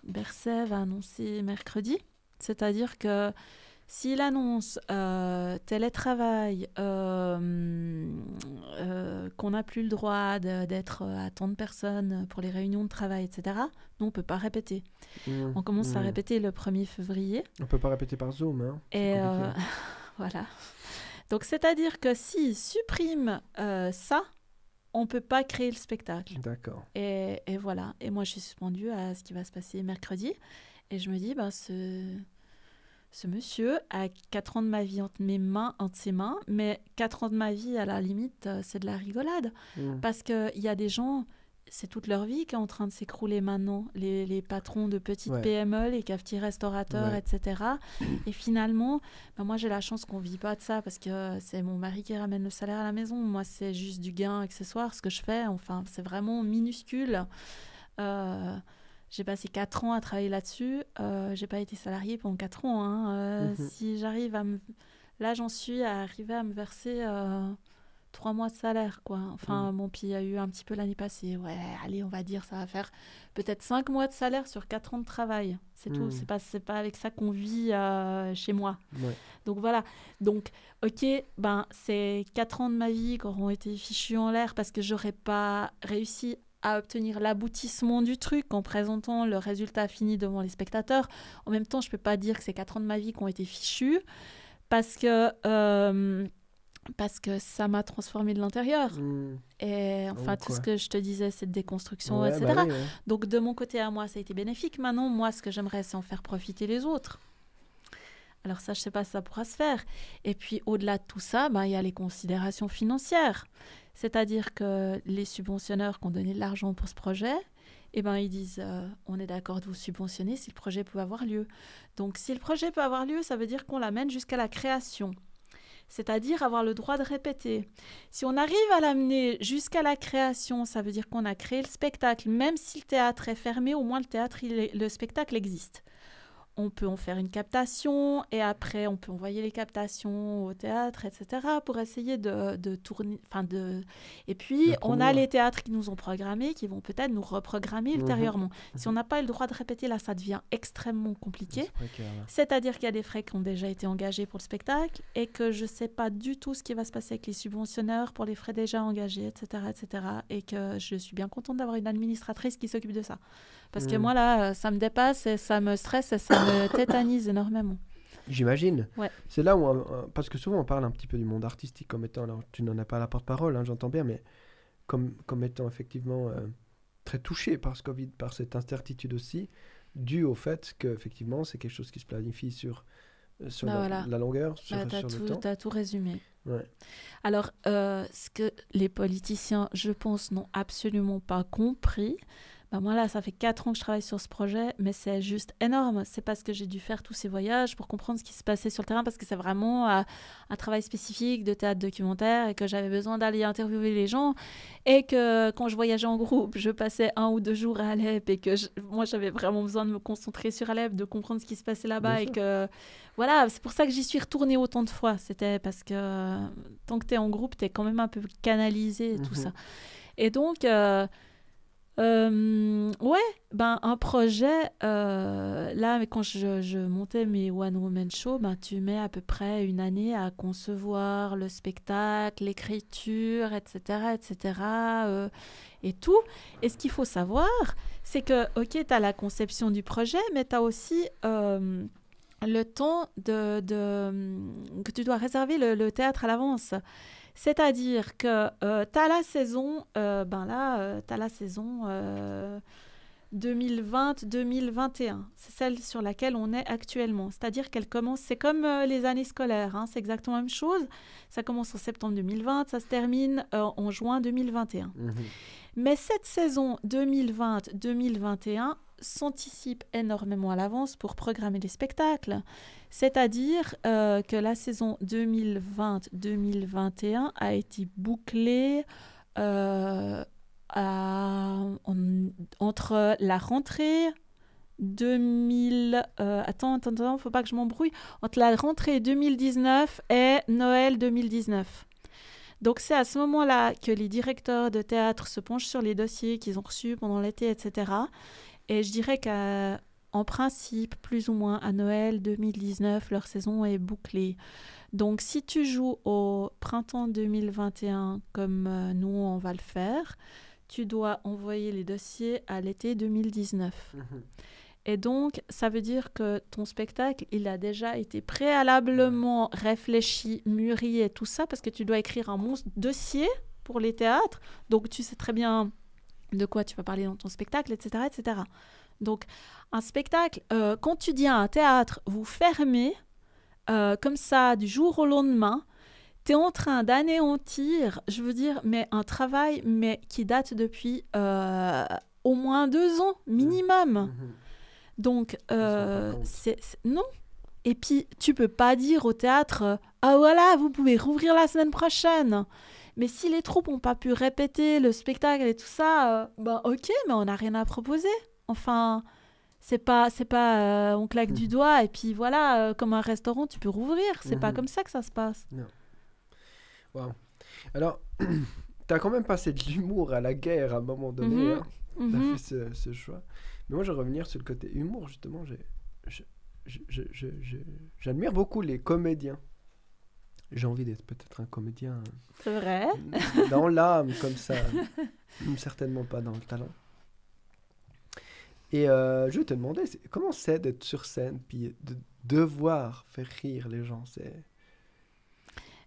Berset va annoncer mercredi. C'est-à-dire que s'il annonce euh, télétravail, euh, euh, qu'on n'a plus le droit d'être à tant de personnes pour les réunions de travail, etc., nous, on ne peut pas répéter. Mmh. on commence à mmh. répéter le 1er février. On ne peut pas répéter par Zoom. Hein. Et voilà. Donc, c'est-à-dire que s'il supprime ça, on ne peut pas créer le spectacle. D'accord. Et, et, voilà. Et moi, je suis suspendue à ce qui va se passer mercredi. Et je me dis, ben, ce, ce monsieur a 4 ans de ma vie entre mes mains, entre ses mains, mais 4 ans de ma vie, à la limite, euh, c'est de la rigolade. Parce qu'il y a des gens, c'est toute leur vie qui est en train de s'écrouler maintenant. Les, les, patrons de petites PME, les cafetiers restaurateurs, etc. Et finalement, ben, moi j'ai la chance qu'on ne vit pas de ça parce que c'est mon mari qui ramène le salaire à la maison. Moi c'est juste du gain accessoire ce que je fais. Enfin, c'est vraiment minuscule. Euh, j'ai passé 4 ans à travailler là-dessus. Euh, j'ai pas été salarié pendant 4 ans. Hein. Euh, mhm. Si j'arrive à me... Là, j'en suis à à me verser euh, 3 mois de salaire, quoi. Enfin, mon mhm. bon, puis il y a eu un petit peu l'année passée. Ouais, allez, on va dire, ça va faire peut-être 5 mois de salaire sur 4 ans de travail. C'est tout. Mhm. C'est pas, pas avec ça qu'on vit euh, chez moi. Donc voilà. Donc, ok, ben, ces 4 ans de ma vie qui auront été fichus en l'air parce que j'aurais pas réussi à obtenir l'aboutissement du truc en présentant le résultat fini devant les spectateurs. En même temps, je ne peux pas dire que ces quatre ans de ma vie qui ont été fichus parce que, euh, parce que ça m'a transformé de l'intérieur. Mmh. Et enfin, tout ce que je te disais, cette déconstruction, etc. Bah Donc, de mon côté à moi, ça a été bénéfique. Maintenant, moi, ce que j'aimerais, c'est en faire profiter les autres. Alors ça, je sais pas, si ça pourra se faire. Et puis au-delà de tout ça, bah, il y a les considérations financières. C'est-à-dire que les subventionneurs qui ont donné de l'argent pour ce projet, eh ben, ils disent euh, on est d'accord de vous subventionner si le projet peut avoir lieu. Donc si le projet peut avoir lieu, ça veut dire qu'on l'amène jusqu'à la création, c'est-à-dire avoir le droit de répéter. Si on arrive à l'amener jusqu'à la création, ça veut dire qu'on a créé le spectacle. Même si le théâtre est fermé, au moins le théâtre, le spectacle existe on peut en faire une captation et après on peut envoyer les captations au théâtre, etc. pour essayer de, tourner. Enfin de... Et puis on a les théâtres qui nous ont programmés, qui vont peut-être nous reprogrammer mhm. ultérieurement. Si mhm. on n'a pas le droit de répéter, là ça devient extrêmement compliqué. Euh, C'est-à-dire qu'il y a des frais qui ont déjà été engagés pour le spectacle et que je ne sais pas du tout ce qui va se passer avec les subventionneurs pour les frais déjà engagés, etc. etc. et que je suis bien contente d'avoir une administratrice qui s'occupe de ça. Parce que hmm. moi, là, ça me dépasse et ça me stresse et ça me tétanise énormément. J'imagine. C'est là où. Euh, euh, parce que souvent, on parle un petit peu du monde artistique comme étant. Alors, tu n'en as pas la porte-parole, hein, j'entends bien, mais comme, comme étant effectivement euh, très touché par ce Covid, par cette incertitude aussi, due au fait qu'effectivement, c'est quelque chose qui se planifie sur, sur bah, la, longueur, sur, bah, tout, le temps. Tu as tout résumé. Alors, ce que les politiciens, je pense, n'ont absolument pas compris, ben moi ça fait quatre ans que je travaille sur ce projet, mais c'est juste énorme. C'est parce que j'ai dû faire tous ces voyages pour comprendre ce qui se passait sur le terrain, parce que c'est vraiment un, travail spécifique de théâtre documentaire et que j'avais besoin d'aller interviewer les gens. Et que quand je voyageais en groupe, je passais un ou deux jours à Alep et que moi, j'avais vraiment besoin de me concentrer sur Alep, de comprendre ce qui se passait là-bas. Et que voilà, c'est pour ça que j'y suis retournée autant de fois. C'était parce que euh, tant que tu es en groupe, tu es quand même un peu canalisé tout mmh ça. Et donc. Euh, euh, ouais, ben un projet, euh, là, quand je, montais mes One Woman Show, ben, tu mets à peu près une année à concevoir le spectacle, l'écriture, etc., etc., euh, et tout. Et ce qu'il faut savoir, c'est que, ok, tu as la conception du projet, mais tu as aussi euh, le temps de, que tu dois réserver le théâtre à l'avance. C'est-à-dire que euh, tu as la saison, euh, ben là, euh, la saison 2020-2021. C'est celle sur laquelle on est actuellement. C'est-à-dire qu'elle commence, c'est comme les années scolaires, hein, c'est exactement la même chose. Ça commence en septembre 2020, ça se termine en juin 2021. Mmh Mais cette saison 2020-2021, s'anticipe énormément à l'avance pour programmer les spectacles. C'est-à-dire euh, que la saison 2020-2021 a été bouclée euh, entre la rentrée 2000. Euh, attends, attends, faut pas que je m'embrouille. Entre la rentrée 2019 et Noël 2019. Donc c'est à ce moment-là que les directeurs de théâtre se penchent sur les dossiers qu'ils ont reçus pendant l'été, etc. Et je dirais qu'en principe, plus ou moins à Noël 2019, leur saison est bouclée. Donc si tu joues au printemps 2021 comme euh, nous, on va le faire, tu dois envoyer les dossiers à l'été 2019. Mm-hmm. Et donc, ça veut dire que ton spectacle, il a déjà été préalablement réfléchi, mûri et tout ça, parce que tu dois écrire un monstre dossier pour les théâtres. Donc, tu sais très bien de quoi tu vas parler dans ton spectacle, etc. etc. Donc, un spectacle, euh, quand tu dis à un théâtre, vous fermez, euh, comme ça, du jour au lendemain, tu es en train d'anéantir, je veux dire, mais un travail mais qui date depuis euh, au moins deux ans, mmh. minimum. Mmh. Donc, c'est non. Et puis, tu peux pas dire au théâtre, ah voilà, vous pouvez rouvrir la semaine prochaine. Mais si les troupes n'ont pas pu répéter le spectacle et tout ça, euh, bah, ok, mais on n'a rien à proposer. Enfin, c'est pas, c'est pas, euh, on claque du hmm. doigt et puis voilà, euh, comme un restaurant, tu peux rouvrir. C'est pas hmm. comme ça que ça se passe. Alors, tu Alors, quand même passé de l'humour à la guerre à un moment donné. Mhm. Hein. Tu as mhm. fait ce, choix. Mais moi, je vais revenir sur le côté humour justement. J'ai, j'admire beaucoup les comédiens j'ai envie d'être peut-être un comédien. C'est vrai Dans l'âme, comme ça. Certainement pas dans le talent. Et euh, je vais te demander, comment c'est d'être sur scène, puis de devoir faire rire les gens c'est...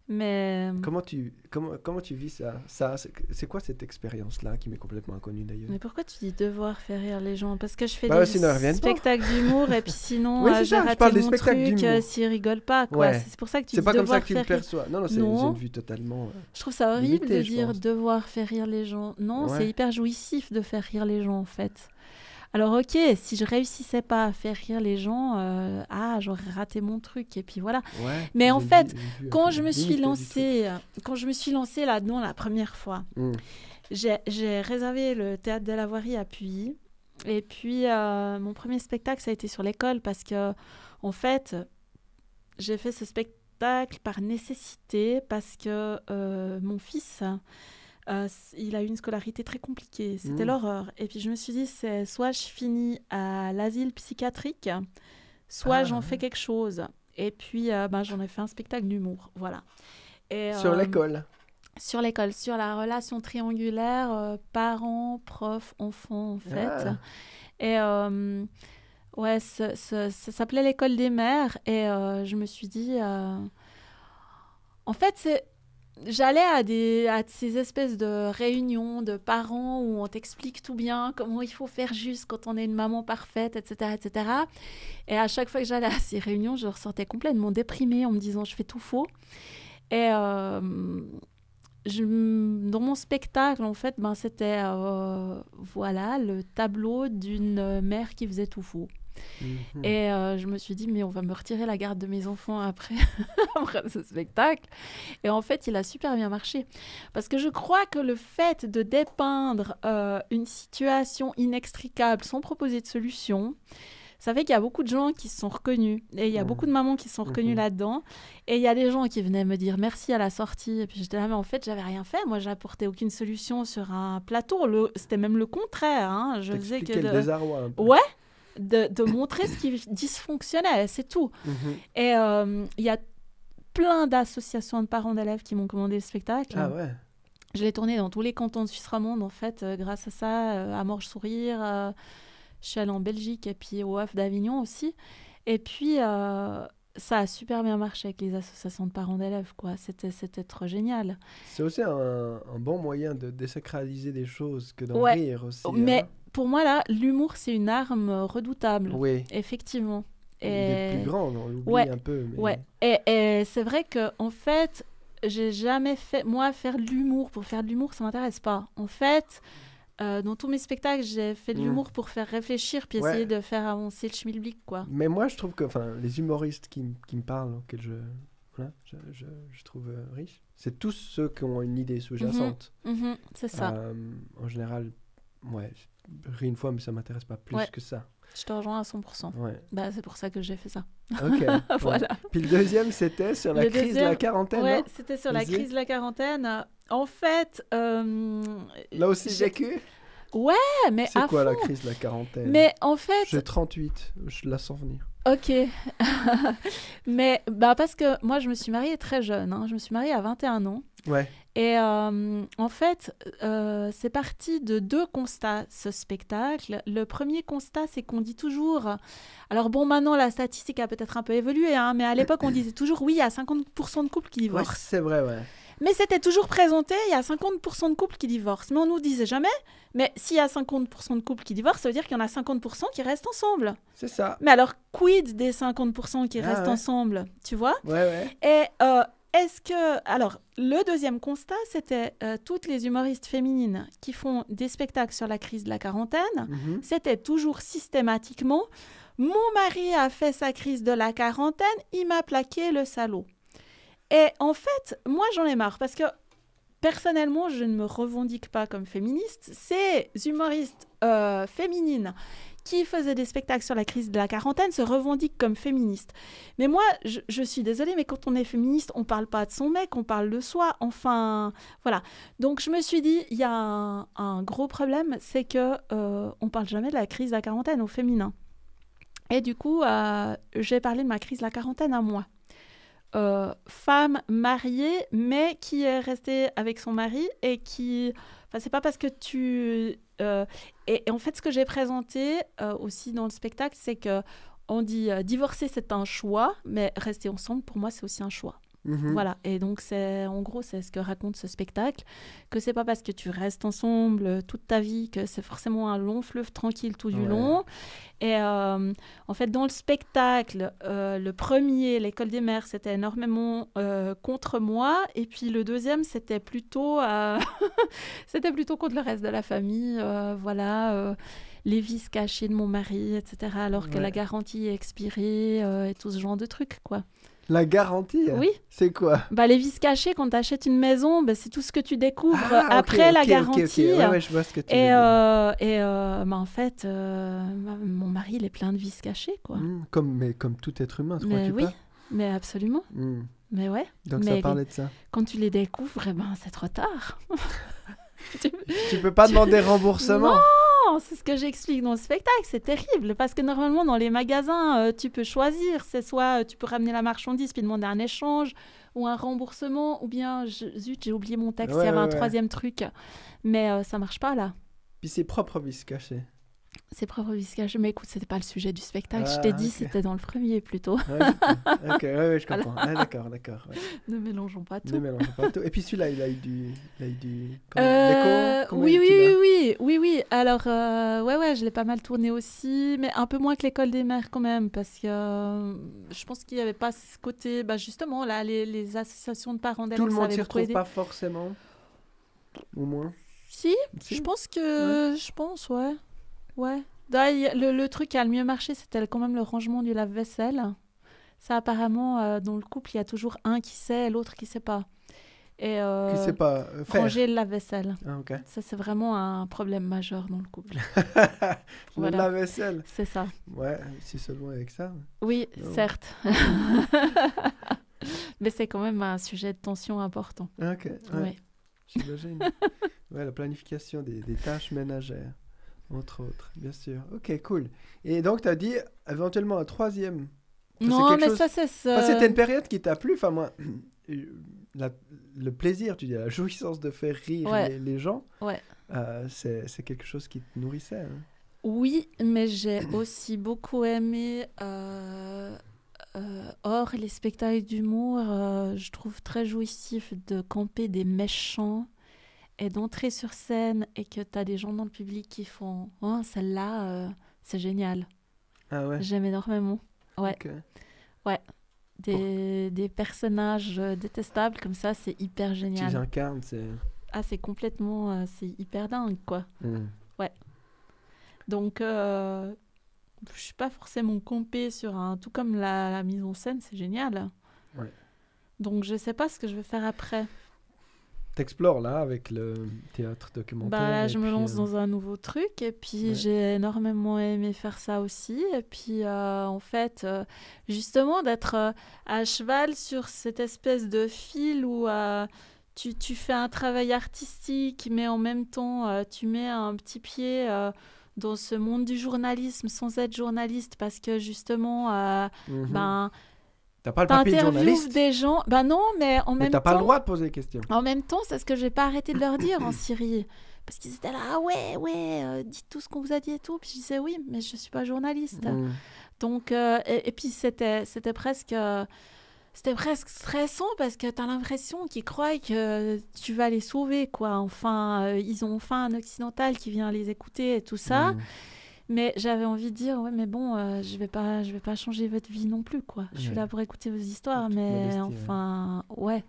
Mais... Comment tu, comment, comment tu vis ça, ça C'est quoi cette expérience-là qui m'est complètement inconnue d'ailleurs Mais pourquoi tu dis devoir faire rire les gens Parce que je fais bah, des spectacles d'humour et puis sinon euh, je euh, j'ai raté mon truc euh, s'ils rigolent pas. C'est pour ça que tu dis pas comme ça que tu le perçois. Non, c'est une vue totalement. Euh, je trouve ça horrible de dire devoir faire rire les gens. Non, c'est hyper jouissif de faire rire les gens en fait. Alors ok, si je réussissais pas à faire rire les gens, euh, ah j'aurais raté mon truc et puis voilà. Mais en fait, quand je me suis lancée, quand je me suis lancée là-dedans la première fois, hmm. j'ai réservé le théâtre de la Voirie à Puy. Et puis euh, mon premier spectacle ça a été sur l'école parce que en fait j'ai fait ce spectacle par nécessité parce que euh, mon fils euh, il a eu une scolarité très compliquée, c'était mm. l'horreur. Et puis je me suis dit, c'est soit je finis à l'asile psychiatrique, soit ah. j'en fais quelque chose. Et puis euh, ben, j'en ai fait un spectacle d'humour, voilà. Et, sur euh, l'école Sur l'école, sur la relation triangulaire parents, profs, enfants en fait. Ah. Et ouais, ça s'appelait l'école des mères et je me suis dit... En fait, c'est j'allais à, à ces espèces de réunions de parents où on t'explique tout bien, comment il faut faire juste quand on est une maman parfaite, etc. etc. Et à chaque fois que j'allais à ces réunions, je ressortais complètement déprimée en me disant je fais tout faux. Et euh, dans mon spectacle, en fait, ben, c'était euh, voilà, le tableau d'une mère qui faisait tout faux. Mhm. Et euh, je me suis dit, mais on va me retirer la garde de mes enfants après, ce spectacle. Et en fait, il a super bien marché. Parce que je crois que le fait de dépeindre euh, une situation inextricable sans proposer de solution, ça fait qu'il y a beaucoup de gens qui se sont reconnus. Et il y a beaucoup de mamans qui se sont reconnues mhm. là-dedans. Et il y a des gens qui venaient me dire merci à la sortie. Et puis j'étais là, mais en fait, j'avais rien fait. Moi, j'apportais aucune solution sur un plateau. C'était même le contraire. Hein. Je que. Le... désarroi. Ouais, de, montrer ce qui dysfonctionnait, c'est tout. Mhm. Et euh, il y a plein d'associations de parents d'élèves qui m'ont commandé le spectacle. Ah je l'ai tourné dans tous les cantons de Suisse romande, en fait, euh, grâce à ça, euh, à Morges-Sourire. chez je en Belgique et puis au OAF d'Avignon aussi. Et puis, ça a super bien marché avec les associations de parents d'élèves, quoi. C'était, c'était trop génial. C'est aussi un, bon moyen de désacraliser des choses que d'en rire aussi. Mais hein pour moi, là, l'humour, c'est une arme euh, redoutable. Oui. Effectivement. Il est plus grand, on l'oublie un peu. Mais... Ouais. Et, c'est vrai que en fait, j'ai jamais fait. Moi, faire de l'humour pour faire de l'humour, ça m'intéresse pas. En fait, euh, dans tous mes spectacles, j'ai fait de hmm. l'humour pour faire réfléchir puis essayer de faire avancer le schmilblick, quoi. Mais moi, je trouve que, enfin, les humoristes qui, qui me parlent, auxquels je, je, je, trouve euh, riche, c'est tous ceux qui ont une idée sous-jacente. Mhm. Mhm. C'est ça. en général, ouais, une fois, mais ça m'intéresse pas plus que ça. Je te rejoins à 100%. Ouais. Bah, c'est pour ça que j'ai fait ça. Ok. voilà. Puis le deuxième, c'était sur la crise de la quarantaine. Ouais, c'était sur la crise de la quarantaine. En fait. Euh, Là aussi j'ai vécu Ouais, mais. C'est quoi la crise de la quarantaine Mais en fait. J'ai 38, je la sens venir. Ok. Mais bah, parce que moi, je me suis mariée très jeune. Hein. Je me suis mariée à 21 ans. Ouais. Et euh, en fait, euh, c'est parti de deux constats, ce spectacle. Le premier constat, c'est qu'on dit toujours, alors bon, maintenant la statistique a peut-être un peu évolué, hein, mais à l'époque, on disait toujours oui, il y a 50% de couples qui divorcent. c'est vrai, ouais. Mais c'était toujours présenté, il y a 50% de couples qui divorcent. Mais on nous disait jamais, mais s'il y a 50% de couples qui divorcent, ça veut dire qu'il y en a 50% qui restent ensemble. C'est ça. Mais alors, quid des 50% qui ah restent ensemble Tu vois Ouais, ouais. Et euh, est-ce que. Alors, le deuxième constat, c'était euh, toutes les humoristes féminines qui font des spectacles sur la crise de la quarantaine, mhm. c'était toujours systématiquement. Mon mari a fait sa crise de la quarantaine, il m'a plaqué le salaud. Et en fait, moi, j'en ai marre parce que personnellement, je ne me revendique pas comme féministe. Ces humoristes euh, féminines qui faisaient des spectacles sur la crise de la quarantaine se revendiquent comme féministes. Mais moi, je, suis désolée, mais quand on est féministe, on ne parle pas de son mec, on parle de soi. Enfin, voilà. Donc je me suis dit, il y a un, gros problème, c'est que euh, on parle jamais de la crise de la quarantaine au féminin. Et du coup, euh, j'ai parlé de ma crise de la quarantaine à moi. Euh, femme mariée, mais qui est restée avec son mari et qui. Enfin, c'est pas parce que tu. Euh, et, en fait, ce que j'ai présenté euh, aussi dans le spectacle, c'est que on dit divorcer, c'est un choix, mais rester ensemble, pour moi, c'est aussi un choix. Mhm. Voilà. Et donc, c'est en gros, c'est ce que raconte ce spectacle, que c'est pas parce que tu restes ensemble toute ta vie que c'est forcément un long fleuve tranquille tout du long. Et euh, en fait, dans le spectacle, euh, le premier, l'école des mères, c'était énormément euh, contre moi, et puis le deuxième, c'était plutôt, c'était plutôt contre le reste de la famille. voilà les vices cachés de mon mari, etc., alors que la garantie est expirée et tout ce genre de trucs, quoi. La garantie hein. Oui. C'est quoi bah, Les vices cachés, quand tu achètes une maison, bah, c'est tout ce que tu découvres ah, après la garantie. ouais, je vois ce que tu et, euh, et euh, bah, en fait, euh, bah, mon mari, il est plein de vices cachés. Quoi. Mmh, comme, mais comme tout être humain, crois mais, oui, mais absolument. Mmh. Mais ouais. Donc ça parlait de ça. Quand tu les découvres, eh ben, c'est trop tard. tu... peux pas demander remboursement. Non c'est ce que j'explique dans le spectacle, c'est terrible parce que normalement dans les magasins, euh, tu peux choisir, c'est soit euh, tu peux ramener la marchandise puis demander un échange ou un remboursement ou bien zut, j'ai oublié mon taxi il y avait un troisième truc. Mais euh, ça marche pas là. Puis c'est propre vis caché. Ses propres viscages. Mais écoute, c'était pas le sujet du spectacle. je ah, t'ai dit, c'était dans le premier plutôt. ok, ouais, je comprends. Ah, d'accord, d'accord. Ne mélangeons pas tout. Et puis celui-là, il a eu du, il euh, oui, oui, oui, oui, oui, Alors, euh, ouais, ouais, je l'ai pas mal tourné aussi, mais un peu moins que l'école des mères quand même, parce que euh, je pense qu'il n'y avait pas ce côté, bah, justement, là, les, associations de parents d'élèves. Tout le monde s'y retrouve pas forcément, au moins. Si, je pense que, je pense, ouais. Ouais. Le, truc qui a le mieux marché, c'était quand même le rangement du lave-vaisselle. Ça, apparemment, euh, dans le couple, il y a toujours un qui sait et l'autre qui ne sait pas. Et, ne euh, sait pas euh, Ranger le lave-vaisselle. Ah, Ça, c'est vraiment un problème majeur dans le couple. le lave-vaisselle. C'est ça. Ouais, si seulement avec ça. Oui, certes. Mais c'est quand même un sujet de tension important. Ah, ok. J'imagine. ouais, la planification des tâches ménagères. Entre autres, bien sûr. Ok, cool. Et donc, tu as dit éventuellement un troisième. Non, mais ça, c'est ça. C'était une période qui t'a plu, enfin, moi, le plaisir, tu dis, la jouissance de faire rire les, gens, ouais. Euh, c'est quelque chose qui te nourrissait. Hein. Oui, mais j'ai aussi beaucoup aimé. Euh... euh or, les spectacles d'humour, euh, je trouve très jouissif de camper des méchants et d'entrer sur scène et que tu as des gens dans le public qui font oh, celle-là, euh, c'est génial. Ah ouais J'aime énormément. Ouais. Ouais. Des, des, personnages euh, détestables comme ça, c'est hyper génial. les incarnes, c'est. Ah, c'est complètement. Euh, c'est hyper dingue, quoi. Hmm. Ouais. Donc, euh, je suis pas forcément compée sur un. Tout comme la, mise en scène, c'est génial. Ouais. Donc, je sais pas ce que je vais faire après t'explores là avec le théâtre documentaire bah, je me lance euh, dans un nouveau truc et puis j'ai énormément aimé faire ça aussi et puis euh, en fait euh, justement d'être à cheval sur cette espèce de fil où tu, tu, fais un travail artistique mais en même temps tu mets un petit pied dans ce monde du journalisme sans être journaliste parce que justement mhm. ben T'as pas le papier de journaliste. des gens. Ben non, mais en même temps. T'as pas le droit de poser des questions. En même temps, c'est ce que j'ai pas arrêté de leur dire en Syrie. Parce qu'ils étaient là, ah ouais, ouais, euh, dites tout ce qu'on vous a dit et tout. Puis je disais, oui, mais je suis pas journaliste. Mm. Donc, euh, et, puis c'était presque. Euh, c'était presque stressant parce que tu as l'impression qu'ils croient que tu vas les sauver, quoi. Enfin, ils ont enfin un occidental qui vient les écouter et tout ça. Mm. Mais j'avais envie de dire, ouais, mais bon, euh, je vais pas, je vais pas changer votre vie non plus, quoi. Je suis là pour écouter vos histoires, mais enfin, ouais.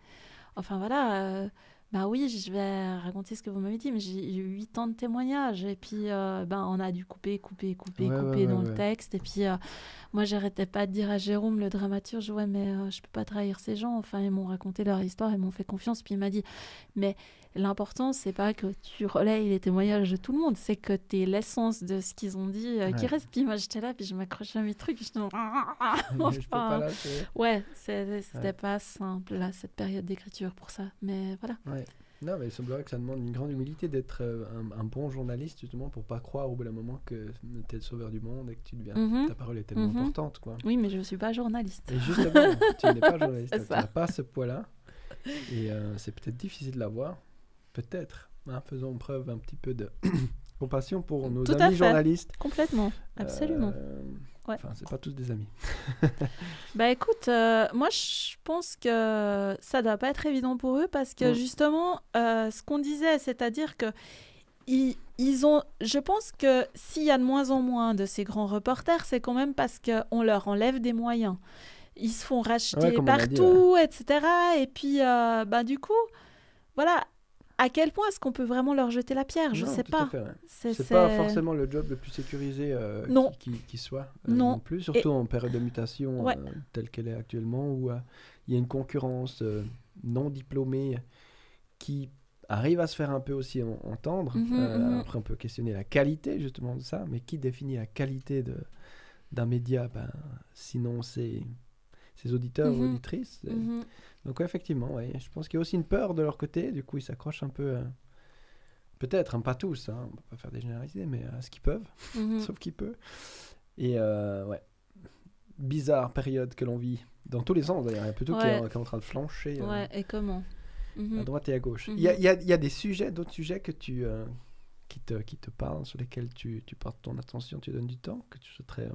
Enfin voilà, euh, bah oui, je vais raconter ce que vous m'avez dit, mais j'ai eu huit ans de témoignages et puis euh, ben on a dû couper, couper, couper, couper dans le texte et puis moi j'arrêtais pas de dire à Jérôme le dramaturge, ouais mais je peux pas trahir ces gens, enfin ils m'ont raconté leur histoire, ils m'ont fait confiance, puis il m'a dit, mais l'important, c'est pas que tu relayes les témoignages de tout le monde, c'est que tu es l'essence de ce qu'ils ont dit euh, qui reste. Puis moi, j'étais là, puis je m'accrochais à mes trucs, je enfin, ouais, c'était pas simple, cette période d'écriture pour ça. Mais voilà. Non, mais il semblerait que ça demande une grande humilité d'être euh, un, bon journaliste, justement, pour pas croire au bout d'un moment que tu es le sauveur du monde et que tu mhm. ta parole est tellement mhm. importante. Quoi. Oui, mais je ne suis pas journaliste. Et justement, tu n'es pas journaliste, tu n'as pas ce poids-là. Et euh, c'est peut-être difficile de l'avoir peut-être, hein, faisons preuve un petit peu de compassion pour nos amis journalistes. Complètement, euh, absolument. ouais. Enfin, c'est pas tous des amis. bah écoute, euh, moi je pense que ça doit pas être évident pour eux parce que justement, euh, ce qu'on disait, c'est-à-dire que ils, ont, je pense que s'il y a de moins en moins de ces grands reporters, c'est quand même parce qu'on leur enlève des moyens. Ils se font racheter partout, etc. Et puis, bah, du coup, voilà, à quel point est-ce qu'on peut vraiment leur jeter la pierre Je ne sais pas. Ce C'est pas forcément le job le plus sécurisé euh, Qui, soit euh, non. plus, surtout en période de mutation euh, telle qu'elle est actuellement, où il y a une concurrence non diplômée qui arrive à se faire un peu aussi entendre. Mhm, mhm. Après, on peut questionner la qualité justement de ça, mais qui définit la qualité d'un média ben, Sinon, c'est ses auditeurs ou mhm. auditrices. Donc effectivement, je pense qu'il y a aussi une peur de leur côté, du coup ils s'accrochent un peu, euh, peut-être, hein, pas tous, hein, on on va pas faire des généralités, mais à euh, ce qu'ils peuvent, mhm. sauf qu'ils peuvent. Et euh, ouais, bizarre période que l'on vit, dans tous les sens d'ailleurs, il y a plutôt ouais. qui, en train de flancher. Ouais, et comment mhm. À droite et à gauche. Mhm. Il y, a, des sujets, d'autres sujets que tu, qui, te, qui te parlent, sur lesquels tu portes ton attention, tu donnes du temps, que tu souhaiterais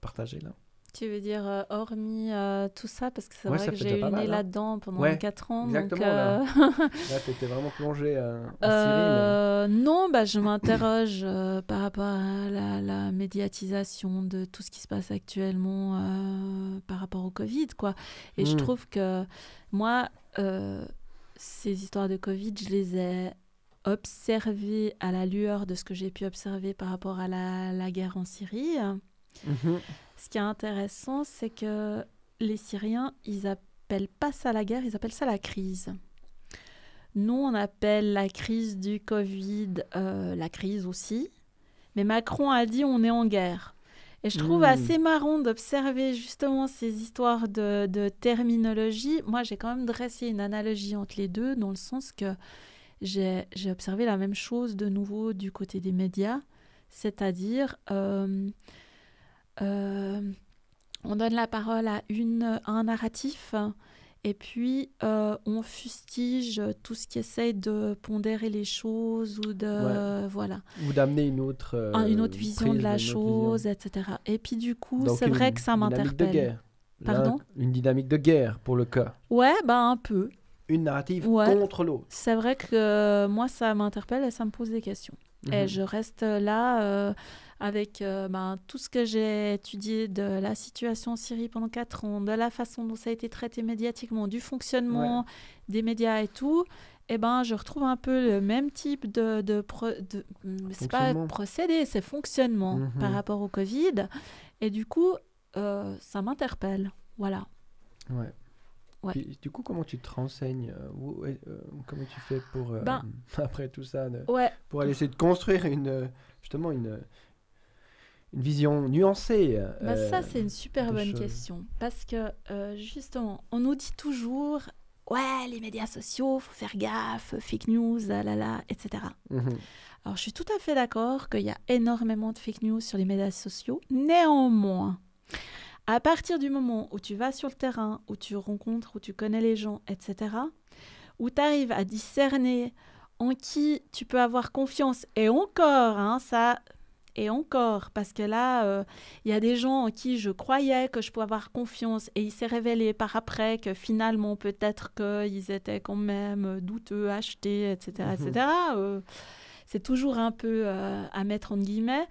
partager là tu veux dire euh, hormis euh, tout ça Parce que c'est vrai que j'ai eu hein. là-dedans pendant quatre 4 ans. Donc, là, euh, tu étais vraiment plongée en Syrie. Non, bah, je m'interroge par rapport à la, médiatisation de tout ce qui se passe actuellement par rapport au Covid. Quoi. Et je hmm. trouve que moi, ces histoires de Covid, je les ai observées à la lueur de ce que j'ai pu observer par rapport à la, la guerre en Syrie. Mmh ce qui est intéressant, c'est que les Syriens, ils appellent pas ça la guerre, ils appellent ça la crise. Nous, on appelle la crise du Covid euh, la crise aussi. Mais Macron a dit on est en guerre. Et je trouve hmm. assez marrant d'observer justement ces histoires de, terminologie. Moi, j'ai quand même dressé une analogie entre les deux, dans le sens que j'ai observé la même chose de nouveau du côté des médias, c'est-à-dire euh, euh, on donne la parole à, une, un narratif et puis euh, on fustige tout ce qui essaye de pondérer les choses ou de voilà ou d'amener une autre une autre euh, vision de la chose, etc. Et puis du coup, c'est vrai que ça m'interpelle. Pardon. une dynamique de guerre pour le cas. Ouais, ben un peu. Une narrative contre l'autre. C'est vrai que moi ça m'interpelle et ça me pose des questions. Et mhm. je reste là avec euh, ben, tout ce que j'ai étudié de la situation en Syrie pendant 4 ans, de la façon dont ça a été traité médiatiquement, du fonctionnement des médias et tout. et eh ben, je retrouve un peu le même type de, de, mm, pas procédé, c'est fonctionnement mhm. par rapport au Covid. Et du coup, euh, ça m'interpelle. Voilà. Ouais. ouais. du coup, comment tu te renseignes euh, Comment tu fais pour, ben après tout ça, ouais. pour aller essayer de construire une, justement une, une vision nuancée euh, bah, Ça, c'est une super bonne question. Parce que, euh, justement, on nous dit toujours Ouais, les médias sociaux, faut faire gaffe, fake news, ah là, etc. Mhm. Alors, je suis tout à fait d'accord qu'il y a énormément de fake news sur les médias sociaux. Néanmoins, à partir du moment où tu vas sur le terrain, où tu rencontres, où tu connais les gens, etc., où tu arrives à discerner en qui tu peux avoir confiance, et encore, hein, ça, et encore, parce que là, euh, il y a des gens en qui je croyais que je pouvais avoir confiance et il s'est révélé par après que finalement, peut-être qu'ils étaient quand même douteux, achetés, etc. etc. Mhm. Euh, c'est toujours un peu euh, à mettre en guillemets.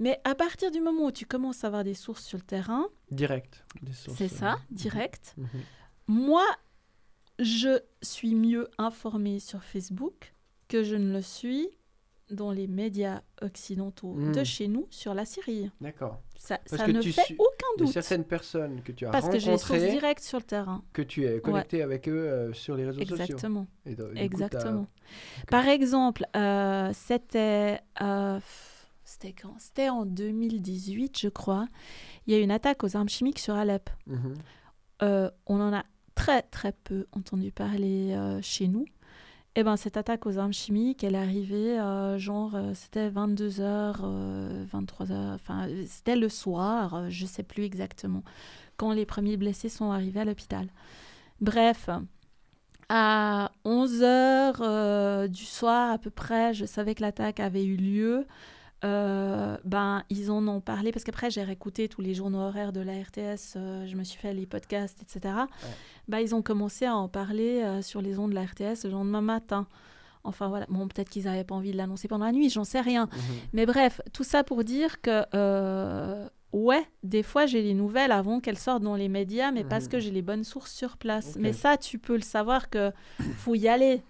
Mais à partir du moment où tu commences à avoir des sources sur le terrain. Direct. C'est ça, direct. Mhm. Mhm. Moi, je suis mieux informée sur Facebook que je ne le suis dans les médias occidentaux de hmm. chez nous sur la Syrie. D'accord. Ça, ne fait aucun doute. certaines personnes que tu as Parce rencontrées. Parce que j'ai des sources directes sur le terrain. Que tu es connecté avec eux euh, sur les réseaux sociaux. Exactement. Exactement. Par exemple, euh, c'était. Euh, c'était quand C'était en 2018, je crois. Il y a eu une attaque aux armes chimiques sur Alep. Mhm. on en a très, très peu entendu parler chez nous. Eh ben, cette attaque aux armes chimiques, elle est arrivée, euh, genre, euh, c'était 22h, euh, 23h, enfin, c'était le soir, je sais plus exactement, quand les premiers blessés sont arrivés à l'hôpital. Bref, à 11h du soir à peu près, je savais que l'attaque avait eu lieu. Euh, ben, ils en ont parlé, parce qu'après, j'ai réécouté tous les journaux horaires de la RTS, euh, je me suis fait les podcasts, etc. Ben, ils ont commencé à en parler euh, sur les ondes de la RTS le lendemain matin. Enfin voilà, bon, peut-être qu'ils n'avaient pas envie de l'annoncer pendant la nuit, j'en sais rien. Mhm. Mais bref, tout ça pour dire que, ouais, des fois j'ai les nouvelles avant qu'elles sortent dans les médias, mais parce mhm. que j'ai les bonnes sources sur place. Mais ça, tu peux le savoir que faut y aller.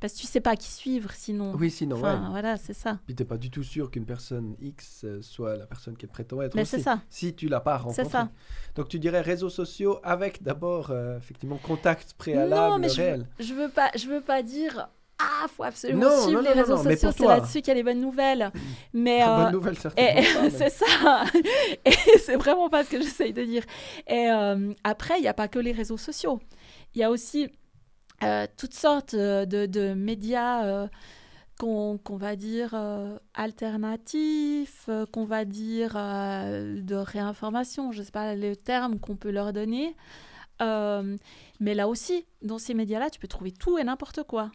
Parce que tu sais pas qui suivre sinon. Oui, sinon. Voilà, c'est ça. Puis n'es pas du tout sûr qu'une personne X euh, soit la personne qui prétend être. Mais ben, c'est ça. Si tu l'as pas rencontrée. C'est ça. Donc tu dirais réseaux sociaux avec d'abord euh, effectivement contact préalable non, mais Je, veux pas, je veux pas dire ah, faut absolument suivre les réseaux sociaux, c'est là-dessus qu'il y a les bonnes nouvelles. Mm. Mais ah, euh, bonnes nouvelles certainement. c'est ça. et c'est vraiment pas ce que j'essaye de dire. Et après, il n'y a pas que les réseaux sociaux. Il y a aussi euh, toutes sortes euh, de, de médias euh, qu'on va dire alternatifs, qu'on va dire de réinformation, je ne sais pas le terme qu'on peut leur donner. mais là aussi, dans ces médias-là, tu peux trouver tout et n'importe quoi.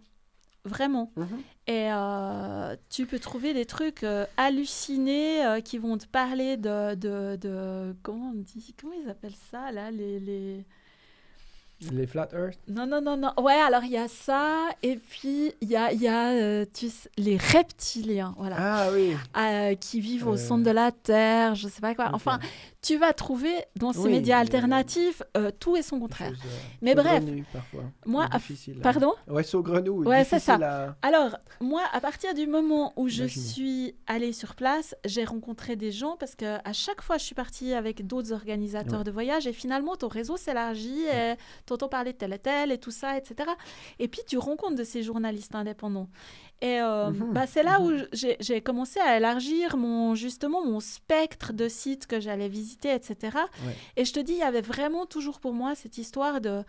Vraiment. Mhm. Et tu peux trouver des trucs hallucinés qui vont te parler de, de, de, Comment on dit Comment ils appellent ça, là les les Flat Earth Non, non, non, non. Ouais, alors il y a ça, et puis il y a, y a euh, les reptiliens, voilà. Ah oui. Euh, qui vivent au euh. centre de la Terre, je sais pas quoi. Enfin, tu vas trouver dans ces médias euh, alternatifs euh, tout et son contraire. Euh, mais bref, moi, à... pardon Ouais, Ouais, c'est ça. Alors, moi, à partir du moment où je suis allée sur place, j'ai rencontré des gens parce que à chaque fois, je suis partie avec d'autres organisateurs de voyage et finalement, ton réseau s'élargit, et t'entends parler de tel et tel et tout ça, etc. Et puis, tu rencontres de ces journalistes indépendants. Et euh, mhm. bah, c'est là où mhm. j'ai commencé à élargir mon, justement mon spectre de sites que j'allais visiter, etc. Et je te dis, il y avait vraiment toujours pour moi cette histoire de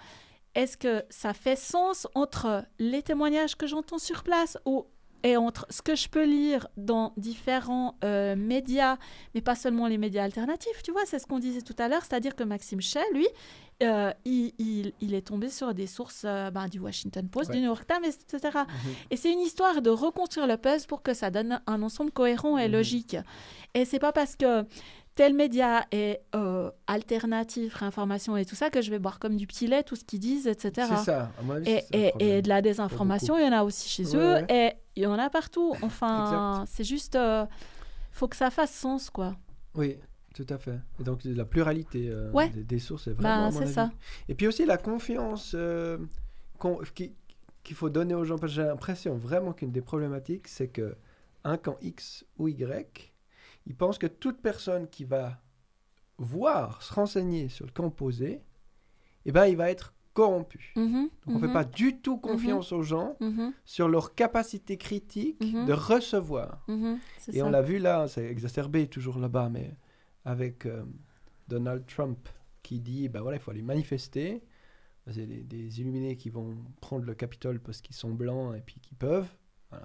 est-ce que ça fait sens entre les témoignages que j'entends sur place ou et entre ce que je peux lire dans différents euh, médias, mais pas seulement les médias alternatifs, tu vois, c'est ce qu'on disait tout à l'heure, c'est-à-dire que Maxime Chet, lui, euh, il, est tombé sur des sources euh, bah, du Washington Post, du New York Times, etc. Mhm. Et c'est une histoire de reconstruire le puzzle pour que ça donne un ensemble cohérent et mhm. logique. Et c'est pas parce que tel média est alternatif, information et tout ça, que je vais boire comme du petit lait, tout ce qu'ils disent, etc. C'est ça. À mon avis, et, et, de la désinformation, il y en a aussi chez eux. Et il y en a partout. Enfin, c'est juste, euh, faut que ça fasse sens, quoi. Oui, tout à fait. Et donc la pluralité euh, des, sources est bah, vraiment. Bah, Et puis aussi la confiance euh, qu'il faut donner aux gens. Parce que j'ai l'impression vraiment qu'une des problématiques, c'est que un camp X ou Y, il pense que toute personne qui va voir, se renseigner sur le camp posé, eh ben, il va être corrompus. Mm-hmm. Donc on ne fait mm-hmm. pas du tout mm-hmm. confiance aux gens sur leur capacité critique de recevoir. Et on l'a vu là, c'est exacerbé toujours là-bas, mais avec euh, Donald Trump qui dit, ben voilà, il faut aller manifester. C'est des, des, illuminés qui vont prendre le Capitole parce qu'ils sont blancs et puis qu'ils peuvent.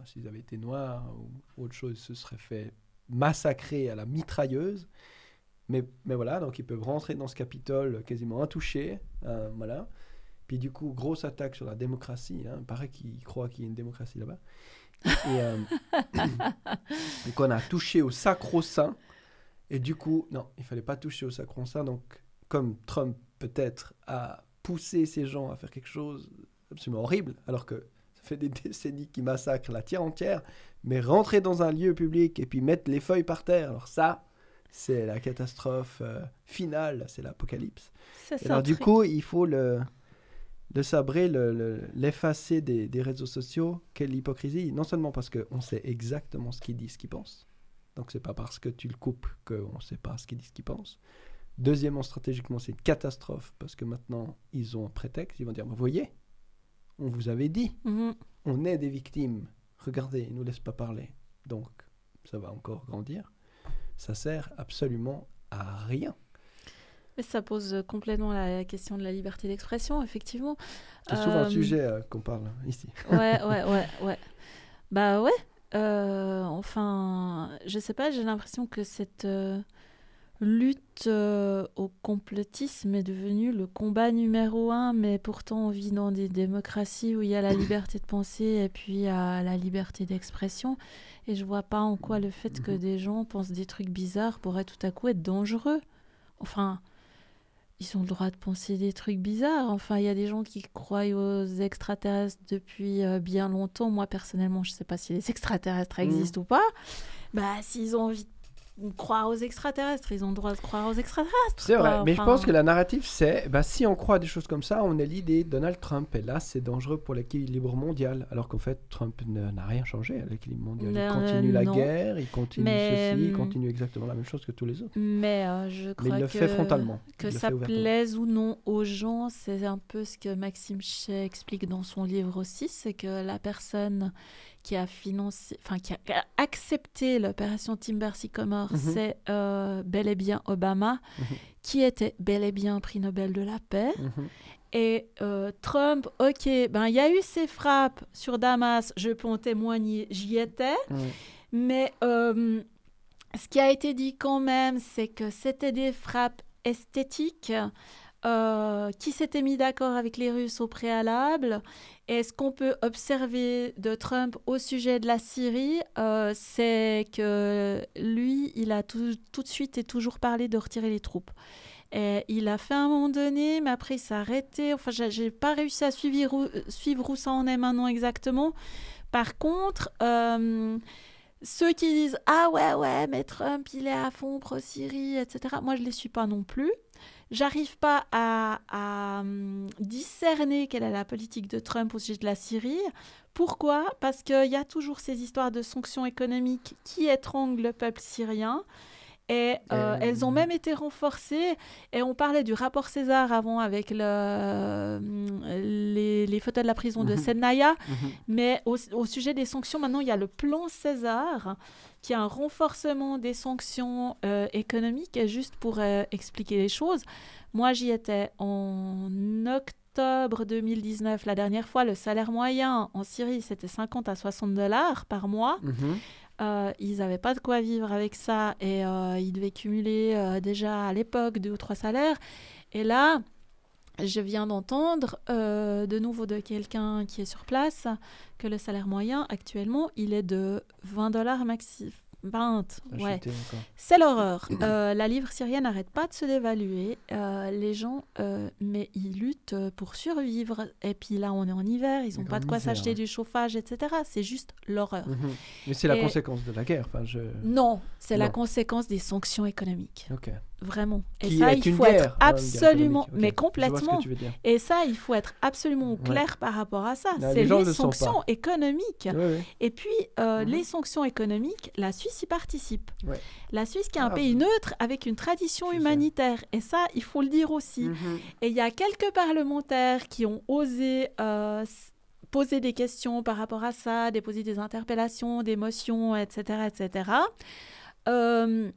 S'ils avaient été noirs ou autre chose, se seraient fait massacrer à la mitrailleuse. Mais, mais voilà, donc ils peuvent rentrer dans ce Capitole quasiment intouchés. Hein, voilà. Puis du coup, grosse attaque sur la démocratie. Hein. paraît qu'il croit qu'il y a une démocratie là-bas. Et, donc euh, on a touché au sacro-saint. Et du coup, non, il fallait pas toucher au sacro-saint. Donc, comme Trump peut-être a poussé ces gens à faire quelque chose absolument horrible, alors que ça fait des décennies qu'ils massacrent la terre entière, mais rentrer dans un lieu public et puis mettre les feuilles par terre, alors ça, c'est la catastrophe euh, finale, c'est l'apocalypse. Alors du coup, il faut le le sabrer, l'effacer le, des, réseaux sociaux, quelle hypocrisie. Non seulement parce qu'on sait exactement ce qu'il dit, ce qu'il pense. Donc c'est pas parce que tu le coupes qu'on ne sait pas ce qu'il dit, ce qu'il pense. Deuxièmement, stratégiquement, c'est une catastrophe parce que maintenant, ils ont un prétexte. Ils vont dire, vous bah, voyez, on vous avait dit, mhm. on est des victimes. Regardez, ils ne nous laissent pas parler. Donc, ça va encore grandir. Ça sert absolument à rien ça pose euh, complètement la question de la liberté d'expression, effectivement. C'est souvent un euh, sujet euh, qu'on parle hein, ici. Ouais, ouais, ouais, Bah ouais. enfin, je sais pas, j'ai l'impression que cette lutte au complotisme est devenue le combat numéro un, mais pourtant on vit dans des démocraties où il y a la liberté de penser et puis il y a la liberté d'expression. Et je vois pas en quoi le fait que mhm. des gens pensent des trucs bizarres pourrait tout à coup être dangereux. Enfin, ils ont le droit de penser des trucs bizarres. Enfin, il y a des gens qui croient aux extraterrestres depuis euh, bien longtemps. Moi, personnellement, je ne sais pas si les extraterrestres mm. existent ou pas. Bah, s'ils ont envie de croire aux extraterrestres, ils ont le droit de croire aux extraterrestres. C'est vrai, mais je pense que la narrative, c'est bah, si on croit à des choses comme ça, on a l'idée Donald Trump, et là, c'est dangereux pour l'équilibre mondial. Alors qu'en fait, Trump n'a rien changé à l'équilibre mondial. Il euh, continue la guerre, il continue ceci, il hum, continue exactement la même chose que tous les autres. Mais euh, je crois il le que... fait frontalement. Que ça plaise ou non aux gens, c'est un peu ce que Maxime Chez explique dans son livre aussi, c'est que la personne qui a financé, enfin qui a accepté l'opération Timber Sycomore, mhm. c'est euh, bel et bien Obama, mhm. qui était bel et bien prix Nobel de la paix. Mhm. Et euh, Trump, ok, ben il y a eu ces frappes sur Damas, je peux en témoigner, j'y étais, mais euh, ce qui a été dit quand même, c'est que c'était des frappes esthétiques euh, qui s'était mis d'accord avec les Russes au préalable Et ce qu'on peut observer de Trump au sujet de la Syrie, euh, c'est que lui, il a tout, tout, de suite et toujours parlé de retirer les troupes. Et il a fait un moment donné, mais après il s'est arrêté. Enfin, j'ai pas réussi à suivre, euh, suivre où ça en est maintenant exactement. Par contre, ceux qui disent Ah ouais, ouais, mais Trump, il est à fond pro-Syrie, etc., moi je les suis pas non plus. J'arrive pas à, hum, discerner quelle est la politique de Trump au sujet de la Syrie. Pourquoi Parce qu'il y a toujours ces histoires de sanctions économiques qui étranglent le peuple syrien. Et euh, elles ont même été renforcées. Et on parlait du rapport César avant avec le, euh, les, photos de la prison de mhm. Senaya. Mhm. Mais au, sujet des sanctions, maintenant, il y a le plan César qui est un renforcement des sanctions euh, économiques. Et juste pour expliquer les choses, moi, j'y étais en octobre 2019, la dernière fois, le salaire moyen en Syrie, c'était 50 à 60 dollars par mois. Mhm. Euh, ils n'avaient pas de quoi vivre avec ça et euh, ils devaient cumuler euh, déjà à l'époque deux ou trois salaires. Et là, je viens d'entendre de nouveau de quelqu'un qui est sur place que le salaire moyen actuellement, il est de 20 dollars maxi. 20, ouais. C'est l'horreur. Euh, la livre syrienne n'arrête pas de se dévaluer. Euh, les gens, euh, mais ils luttent pour survivre. Et puis là, on est en hiver, ils n'ont pas de quoi s'acheter du chauffage, etc. C'est juste l'horreur. Mhm. Mais c'est la conséquence de la guerre. Enfin, Non, c'est la conséquence des sanctions économiques. Vraiment. Et ça, il faut être absolument, mais complètement. Et ça, il faut être absolument clair par rapport à ça. C'est les, sanctions économiques. Et puis, euh, mhm. les sanctions économiques, la Suisse y participe. La Suisse qui est un ah, pays neutre avec une tradition humanitaire. Et ça, il faut le dire aussi. Mhm. Et il y a quelques parlementaires qui ont osé euh, poser des questions par rapport à ça, déposer des interpellations, des motions, etc. etc. Euh,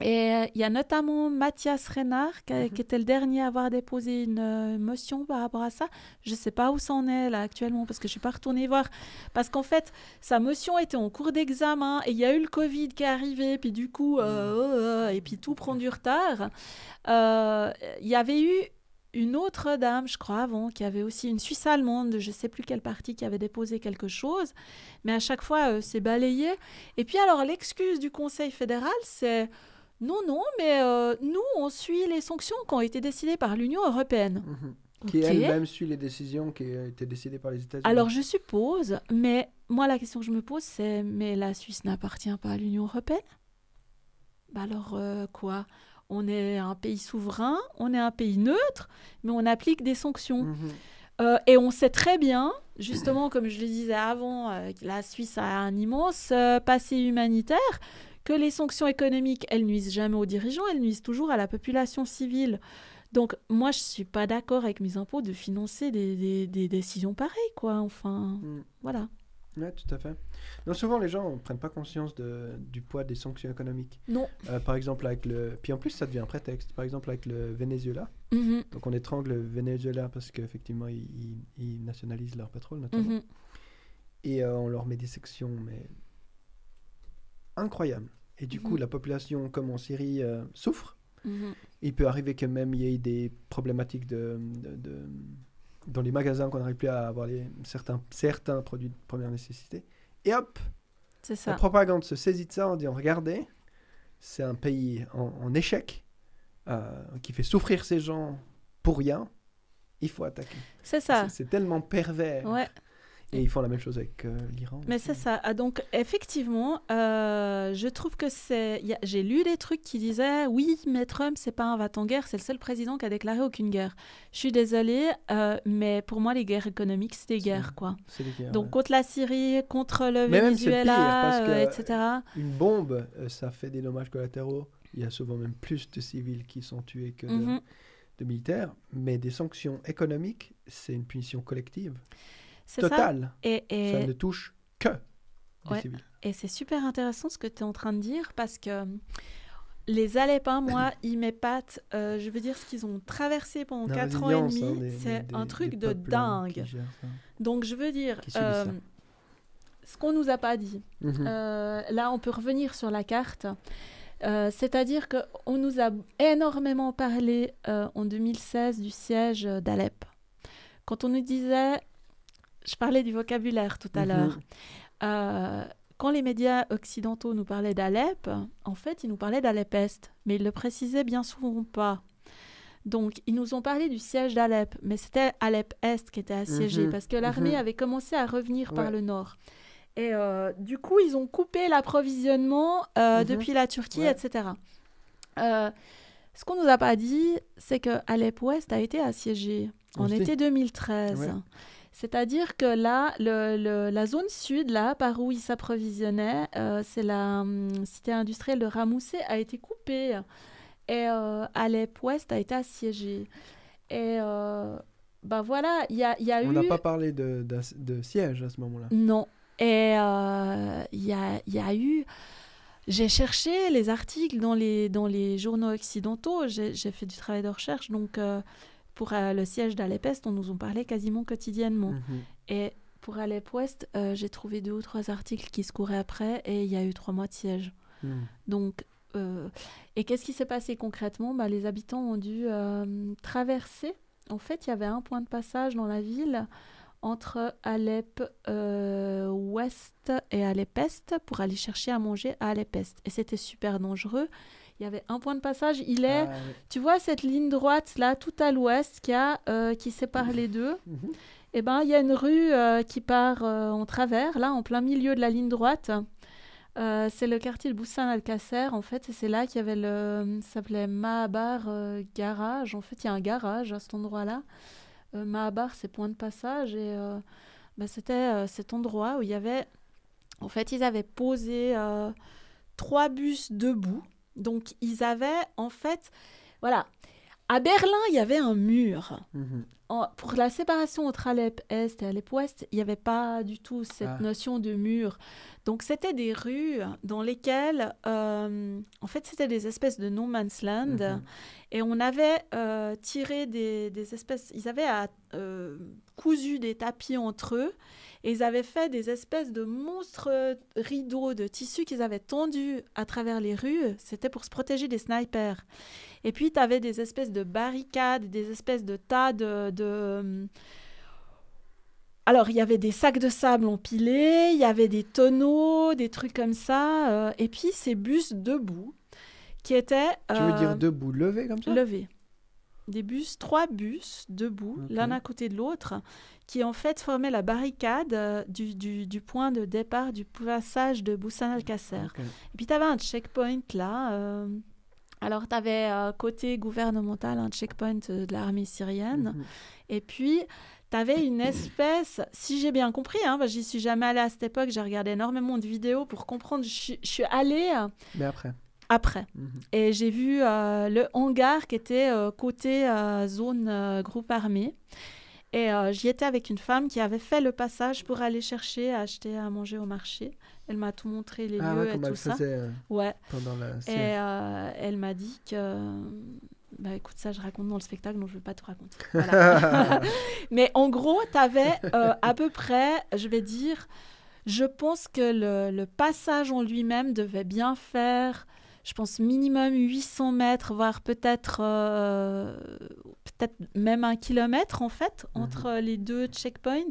et euh, il y a notamment Mathias Renard, mhm. qui, était le dernier à avoir déposé une euh, motion par rapport à ça. Je ne sais pas où c'en est là actuellement, parce que je ne suis pas retournée voir. Parce qu'en fait, sa motion était en cours d'examen, et il y a eu le Covid qui est arrivé, puis du coup, euh, mhm. oh, oh, oh, et puis tout prend du retard. Il y avait eu une autre dame, je crois, avant, qui avait aussi une Suisse allemande, je ne sais plus quelle partie, qui avait déposé quelque chose. Mais à chaque fois, c'est balayé. Et puis alors, l'excuse du Conseil fédéral, c'est... Non, non, mais euh, nous, on suit les sanctions qui ont été décidées par l'Union européenne. Mhm. Qui elle-même suit les décisions qui ont été décidées par les États-Unis. Alors, je suppose, mais moi, la question que je me pose, c'est mais la Suisse n'appartient pas à l'Union européenne bah Alors, euh, quoi On est un pays souverain, on est un pays neutre, mais on applique des sanctions. Mhm. Euh, et on sait très bien, justement, comme je le disais avant, que la Suisse a un immense passé humanitaire que les sanctions économiques, elles nuisent jamais aux dirigeants, elles nuisent toujours à la population civile. Donc moi, je suis pas d'accord avec mes impôts de financer des, décisions pareilles, quoi. Enfin, mm. voilà. Oui, tout à fait. Non, souvent, les gens ne prennent pas conscience du poids des sanctions économiques. Non. Euh, par exemple, avec le. Puis en plus, ça devient un prétexte. Par exemple, avec le Venezuela. Mm-hmm. Donc, on étrangle le Venezuela parce qu'effectivement, ils, nationalisent leur pétrole, notamment. Mm-hmm. Et euh, on leur met des sections, mais incroyable. Et du coup, mhm. la population, comme en Syrie, euh, souffre. Mhm. Il peut arriver que même il y ait des problématiques de, dans les magasins qu'on n'arrive plus à avoir les, certains, certains produits de première nécessité. Et hop ça. La propagande se saisit de ça en disant regardez, c'est un pays en, échec euh, qui fait souffrir ses gens pour rien. Il faut attaquer. C'est ça. C'est tellement pervers. Ouais. Et ils font la même chose avec euh, l'Iran. Mais c'est hein. ça. Ah, donc, effectivement, euh, je trouve que c'est. J'ai lu des trucs qui disaient oui, mais Trump, c'est pas un va-t-en-guerre, c'est le seul président qui a déclaré aucune guerre. Je suis désolée, euh, mais pour moi, les guerres économiques, c'est des guerres, quoi. C'est des guerres. Donc, contre la Syrie, contre le Venezuela, etc. Une bombe, ça fait des dommages collatéraux. Il y a souvent même plus de civils qui sont tués que de mhm. militaires. Mais des sanctions économiques, c'est une punition collective. Total, Ça. Et, ça ne touche que civils. Et c'est super intéressant ce que tu es en train de dire parce que les alepins, hein, moi, ils m'épatent. Euh, je veux dire, ce qu'ils ont traversé pendant 4 ans et hein, demi, c'est un truc de hein, dingue. Donc, je veux dire, euh, ce qu'on nous a pas dit, mhm. euh, là, on peut revenir sur la carte. C'est-à-dire qu'on nous a énormément parlé en 2016 du siège d'Alep. Quand on nous disait je parlais du vocabulaire tout à mhm. l'heure. Euh, quand les médias occidentaux nous parlaient d'Alep, en fait, ils nous parlaient d'Alep-Est, mais ils le précisaient bien souvent pas. Donc, ils nous ont parlé du siège d'Alep, mais c'était Alep-Est qui était assiégé, mhm. parce que l'armée mhm. avait commencé à revenir par le nord. Et euh, du coup, ils ont coupé l'approvisionnement euh, depuis la Turquie, etc. ce qu'on nous a pas dit, c'est que Alep-Ouest a été assiégé en été 2013. C'est-à-dire que là, la zone sud, là, par où il s'approvisionnait, euh, c'est la hum, cité industrielle de Ramousset, a été coupée. Et Alep euh, Ouest a été assiégée. Et ben voilà, il y a, eu... On n'a pas parlé de, siège à ce moment-là. Non. Et il y a, y a eu... J'ai cherché les articles dans les, dans les journaux occidentaux, j'ai fait du travail de recherche, donc pour euh, le siège d'Alep-Est, on nous en parlait quasiment quotidiennement. Mhm. Et pour Alep-Ouest, euh, j'ai trouvé deux ou trois articles qui se couraient après et il y a eu trois mois de siège. Mhm. Donc, euh, et qu'est-ce qui s'est passé concrètement bah, Les habitants ont dû traverser. En fait, il y avait un point de passage dans la ville entre Alep-Ouest et Alep-Est pour aller chercher à manger à alep Et c'était super dangereux il y avait un point de passage. Il ah, est, tu vois, cette ligne droite là, tout à l'ouest, qui, a, euh, qui sépare les deux. Et mhm. mhm. eh ben, il y a une rue euh, qui part euh, en travers, là, en plein milieu de la ligne droite. c'est le quartier de Boussin Alcacer, en fait, et c'est là qu'il y avait le. Ça s'appelait Mahabar Garage. En fait, il y a un garage à cet endroit-là. Mahabar, c'est point de passage. Et ben, c'était cet endroit où il y avait. En fait, ils avaient posé trois bus debout donc ils avaient en fait, voilà, à Berlin, il y avait un mur. Mhm. pour la séparation entre Alep Est et Alep Ouest, il n'y avait pas du tout cette ah. notion de mur. Donc, c'était des rues dans lesquelles, euh, en fait, c'était des espèces de no man's land. Mhm. Et on avait euh, tiré des, espèces. Ils avaient euh, cousu des tapis entre eux. Et ils avaient fait des espèces de monstres euh, rideaux de tissu qu'ils avaient tendus à travers les rues. C'était pour se protéger des snipers. Et puis, tu avais des espèces de barricades, des espèces de tas de... Euh, alors, il y avait des sacs de sable empilés, il y avait des tonneaux, des trucs comme ça. Euh, et puis, ces bus debout, qui étaient... tu veux dire debout, levés comme ça Levés des bus, trois bus debout, l'un à côté de l'autre, qui en fait formaient la barricade euh, du, point de départ du passage de boussan al-Kasser. Et puis tu avais un checkpoint là. Euh, alors, tu avais euh, côté gouvernemental un checkpoint de l'armée syrienne. Mhm. Et puis, tu avais une espèce, si j'ai bien compris, hein, j'y suis jamais allée à cette époque, j'ai regardé énormément de vidéos pour comprendre. Je suis allée. Mais après après. Mhm. Et j'ai vu euh, le hangar qui était euh, côté euh, zone groupe armé. Et j'y étais avec une femme qui avait fait le passage pour aller chercher acheter à manger au marché. Elle m'a tout montré les ah lieux et tout ça. ouais. Pendant la... Et elle m'a dit que bah écoute, ça je raconte dans le spectacle, donc je ne vais pas tout raconter. Mais en gros, tu avais à peu près, je vais dire, je pense que le passage en lui-même devait bien faire je pense, minimum 800 mètres, voire peut-être euh, peut-être même un kilomètre, en fait, mhm. entre les deux checkpoints.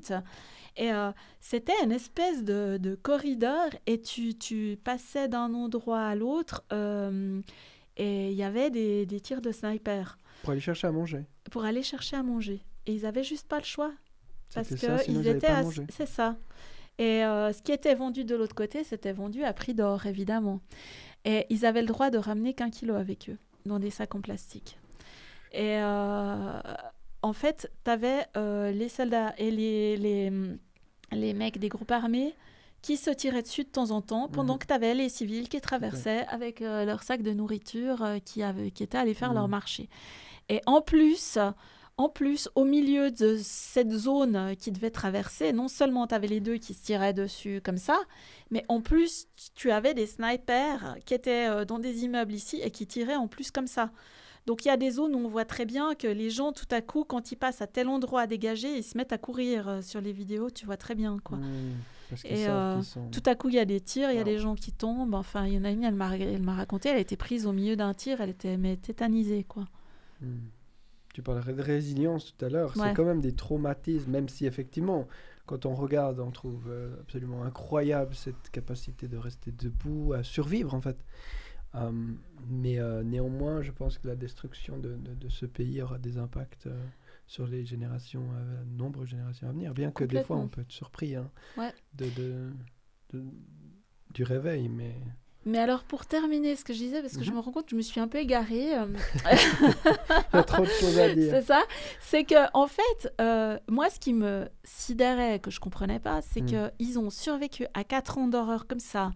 Et euh, c'était une espèce de, corridor et tu, passais d'un endroit à l'autre euh, et il y avait des, tirs de snipers. Pour aller chercher à manger. Pour aller chercher à manger. Et ils n'avaient juste pas le choix. Parce qu'ils étaient... C'est ça. Et ce qui était vendu de l'autre côté, c'était vendu à prix d'or, évidemment. Et ils avaient le droit de ramener qu'un kilo avec eux, dans des sacs en plastique. Et euh, en fait, tu avais euh, les soldats et les, les, mecs des groupes armés qui se tiraient dessus de temps en temps, pendant mhm. que tu avais les civils qui traversaient avec euh, leurs sacs de nourriture qui, avaient qui étaient allés faire leur mhm. marché. Et en plus, en plus, au milieu de cette zone qui devait traverser, non seulement tu avais les deux qui se tiraient dessus comme ça, mais en plus, tu avais des snipers qui étaient euh, dans des immeubles ici et qui tiraient en plus comme ça. Donc il y a des zones où on voit très bien que les gens, tout à coup, quand ils passent à tel endroit à dégager, ils se mettent à courir euh, sur les vidéos, tu vois très bien. quoi. et euh, tout à coup, il y a des tirs, il y a des gens qui tombent. Enfin, il y en a une, elle m'a raconté, elle a été prise au milieu d'un tir, elle était tétanisée. quoi. Hmm tu parlais de résilience tout à l'heure, c'est quand même des traumatismes, même si effectivement, quand on regarde, on trouve euh, absolument incroyable cette capacité de rester debout, à survivre en fait. Hum, mais euh, néanmoins, je pense que la destruction de, ce pays aura des impacts euh, sur les générations, nombreuses générations à venir, bien que des fois on peut être surpris hein, de, du réveil, mais... Mais alors, pour terminer ce que je disais, parce que je mhm. me rends compte que je me suis un peu égarée. Euh, Il y a trop de choses à dire. C'est ça. C'est que, en fait, euh, moi, ce qui me sidérait, que je comprenais pas, c'est mhm. que qu'ils ont survécu à quatre ans d'horreur comme ça,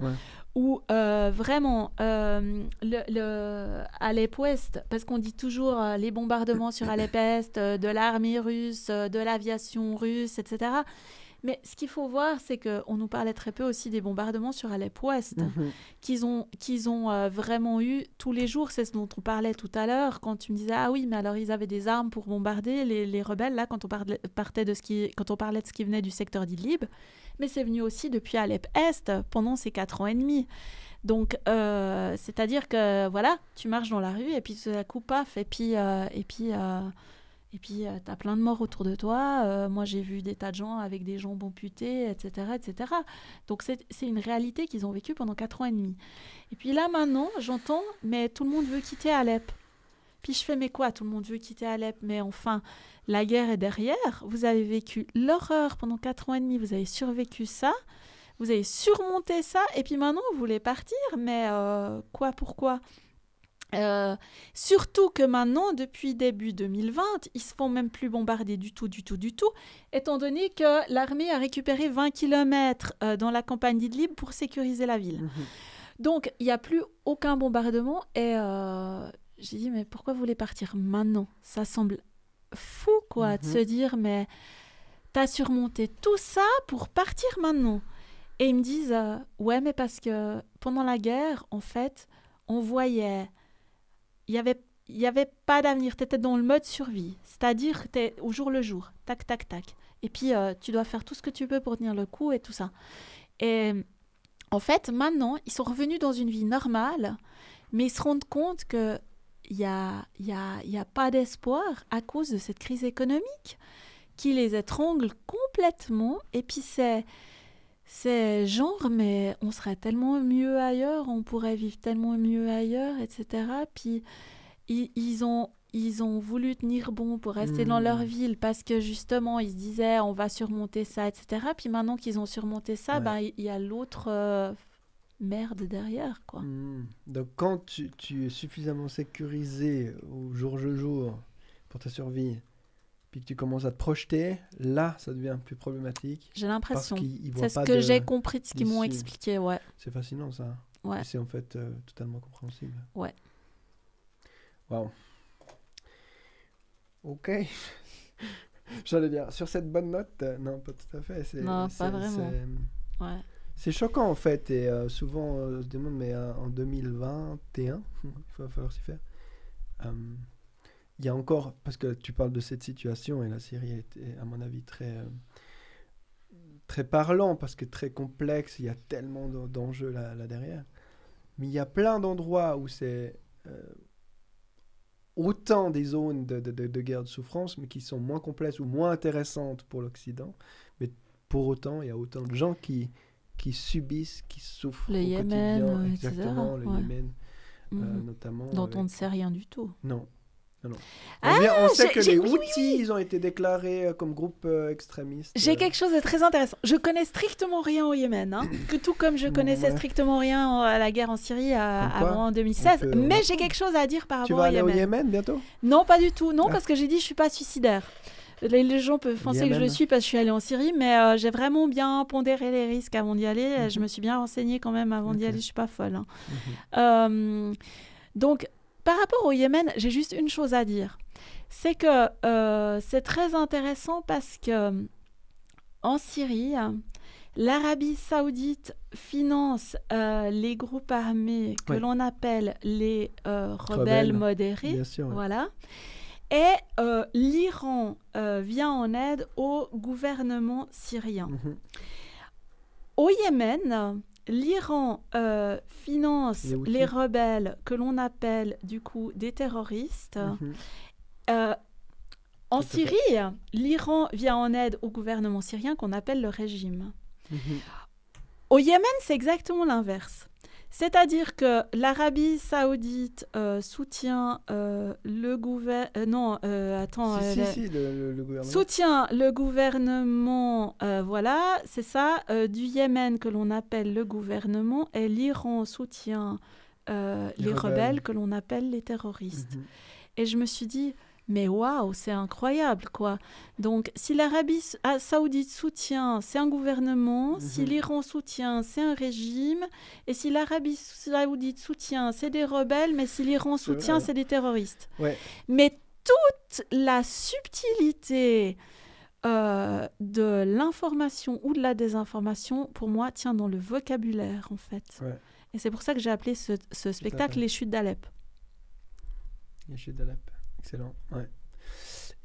où euh, vraiment, euh, le, le, parce qu'on dit toujours les bombardements sur Alep de l'armée russe, de l'aviation russe, etc. Mais ce qu'il faut voir, c'est qu'on nous parlait très peu aussi des bombardements sur Alep-Ouest, mhm. qu'ils ont, euh, vraiment eu tous les jours. C'est ce dont on parlait tout à l'heure, quand tu me disais, ah oui, mais alors ils avaient des armes pour bombarder les, rebelles, là, quand on, parlait, de ce qui, quand on parlait de ce qui venait du secteur d'Idlib. Mais c'est venu aussi depuis Alep-Est, pendant ces quatre ans et demi. Donc, euh, c'est-à-dire que, voilà, tu marches dans la rue et puis tout à coup, paf, et puis... Euh, et puis et puis, euh, tu as plein de morts autour de toi. Euh, moi, j'ai vu des tas de gens avec des jambes amputées, etc. etc. Donc, c'est une réalité qu'ils ont vécue pendant 4 ans et demi. Et puis là, maintenant, j'entends, mais tout le monde veut quitter Alep. Puis je fais, mais quoi Tout le monde veut quitter Alep. Mais enfin, la guerre est derrière. Vous avez vécu l'horreur pendant 4 ans et demi. Vous avez survécu ça. Vous avez surmonté ça. Et puis maintenant, vous voulez partir. Mais euh, quoi Pourquoi euh, surtout que maintenant, depuis début 2020, ils se font même plus bombarder du tout, du tout, du tout, étant donné que l'armée a récupéré 20 km euh, dans la campagne d'Idlib pour sécuriser la ville. Mhm. Donc, il n'y a plus aucun bombardement. Et euh, j'ai dit, mais pourquoi vous voulez partir maintenant Ça semble fou, quoi, de mhm. se dire, mais t'as surmonté tout ça pour partir maintenant. Et ils me disent, ouais, mais parce que pendant la guerre, en fait, on voyait il n'y avait, pas d'avenir. Tu étais dans le mode survie, c'est-à-dire tu es au jour le jour, tac, tac, tac. Et puis, euh, tu dois faire tout ce que tu peux pour tenir le coup et tout ça. Et en fait, maintenant, ils sont revenus dans une vie normale, mais ils se rendent compte que il n'y a, a pas d'espoir à cause de cette crise économique qui les étrangle complètement. Et puis, c'est c'est genre, mais on serait tellement mieux ailleurs, on pourrait vivre tellement mieux ailleurs, etc. Puis ils, ont ils ont voulu tenir bon pour rester dans leur hmm. ville parce que justement ils se disaient on va surmonter ça, etc. Puis maintenant qu'ils ont surmonté ça, ben, il y a l'autre euh, merde derrière. quoi. Hmm. Donc quand tu, tu, es suffisamment sécurisé au jour le jour pour ta survie puis que tu commences à te projeter, là, ça devient plus problématique. J'ai l'impression. C'est ce que j'ai compris de ce qu'ils m'ont expliqué, ouais. C'est fascinant, ça. Ouais. C'est en fait euh, totalement compréhensible. Ouais. Waouh. Ok. J'allais dire, sur cette bonne note, euh, non, pas tout à fait. Non, pas vraiment. Euh, ouais. C'est choquant en fait, et souvent on se demande, mais en 2021, il va falloir s'y faire il y a encore, parce que tu parles de cette situation, et la Syrie est, à mon avis, très, euh, très parlant, parce que très complexe, il y a tellement d'enjeux là, là, derrière. Mais il y a plein d'endroits où c'est euh, autant des zones de, de, de, guerre de souffrance, mais qui sont moins complexes ou moins intéressantes pour l'Occident. Mais pour autant, il y a autant de gens qui, qui subissent, qui souffrent. Le au Yémen, euh, exactement, le Yémen, mhm. notamment. Dont on ne sait rien du tout. Non, ah, on, sait que les outils ils ont été déclarés euh, comme groupe euh, extrémiste. J'ai euh. quelque chose de très intéressant. Je connais strictement rien au Yémen, hein. tout comme je connaissais strictement rien à la guerre en Syrie avant en 2016. Mais j'ai quelque chose à dire par rapport au Yémen. au Yémen bientôt Non, pas du tout. Non, ah. parce que j'ai dit je suis pas suicidaire. Les, gens peuvent penser que je le suis parce que je suis allée en Syrie, mais j'ai vraiment bien pondéré les risques avant d'y aller. Mhm. Je me suis bien renseignée quand même avant d'y aller. Je suis pas folle. Hein. Mhm. donc, par rapport au Yémen, j'ai juste une chose à dire. C'est que euh, c'est très intéressant parce que en Syrie, l'Arabie saoudite finance euh, les groupes armés que l'on appelle les euh, rebelles, modérés. Voilà. Et l'Iran vient en aide au gouvernement syrien. Mhm. Au Yémen, l'Iran euh, finance les, rebelles que l'on appelle du coup des terroristes. Mhm. Euh, en Syrie, l'Iran vient en aide au gouvernement syrien qu'on appelle le régime. Mhm. Au Yémen, c'est exactement l'inverse. C'est-à-dire que l'Arabie saoudite euh, soutient euh, le gouvernement... Euh, non, attends... Si, le, gouvernement. Soutient le gouvernement, voilà, c'est ça, du Yémen que l'on appelle le gouvernement, et l'Iran soutient les, rebelles. que l'on appelle les terroristes. Mhm. Et je me suis dit, mais waouh, c'est incroyable, quoi. Donc, si l'Arabie ah, saoudite soutient, c'est un gouvernement, mhm. si l'Iran soutient, c'est un régime, et si l'Arabie saoudite soutient, c'est des rebelles, mais si l'Iran soutient, c'est des terroristes. Mais toute la subtilité euh, de l'information ou de la désinformation, pour moi, tient dans le vocabulaire, en fait. Et c'est pour ça que j'ai appelé ce, ce spectacle Les Chutes d'Alep. Les Chutes d'Alep. Excellent. Ouais.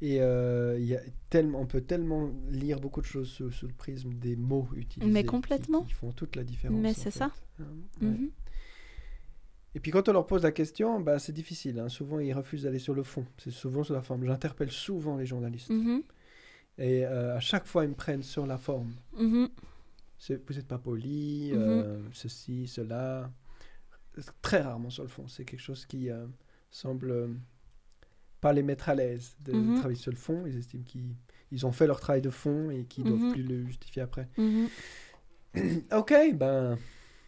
Et euh, il y a tellement, on peut tellement lire beaucoup de choses sous, le prisme des mots utilisés. Mais complètement. Qui, font toute la différence. Mais c'est ça. Hein, mm-hmm. Et puis quand on leur pose la question, bah, c'est difficile. Hein. Souvent, ils refusent d'aller sur le fond. C'est souvent sur la forme. J'interpelle souvent les journalistes. Mm-hmm. Et euh, à chaque fois, ils me prennent sur la forme. Mm-hmm. Vous n'êtes pas poli, euh, ceci, cela. Très rarement sur le fond. C'est quelque chose qui semble pas les mettre à l'aise de mhm. travailler sur le fond. Ils estiment qu'ils ont fait leur travail de fond et qu'ils ne doivent mhm. plus le justifier après. Mhm. ok, ben,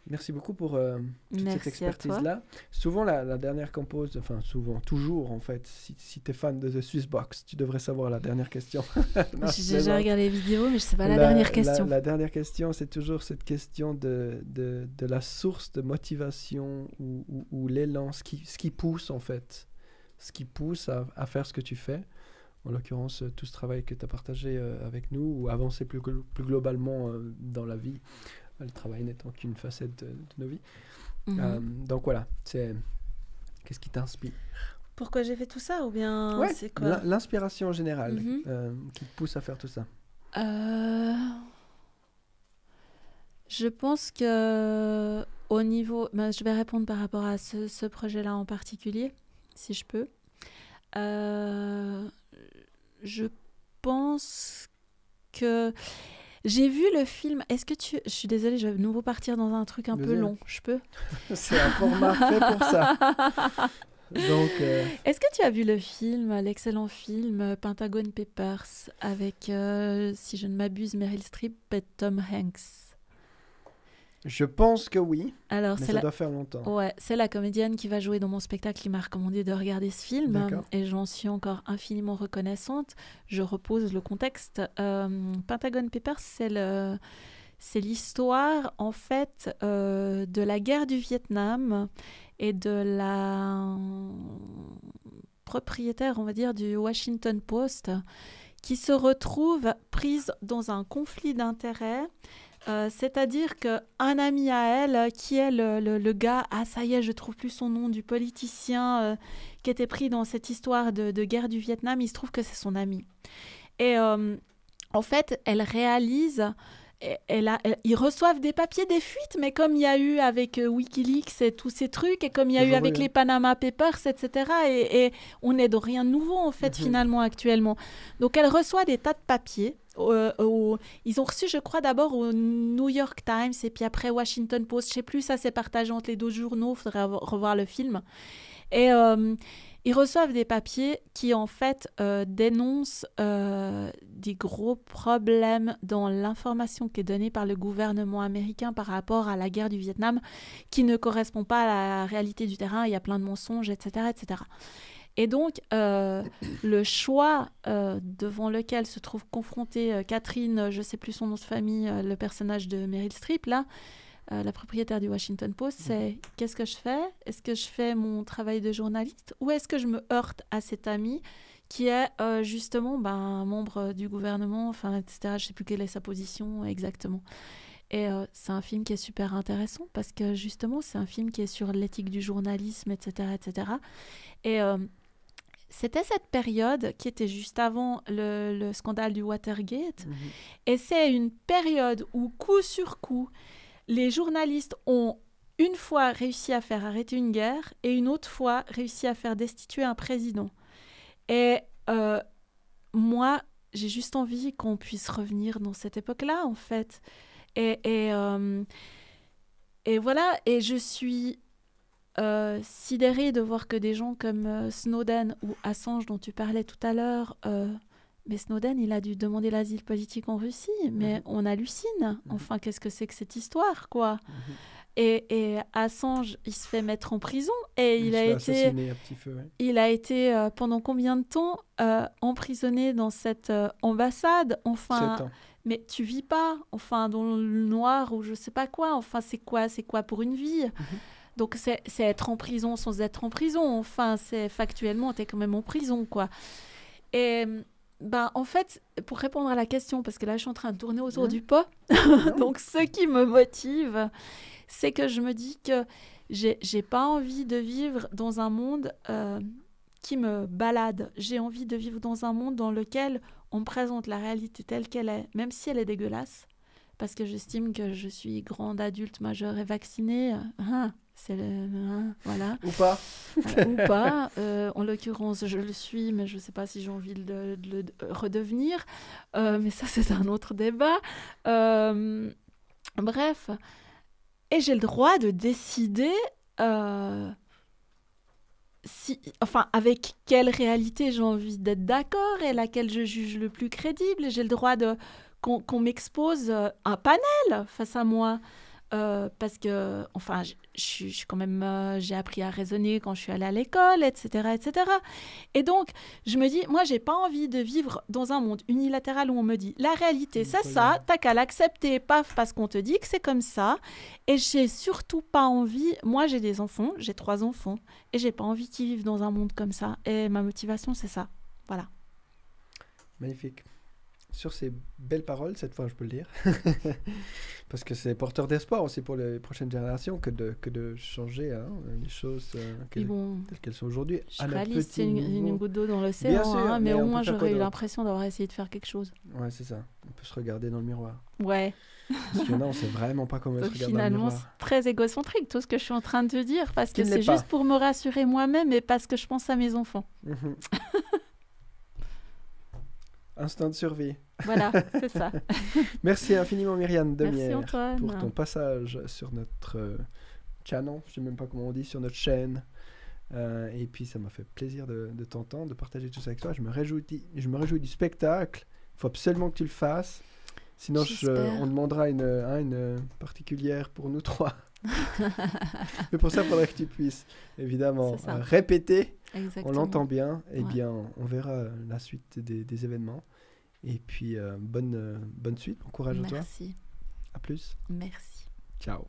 merci beaucoup pour euh, toute cette expertise-là. Souvent, la, dernière dernière pose, enfin, souvent, toujours en fait, si, si tu es fan de The Swiss Box, tu devrais savoir la dernière question. J'ai déjà regardé les vidéos, mais je sais pas la, dernière question. La, dernière question, c'est toujours cette question de, la source de motivation ou, l'élan, qui, ce qui pousse en fait ce qui pousse à, faire ce que tu fais. En l'occurrence, euh, tout ce travail que tu as partagé euh, avec nous ou avancer plus, plus globalement euh, dans la vie, le travail n'étant qu'une facette de, nos vies. Mhm. donc voilà, c'est qu'est-ce qui t'inspire pourquoi j'ai fait tout ça ou bien c'est quoi L'inspiration générale mhm. qui te pousse à faire tout ça. Je pense que au niveau, ben, je vais répondre par rapport à ce, ce projet-là en particulier si je peux. Euh, je pense que j'ai vu le film. Est-ce que tu. Je suis désolée, je vais de nouveau partir dans un truc un peu long. Je peux C'est un format fait pour ça. Euh, Est-ce que tu as vu le film, l'excellent film euh, Pentagon Papers avec, si je ne m'abuse, Meryl Streep et Tom Hanks je pense que oui. Alors, mais ça doit faire longtemps. Ouais, c'est la comédienne qui va jouer dans mon spectacle qui m'a recommandé de regarder ce film. Et j'en suis encore infiniment reconnaissante. Je repose le contexte. Euh, Pentagon Papers, c'est l'histoire en fait euh, de la guerre du Vietnam et de la propriétaire, on va dire, du Washington Post qui se retrouve prise dans un conflit d'intérêts euh, c'est-à-dire qu'un ami à elle, euh, qui est le, gars, ah ça y est, je trouve plus son nom, du politicien euh, qui était pris dans cette histoire de, guerre du Vietnam, il se trouve que c'est son ami. Et en fait, elle réalise elle ils reçoivent des papiers des fuites, mais comme il y a eu avec Wikileaks et tous ces trucs, et comme il y a eu avec les Panama Papers, etc., et, on n'est de rien de nouveau, en fait, mhm. finalement, actuellement. Donc, elle reçoit des tas de papiers euh, ils ont reçu, je crois, d'abord au New York Times et puis après Washington Post. Je sais plus, ça c'est partagé entre les deux journaux. Faudrait revoir le film. Et euh, ils reçoivent des papiers qui en fait euh, dénoncent des gros problèmes dans l'information qui est donnée par le gouvernement américain par rapport à la guerre du Vietnam, qui ne correspond pas à la réalité du terrain. Il y a plein de mensonges, etc., etc. Et donc, euh, le choix euh, devant lequel se trouve confrontée euh, Catherine, je ne sais plus son nom de famille, le personnage de Meryl Streep, là, la propriétaire du Washington Post, mm. c'est qu'est-ce que je fais Est-ce que je fais mon travail de journaliste ou est-ce que je me heurte à cet ami qui est justement ben, un membre du gouvernement, enfin, etc. Je ne sais plus quelle est sa position exactement. Et c'est un film qui est super intéressant parce que justement, c'est un film qui est sur l'éthique du journalisme, etc. etc. Et c'était cette période qui était juste avant le, scandale du Watergate. Mhm. Et c'est une période où, coup sur coup, les journalistes ont une fois réussi à faire arrêter une guerre et une autre fois réussi à faire destituer un président. Et euh, moi, j'ai juste envie qu'on puisse revenir dans cette époque-là, en fait. et euh, voilà, et je suis euh, sidéré de voir que des gens comme euh, Snowden ou Assange dont tu parlais tout à l'heure, euh, mais Snowden, il a dû demander l'asile politique en Russie, mais mhm. on hallucine. Mhm. Enfin, qu'est-ce que c'est que cette histoire, quoi mhm. Et, Assange, il se fait mettre en prison et il, a, été, il a été pendant combien de temps emprisonné dans cette ambassade Enfin, mais tu vis pas, enfin dans le noir ou je sais pas quoi. Enfin, c'est quoi, c'est quoi pour une vie donc c'est être en prison sans être en prison. Enfin, c'est factuellement, tu es quand même en prison, quoi. Et ben, en fait, pour répondre à la question, parce que là, je suis en train de tourner autour du pot. Donc ce qui me motive, c'est que je me dis que j'ai pas envie de vivre dans un monde euh, qui me balade. J'ai envie de vivre dans un monde dans lequel on me présente la réalité telle qu'elle est, même si elle est dégueulasse parce que j'estime que je suis grande adulte majeure et vaccinée. Hein, c'est le... Hein, voilà. Ou pas. Euh, ou pas. Euh, en l'occurrence, je le suis, mais je ne sais pas si j'ai envie de, le redevenir. Euh, mais ça, c'est un autre débat. bref. Et j'ai le droit de décider si, enfin, avec quelle réalité j'ai envie d'être d'accord et laquelle je juge le plus crédible. J'ai le droit de qu'on m'expose un panel face à moi. Euh, parce que, enfin, je, suis quand même, euh, j'ai appris à raisonner quand je suis allée à l'école, etc., etc. Et donc, je me dis, moi, j'ai pas envie de vivre dans un monde unilatéral où on me dit la réalité, c'est ça, t'as qu'à l'accepter, paf, parce qu'on te dit que c'est comme ça. Et j'ai surtout pas envie. Moi, j'ai des enfants, j'ai trois enfants, et j'ai pas envie qu'ils vivent dans un monde comme ça. Et ma motivation, c'est ça. Voilà. Magnifique sur ces belles paroles, cette fois je peux le dire, parce que c'est porteur d'espoir aussi pour les prochaines générations que de, que de changer hein, les choses euh, telles qu'elles sont aujourd'hui. Je réalise c'est une, goutte d'eau dans le hein, mais, au moins j'aurais eu l'impression d'avoir essayé de faire quelque chose. Ouais, c'est ça. On peut se regarder dans le miroir. Ouais. Parce que là, on sait vraiment pas comment se regarder Finalement, c'est très égocentrique tout ce que je suis en train de te dire, parce que c'est juste pour me rassurer moi-même et parce que je pense à mes enfants. Mhm. Instinct de survie. Voilà, c'est ça. Merci infiniment Myriam Demier pour ton passage sur notre euh, channel, je sais même pas comment on dit, sur notre chaîne. Euh, et puis ça m'a fait plaisir de, t'entendre, de partager tout ça avec toi. Je me réjouis, je me réjouis du spectacle. Il faut absolument que tu le fasses. Sinon, on demandera une, particulière pour nous trois. Mais pour ça, il faudrait que tu puisses, évidemment, euh, répéter. On l'entend bien. Et eh bien, on verra la suite des événements. Et puis, euh, bonne, euh, bonne suite, bon courage à toi. Merci. À plus. Merci. Ciao.